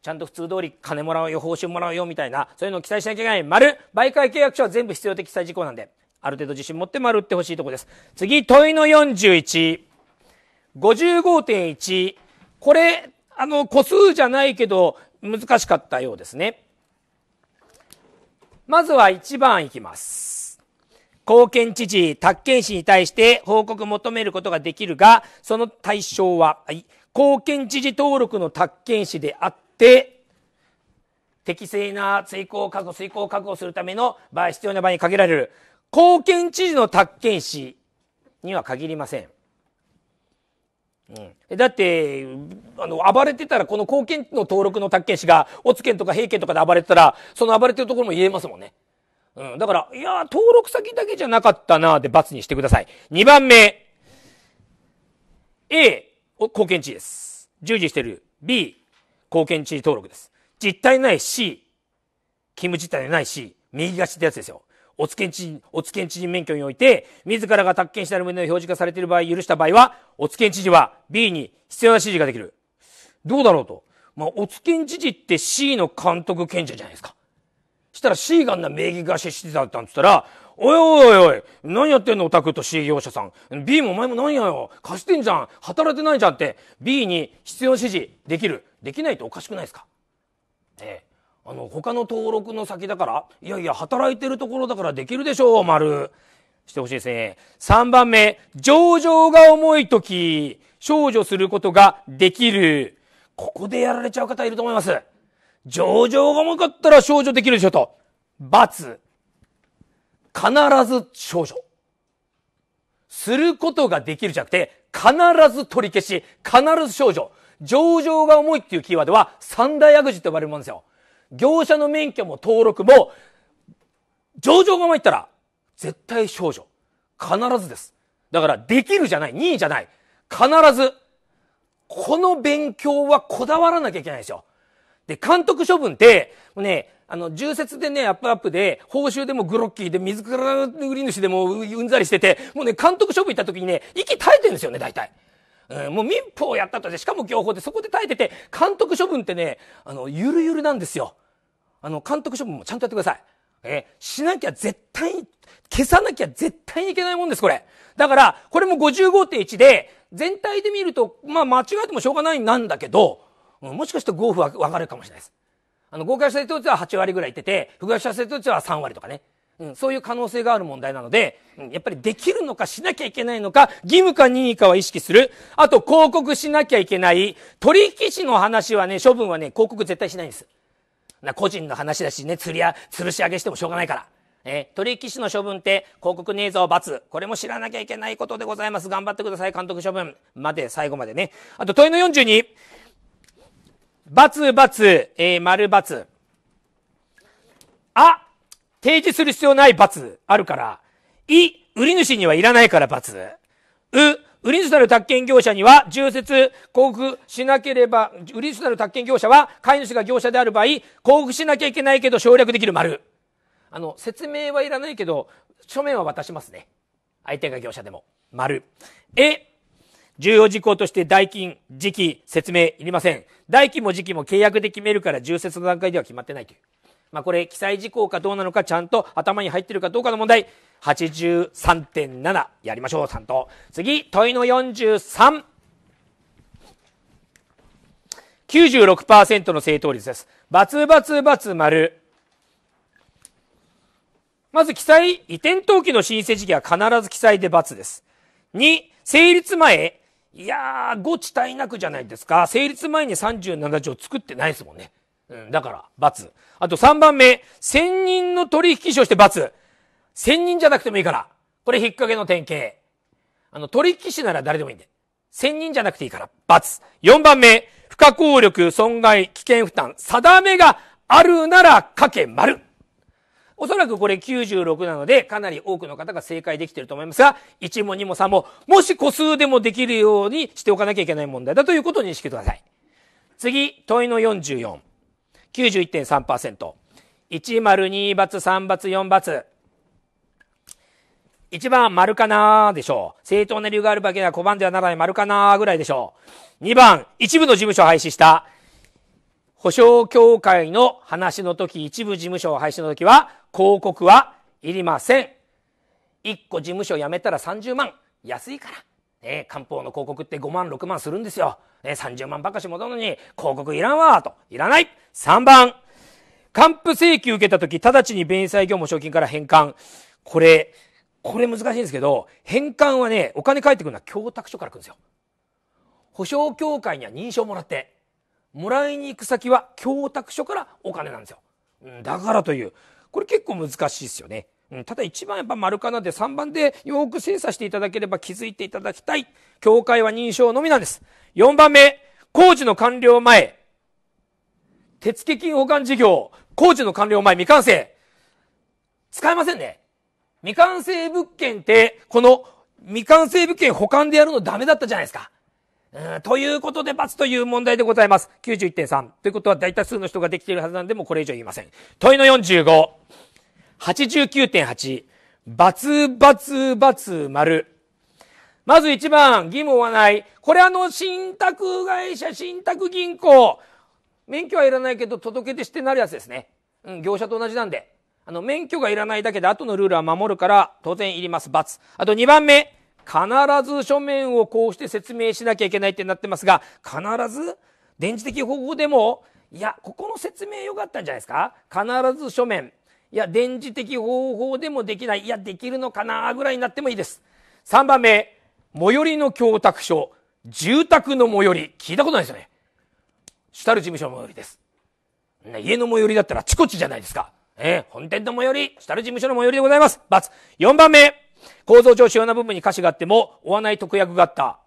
Speaker 1: ちゃんと普通通り金もらうよ、報酬もらうよ、みたいな、そういうのを記載しなきゃいけない。丸、媒介契約書は全部必要的記載事項なんで、ある程度自信持って丸打ってほしいとこです。次、問いの41。55.1。これ、あの、個数じゃないけど、難しかったようですね。まずは1番いきます。後見知事、宅建士に対して報告求めることができるが、その対象は、はい、貢献知事登録の宅建士であって適正な遂行確保、確保するための場合、必要な場合に限られる。貢献知事の宅建士には限りません。うん、だって、あの、暴れてたら、この貢献の登録の宅建士が、大津県とか平県とかで暴れてたら、その暴れてるところも言えますもんね。うん。だから、いや、登録先だけじゃなかったな、で罰にしてください。2番目。A、貢献地です。従事してる。B、貢献地位登録です。実態ない C、勤務実態ない C、右貸しってやつですよ。おつけん知事、おつけん知事免許において、自らが宅建した旨の表示化されている場合、許した場合は、おつけん知事は B に必要な指示ができる。どうだろうと。まあ、おつけん知事って C の監督権者じゃないですか。したら C があんな名義貸ししてたったんつったら、おいおいおい、何やってんのオタクと C 業者さん。B もお前も何やよ。貸してんじゃん。働いてないじゃんって。B に必要指示できる。できないとおかしくないですかええ。あの、他の登録の先だから、いやいや、働いてるところだからできるでしょう、丸。してほしいですね。3番目、情状が重いとき、少女することができる。ここでやられちゃう方いると思います。情状が重かったら少女できるでしょと。罰。必ず少女。することができるじゃなくて、必ず取り消し、必ず少女。上場が重いっていうキーワードは三大悪事と呼ばれるもんですよ。業者の免許も登録も、上場が重いったら、絶対少女。必ずです。だから、できるじゃない、任意じゃない。必ず、この勉強はこだわらなきゃいけないですよ。で、監督処分って、ね、あの、重説でね、アップアップで、報酬でもグロッキーで、水から売り主でもうんざりしてて、もうね、監督勝負行った時にね、息絶えてるんですよね、大体。うん、もう民法をやったとして、しかも業法でそこで耐えてて、監督処分ってね、あの、ゆるゆるなんですよ。あの、監督処分もちゃんとやってください。えしなきゃ絶対に、消さなきゃ絶対にいけないもんです、これ。だから、これも55.1で、全体で見ると、まあ間違えてもしょうがないなんだけど、もしかしてゴーフは分かるかもしれないです。あの、合格者説人は8割ぐらいいてて、不合会説たは3割とかね。うん、そういう可能性がある問題なので、うん、やっぱりできるのかしなきゃいけないのか、義務か任意かは意識する。あと、広告しなきゃいけない。取引士の話はね、処分はね、広告絶対しないんです。な、個人の話だしね、釣りや、吊るし上げしてもしょうがないから。え取引士の処分って、広告ねえぞ、罰。これも知らなきゃいけないことでございます。頑張ってください、監督処分。まで、最後までね。あと、問いの42。バツバツ、えー、丸バツ。あ、提示する必要ないバツあるから、い、売り主にはいらないからバツ。う、売り主なる宅建業者には、重説、交付しなければ、売り主なる宅建業者は、飼い主が業者である場合、交付しなきゃいけないけど省略できる丸。あの、説明はいらないけど、書面は渡しますね。相手が業者でも。丸。え、重要事項として代金、時期、説明いりません。代金も時期も契約で決めるから重説の段階では決まってないという。まあこれ、記載事項かどうなのかちゃんと頭に入ってるかどうかの問題。83.7やりましょう、んと。次、問いの43。96%の正答率です。バツバツバツ丸。まず記載、移転登記の申請時期は必ず記載でツです。2、成立前、いやー、ごちたいなくじゃないですか。成立前に37条作ってないですもんね。うん、だから、罰。あと3番目、専任の取引所して罰。専任じゃなくてもいいから。これ引っ掛けの典型。あの、取引士なら誰でもいいんで。専任じゃなくていいから、罰。4番目、不可抗力、損害、危険負担、定めがあるなら、かけ、丸。おそらくこれ96なので、かなり多くの方が正解できていると思いますが、1も2も3も、もし個数でもできるようにしておかなきゃいけない問題だということを認識ください。次、問いの44。91.3%。102罰、3罰、4 × 1番、丸かなでしょう。正当な理由があるわけでは5番ではならない丸かなぐらいでしょう。2番、一部の事務所を廃止した。保証協会の話の時、一部事務所を廃止の時は、広告はいりません。1個事務所辞めたら30万。安いから。ね、漢方の広告って5万、6万するんですよ。ね、30万ばかし戻るのに、広告いらんわ、と。いらない。3番。還付請求受けたとき、直ちに弁済業務賞金から返還。これ、これ難しいんですけど、返還はね、お金返ってくるのは供託所から来るんですよ。保証協会には認証もらって、もらいに行く先は供託所からお金なんですよ。だからという、これ結構難しいですよね。うん、ただ1番やっぱ丸かなで3番でよく精査していただければ気づいていただきたい。教会は認証のみなんです。4番目、工事の完了前。手付金保管事業、工事の完了前未完成。使えませんね。未完成物件って、この未完成物件保管でやるのダメだったじゃないですか。ということで罰という問題でございます。91.3。ということは大多数の人ができているはずなんで、もこれ以上言いません。問いの45。89.8。罰、罰、罰、丸。まず1番、義務はない。これあの、信託会社、信託銀行。免許はいらないけど、届け出してなるやつですね。うん、業者と同じなんで。あの、免許がいらないだけで、後のルールは守るから、当然いります。罰。あと2番目。必ず書面をこうして説明しなきゃいけないってなってますが必ず電磁的方法でもいやここの説明良かったんじゃないですか必ず書面いや電磁的方法でもできないいやできるのかなぐらいになってもいいです3番目最寄りの供託所住宅の最寄り聞いたことないですよね主たる事務所の最寄りです家の最寄りだったらあちこちじゃないですか。えー、本店の最寄り、主たる事務所の最寄りでございます。×。4番目。構造上主要な部分に瑕疵があっても、追わない特約があった。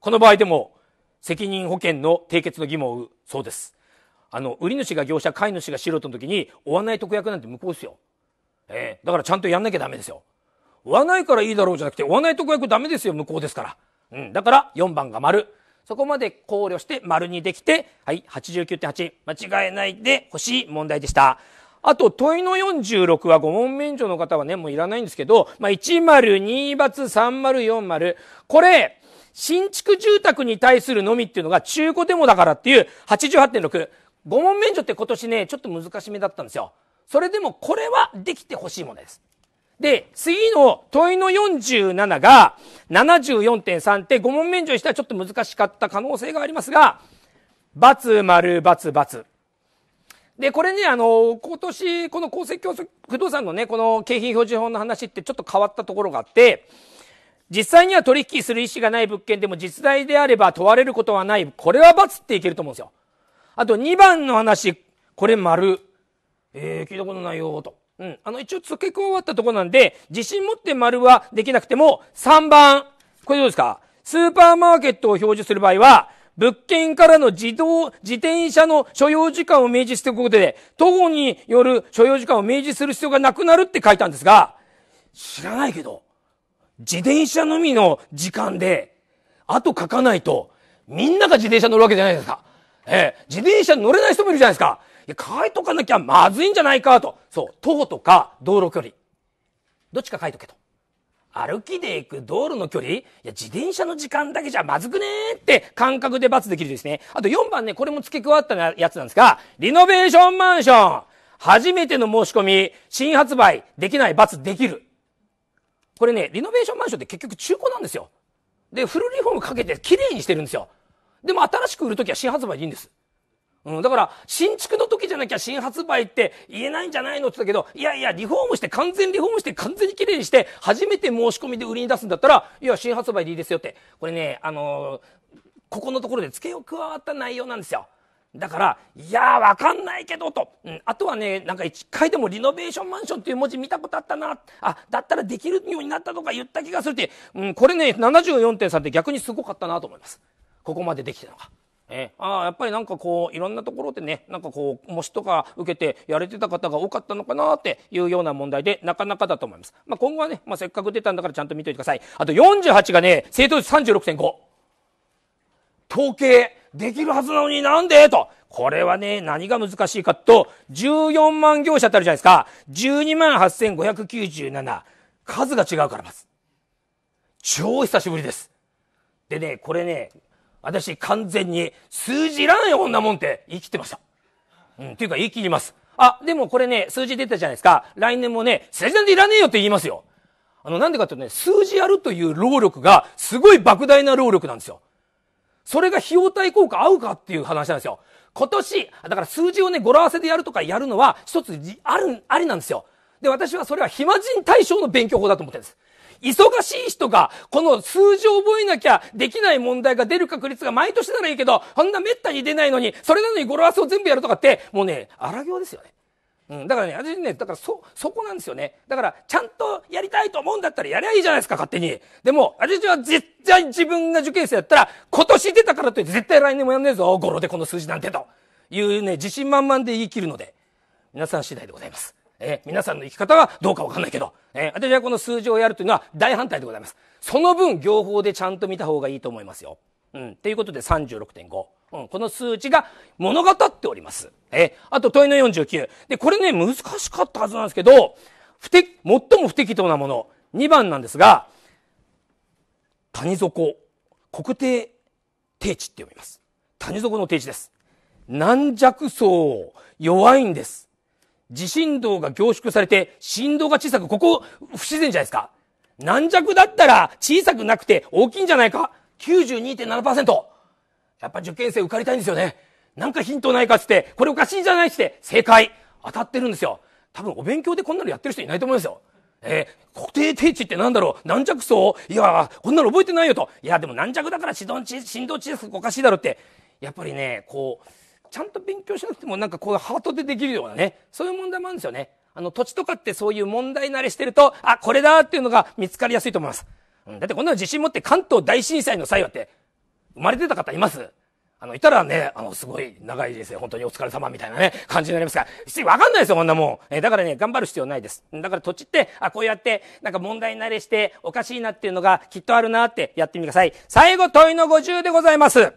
Speaker 1: この場合でも、責任保険の締結の義務を負うそうです。あの、売り主が業者、買い主が素人の時に、追わない特約なんて無効ですよ。ええー、だからちゃんとやんなきゃダメですよ。追わないからいいだろうじゃなくて、追わない特約ダメですよ、無効ですから。うん、だから4番が丸。そこまで考慮して丸にできて、はい、89.8、間違えないで欲しい問題でした。あと、問いの46は5問免除の方はね、もういらないんですけど、まあ、102 × 3040。これ、新築住宅に対するのみっていうのが中古デモだからっていう88.6。5問免除って今年ね、ちょっと難しめだったんですよ。それでもこれはできてほしいものです。で、次の問いの47が74.3って5問免除にしたらちょっと難しかった可能性がありますが、×丸××。で、これね、あの、今年、この公正競争不動産のね、この景品表示法の話ってちょっと変わったところがあって、実際には取引する意思がない物件でも実在であれば問われることはない。これは罰っていけると思うんですよ。あと2番の話、これ丸。えー、聞いたことないよと。うん。あの、一応付け加わったとこなんで、自信持って丸はできなくても、3番。これどうですかスーパーマーケットを表示する場合は、物件からの自動、自転車の所要時間を明示しておくことで、徒歩による所要時間を明示する必要がなくなるって書いたんですが、知らないけど、自転車のみの時間で、あと書かないと、みんなが自転車乗るわけじゃないですか。ええ、自転車乗れない人もいるじゃないですか。いや、書いとかなきゃまずいんじゃないかと。そう、徒歩とか道路距離。どっちか書いとけと。歩きで行く道路の距離いや、自転車の時間だけじゃまずくねーって感覚で罰できるですね。あと4番ね、これも付け加わったやつなんですが、リノベーションマンション初めての申し込み、新発売、できない罰できる。これね、リノベーションマンションって結局中古なんですよ。で、フルリフォームかけて綺麗にしてるんですよ。でも新しく売るときは新発売でいいんです。うん、だから、新築の時じゃなきゃ新発売って言えないんじゃないのって言ったけど、いやいや、リフォームして、完全リフォームして、完全に綺麗にして、初めて申し込みで売りに出すんだったら、いや、新発売でいいですよって。これね、あのー、ここのところで付けを加わった内容なんですよ。だから、いやわかんないけど、と。うん、あとはね、なんか一回でもリノベーションマンションっていう文字見たことあったな。あ、だったらできるようになったとか言った気がするって、うん、これね、74.3って逆にすごかったなと思います。ここまでできたのが。えあやっぱりなんかこういろんなところでねなんかこう模試とか受けてやれてた方が多かったのかなっていうような問題でなかなかだと思います、まあ、今後はね、まあ、せっかく出たんだからちゃんと見といてくださいあと48がね正答率36.5統計できるはずなのになんでと。これはね、何が難しいかと、14万業者ってあるじゃないですか。12万8597。数が違うからます。超久しぶりです。でね、これね、私完全に数字いらないよ、こんなもんって言い切ってました。うん、というか言い切ります。あ、でもこれね、数字出たじゃないですか。来年もね、数字なんていらねえよって言いますよ。あの、なんでかっていうとね、数字やるという労力が、すごい莫大な労力なんですよ。それが費用対効果合うかっていう話なんですよ。今年、だから数字をね、語呂合わせでやるとかやるのは、一つ、ある、ありなんですよ。で、私はそれは暇人対象の勉強法だと思ってるんです。忙しい人が、この数字を覚えなきゃできない問題が出る確率が毎年ならいいけど、そんな滅多に出ないのに、それなのに語呂合わせを全部やるとかって、もうね、荒行ですよね。うん、だからね、私ね、だからそ、そこなんですよね。だから、ちゃんとやりたいと思うんだったらやりゃいいじゃないですか、勝手に。でも、私は絶対自分が受験生だったら、今年出たからといって絶対来年もやんねえぞ、語呂でこの数字なんてと。いうね、自信満々で言い切るので、皆さん次第でございます。えー、皆さんの生き方はどうかわかんないけど、えー、私はこの数字をやるというのは大反対でございます。その分、行法でちゃんと見た方がいいと思いますよ。うん。ということで36.5。うん、この数値が物語っております。えー、あと問いの49。で、これね、難しかったはずなんですけど、不適、最も不適当なもの、2番なんですが、谷底、国定定地って読みます。谷底の定地です。軟弱層、弱いんです。地振動が凝縮されて、振動が小さく、ここ、不自然じゃないですか。軟弱だったら、小さくなくて大きいんじゃないか ?92.7%。やっぱ受験生受かりたいんですよね。なんかヒントないかつって、これおかしいんじゃないって、正解。当たってるんですよ。多分お勉強でこんなのやってる人いないと思いますよ。えー、固定定値ってなんだろう軟弱層いや、こんなの覚えてないよと。いや、でも軟弱だから振動小さくおかしいだろうって。やっぱりね、こう、ちゃんと勉強しなくてもなんかこうハートでできるようなね、そういう問題もあるんですよね。あの、土地とかってそういう問題慣れしてると、あ、これだっていうのが見つかりやすいと思います。うん、だってこんなの自信持って関東大震災の際はって、生まれてた方いますあの、いたらね、あの、すごい長い人生、本当にお疲れ様みたいなね、感じになりますから、わかんないですよ、こんなもん。えー、だからね、頑張る必要ないです。だから土地って、あ、こうやって、なんか問題慣れして、おかしいなっていうのがきっとあるなってやってみてください。最後、問いの50でございます。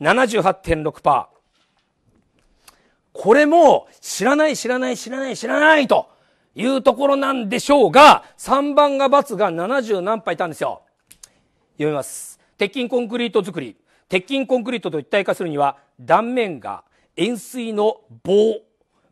Speaker 1: 78.6%。これも知らない知らない知らない知らないというところなんでしょうが、3番が×が70何杯いたんですよ。読みます。鉄筋コンクリート作り。鉄筋コンクリートと一体化するには、断面が円錐の棒、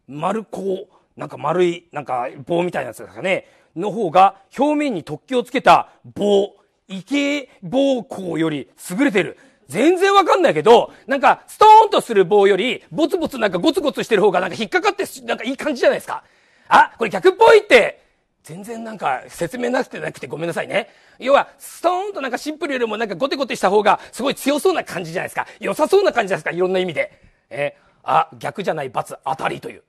Speaker 1: 丸こう、なんか丸い、なんか棒みたいなやつですかね。の方が表面に突起をつけた棒、池棒孔より優れてる。全然わかんないけど、なんか、ストーンとする棒より、ボツボツなんかゴツゴツしてる方がなんか引っかかって、なんかいい感じじゃないですか。あ、これ逆っぽいって、全然なんか説明なくてなくてごめんなさいね。要は、ストーンとなんかシンプルよりもなんかゴテゴテした方がすごい強そうな感じじゃないですか。良さそうな感じじゃないですか。いろんな意味で。えあ、逆じゃない罰当たりという。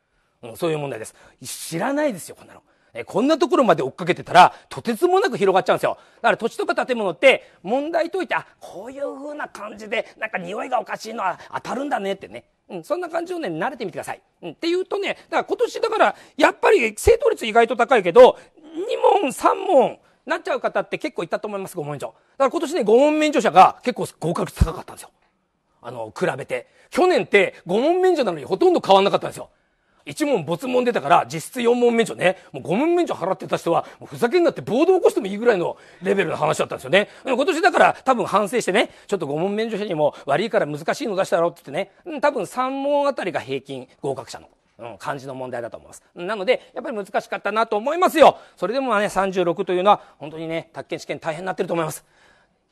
Speaker 1: うん、そういう問題です。知らないですよ、こんなの。えこんなところまで追っかけてたら、とてつもなく広がっちゃうんですよ。だから土地とか建物って問題解いて、あ、こういう風な感じで、なんか匂いがおかしいのは当たるんだねってね。うん、そんな感じをね、慣れてみてください。うん、って言うとね、だから今年だから、やっぱり正答率意外と高いけど、2問、3問、なっちゃう方って結構いたと思います、5問以上。だから今年ね、5問免除者が結構合格率高かったんですよ。あの、比べて。去年って5問免除なのにほとんど変わんなかったんですよ。1問没問出たから実質4問免除ねもう5問免除払ってた人はふざけんなって暴動起こしてもいいぐらいのレベルの話だったんですよね今年だから多分反省してねちょっと5問免除者にも悪いから難しいの出したろって言ってね、うん、多分3問あたりが平均合格者の。うん、漢字の問題だと思います。なので、やっぱり難しかったなと思いますよ。それでもね、36というのは、本当にね、宅建試験大変になってると思います。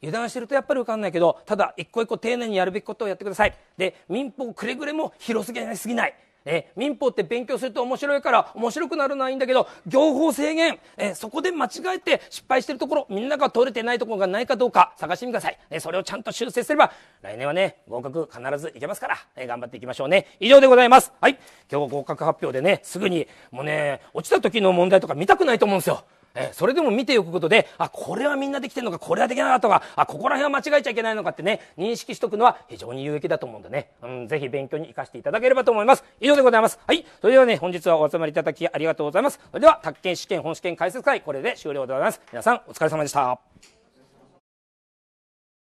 Speaker 1: 油断してるとやっぱり受かんないけどただ一個一個丁寧にやるべきことをやってくださいで民法くれぐれも広すぎないえ民法って勉強すると面白いから面白くなるのはいいんだけど業法制限、えそこで間違えて失敗してるところみんなが取れてないところがないかどうか探してみてください、えそれをちゃんと修正すれば来年はね合格必ずいけますから、え頑張っていきましょうね以上でございますはい今日合格発表でねすぐにもうね落ちた時の問題とか見たくないと思うんですよえそれでも見ておくことであこれはみんなできてるのかこれはできなかったとかあここら辺は間違えちゃいけないのかってね認識しとくのは非常に有益だと思うんでね、うん、ぜひ勉強に活かしていただければと思います以上でございますはいそれではね本日はお集まりいただきありがとうございますそれでは宅建試験本試験解説会これで終了でございます皆さんお疲れ様でした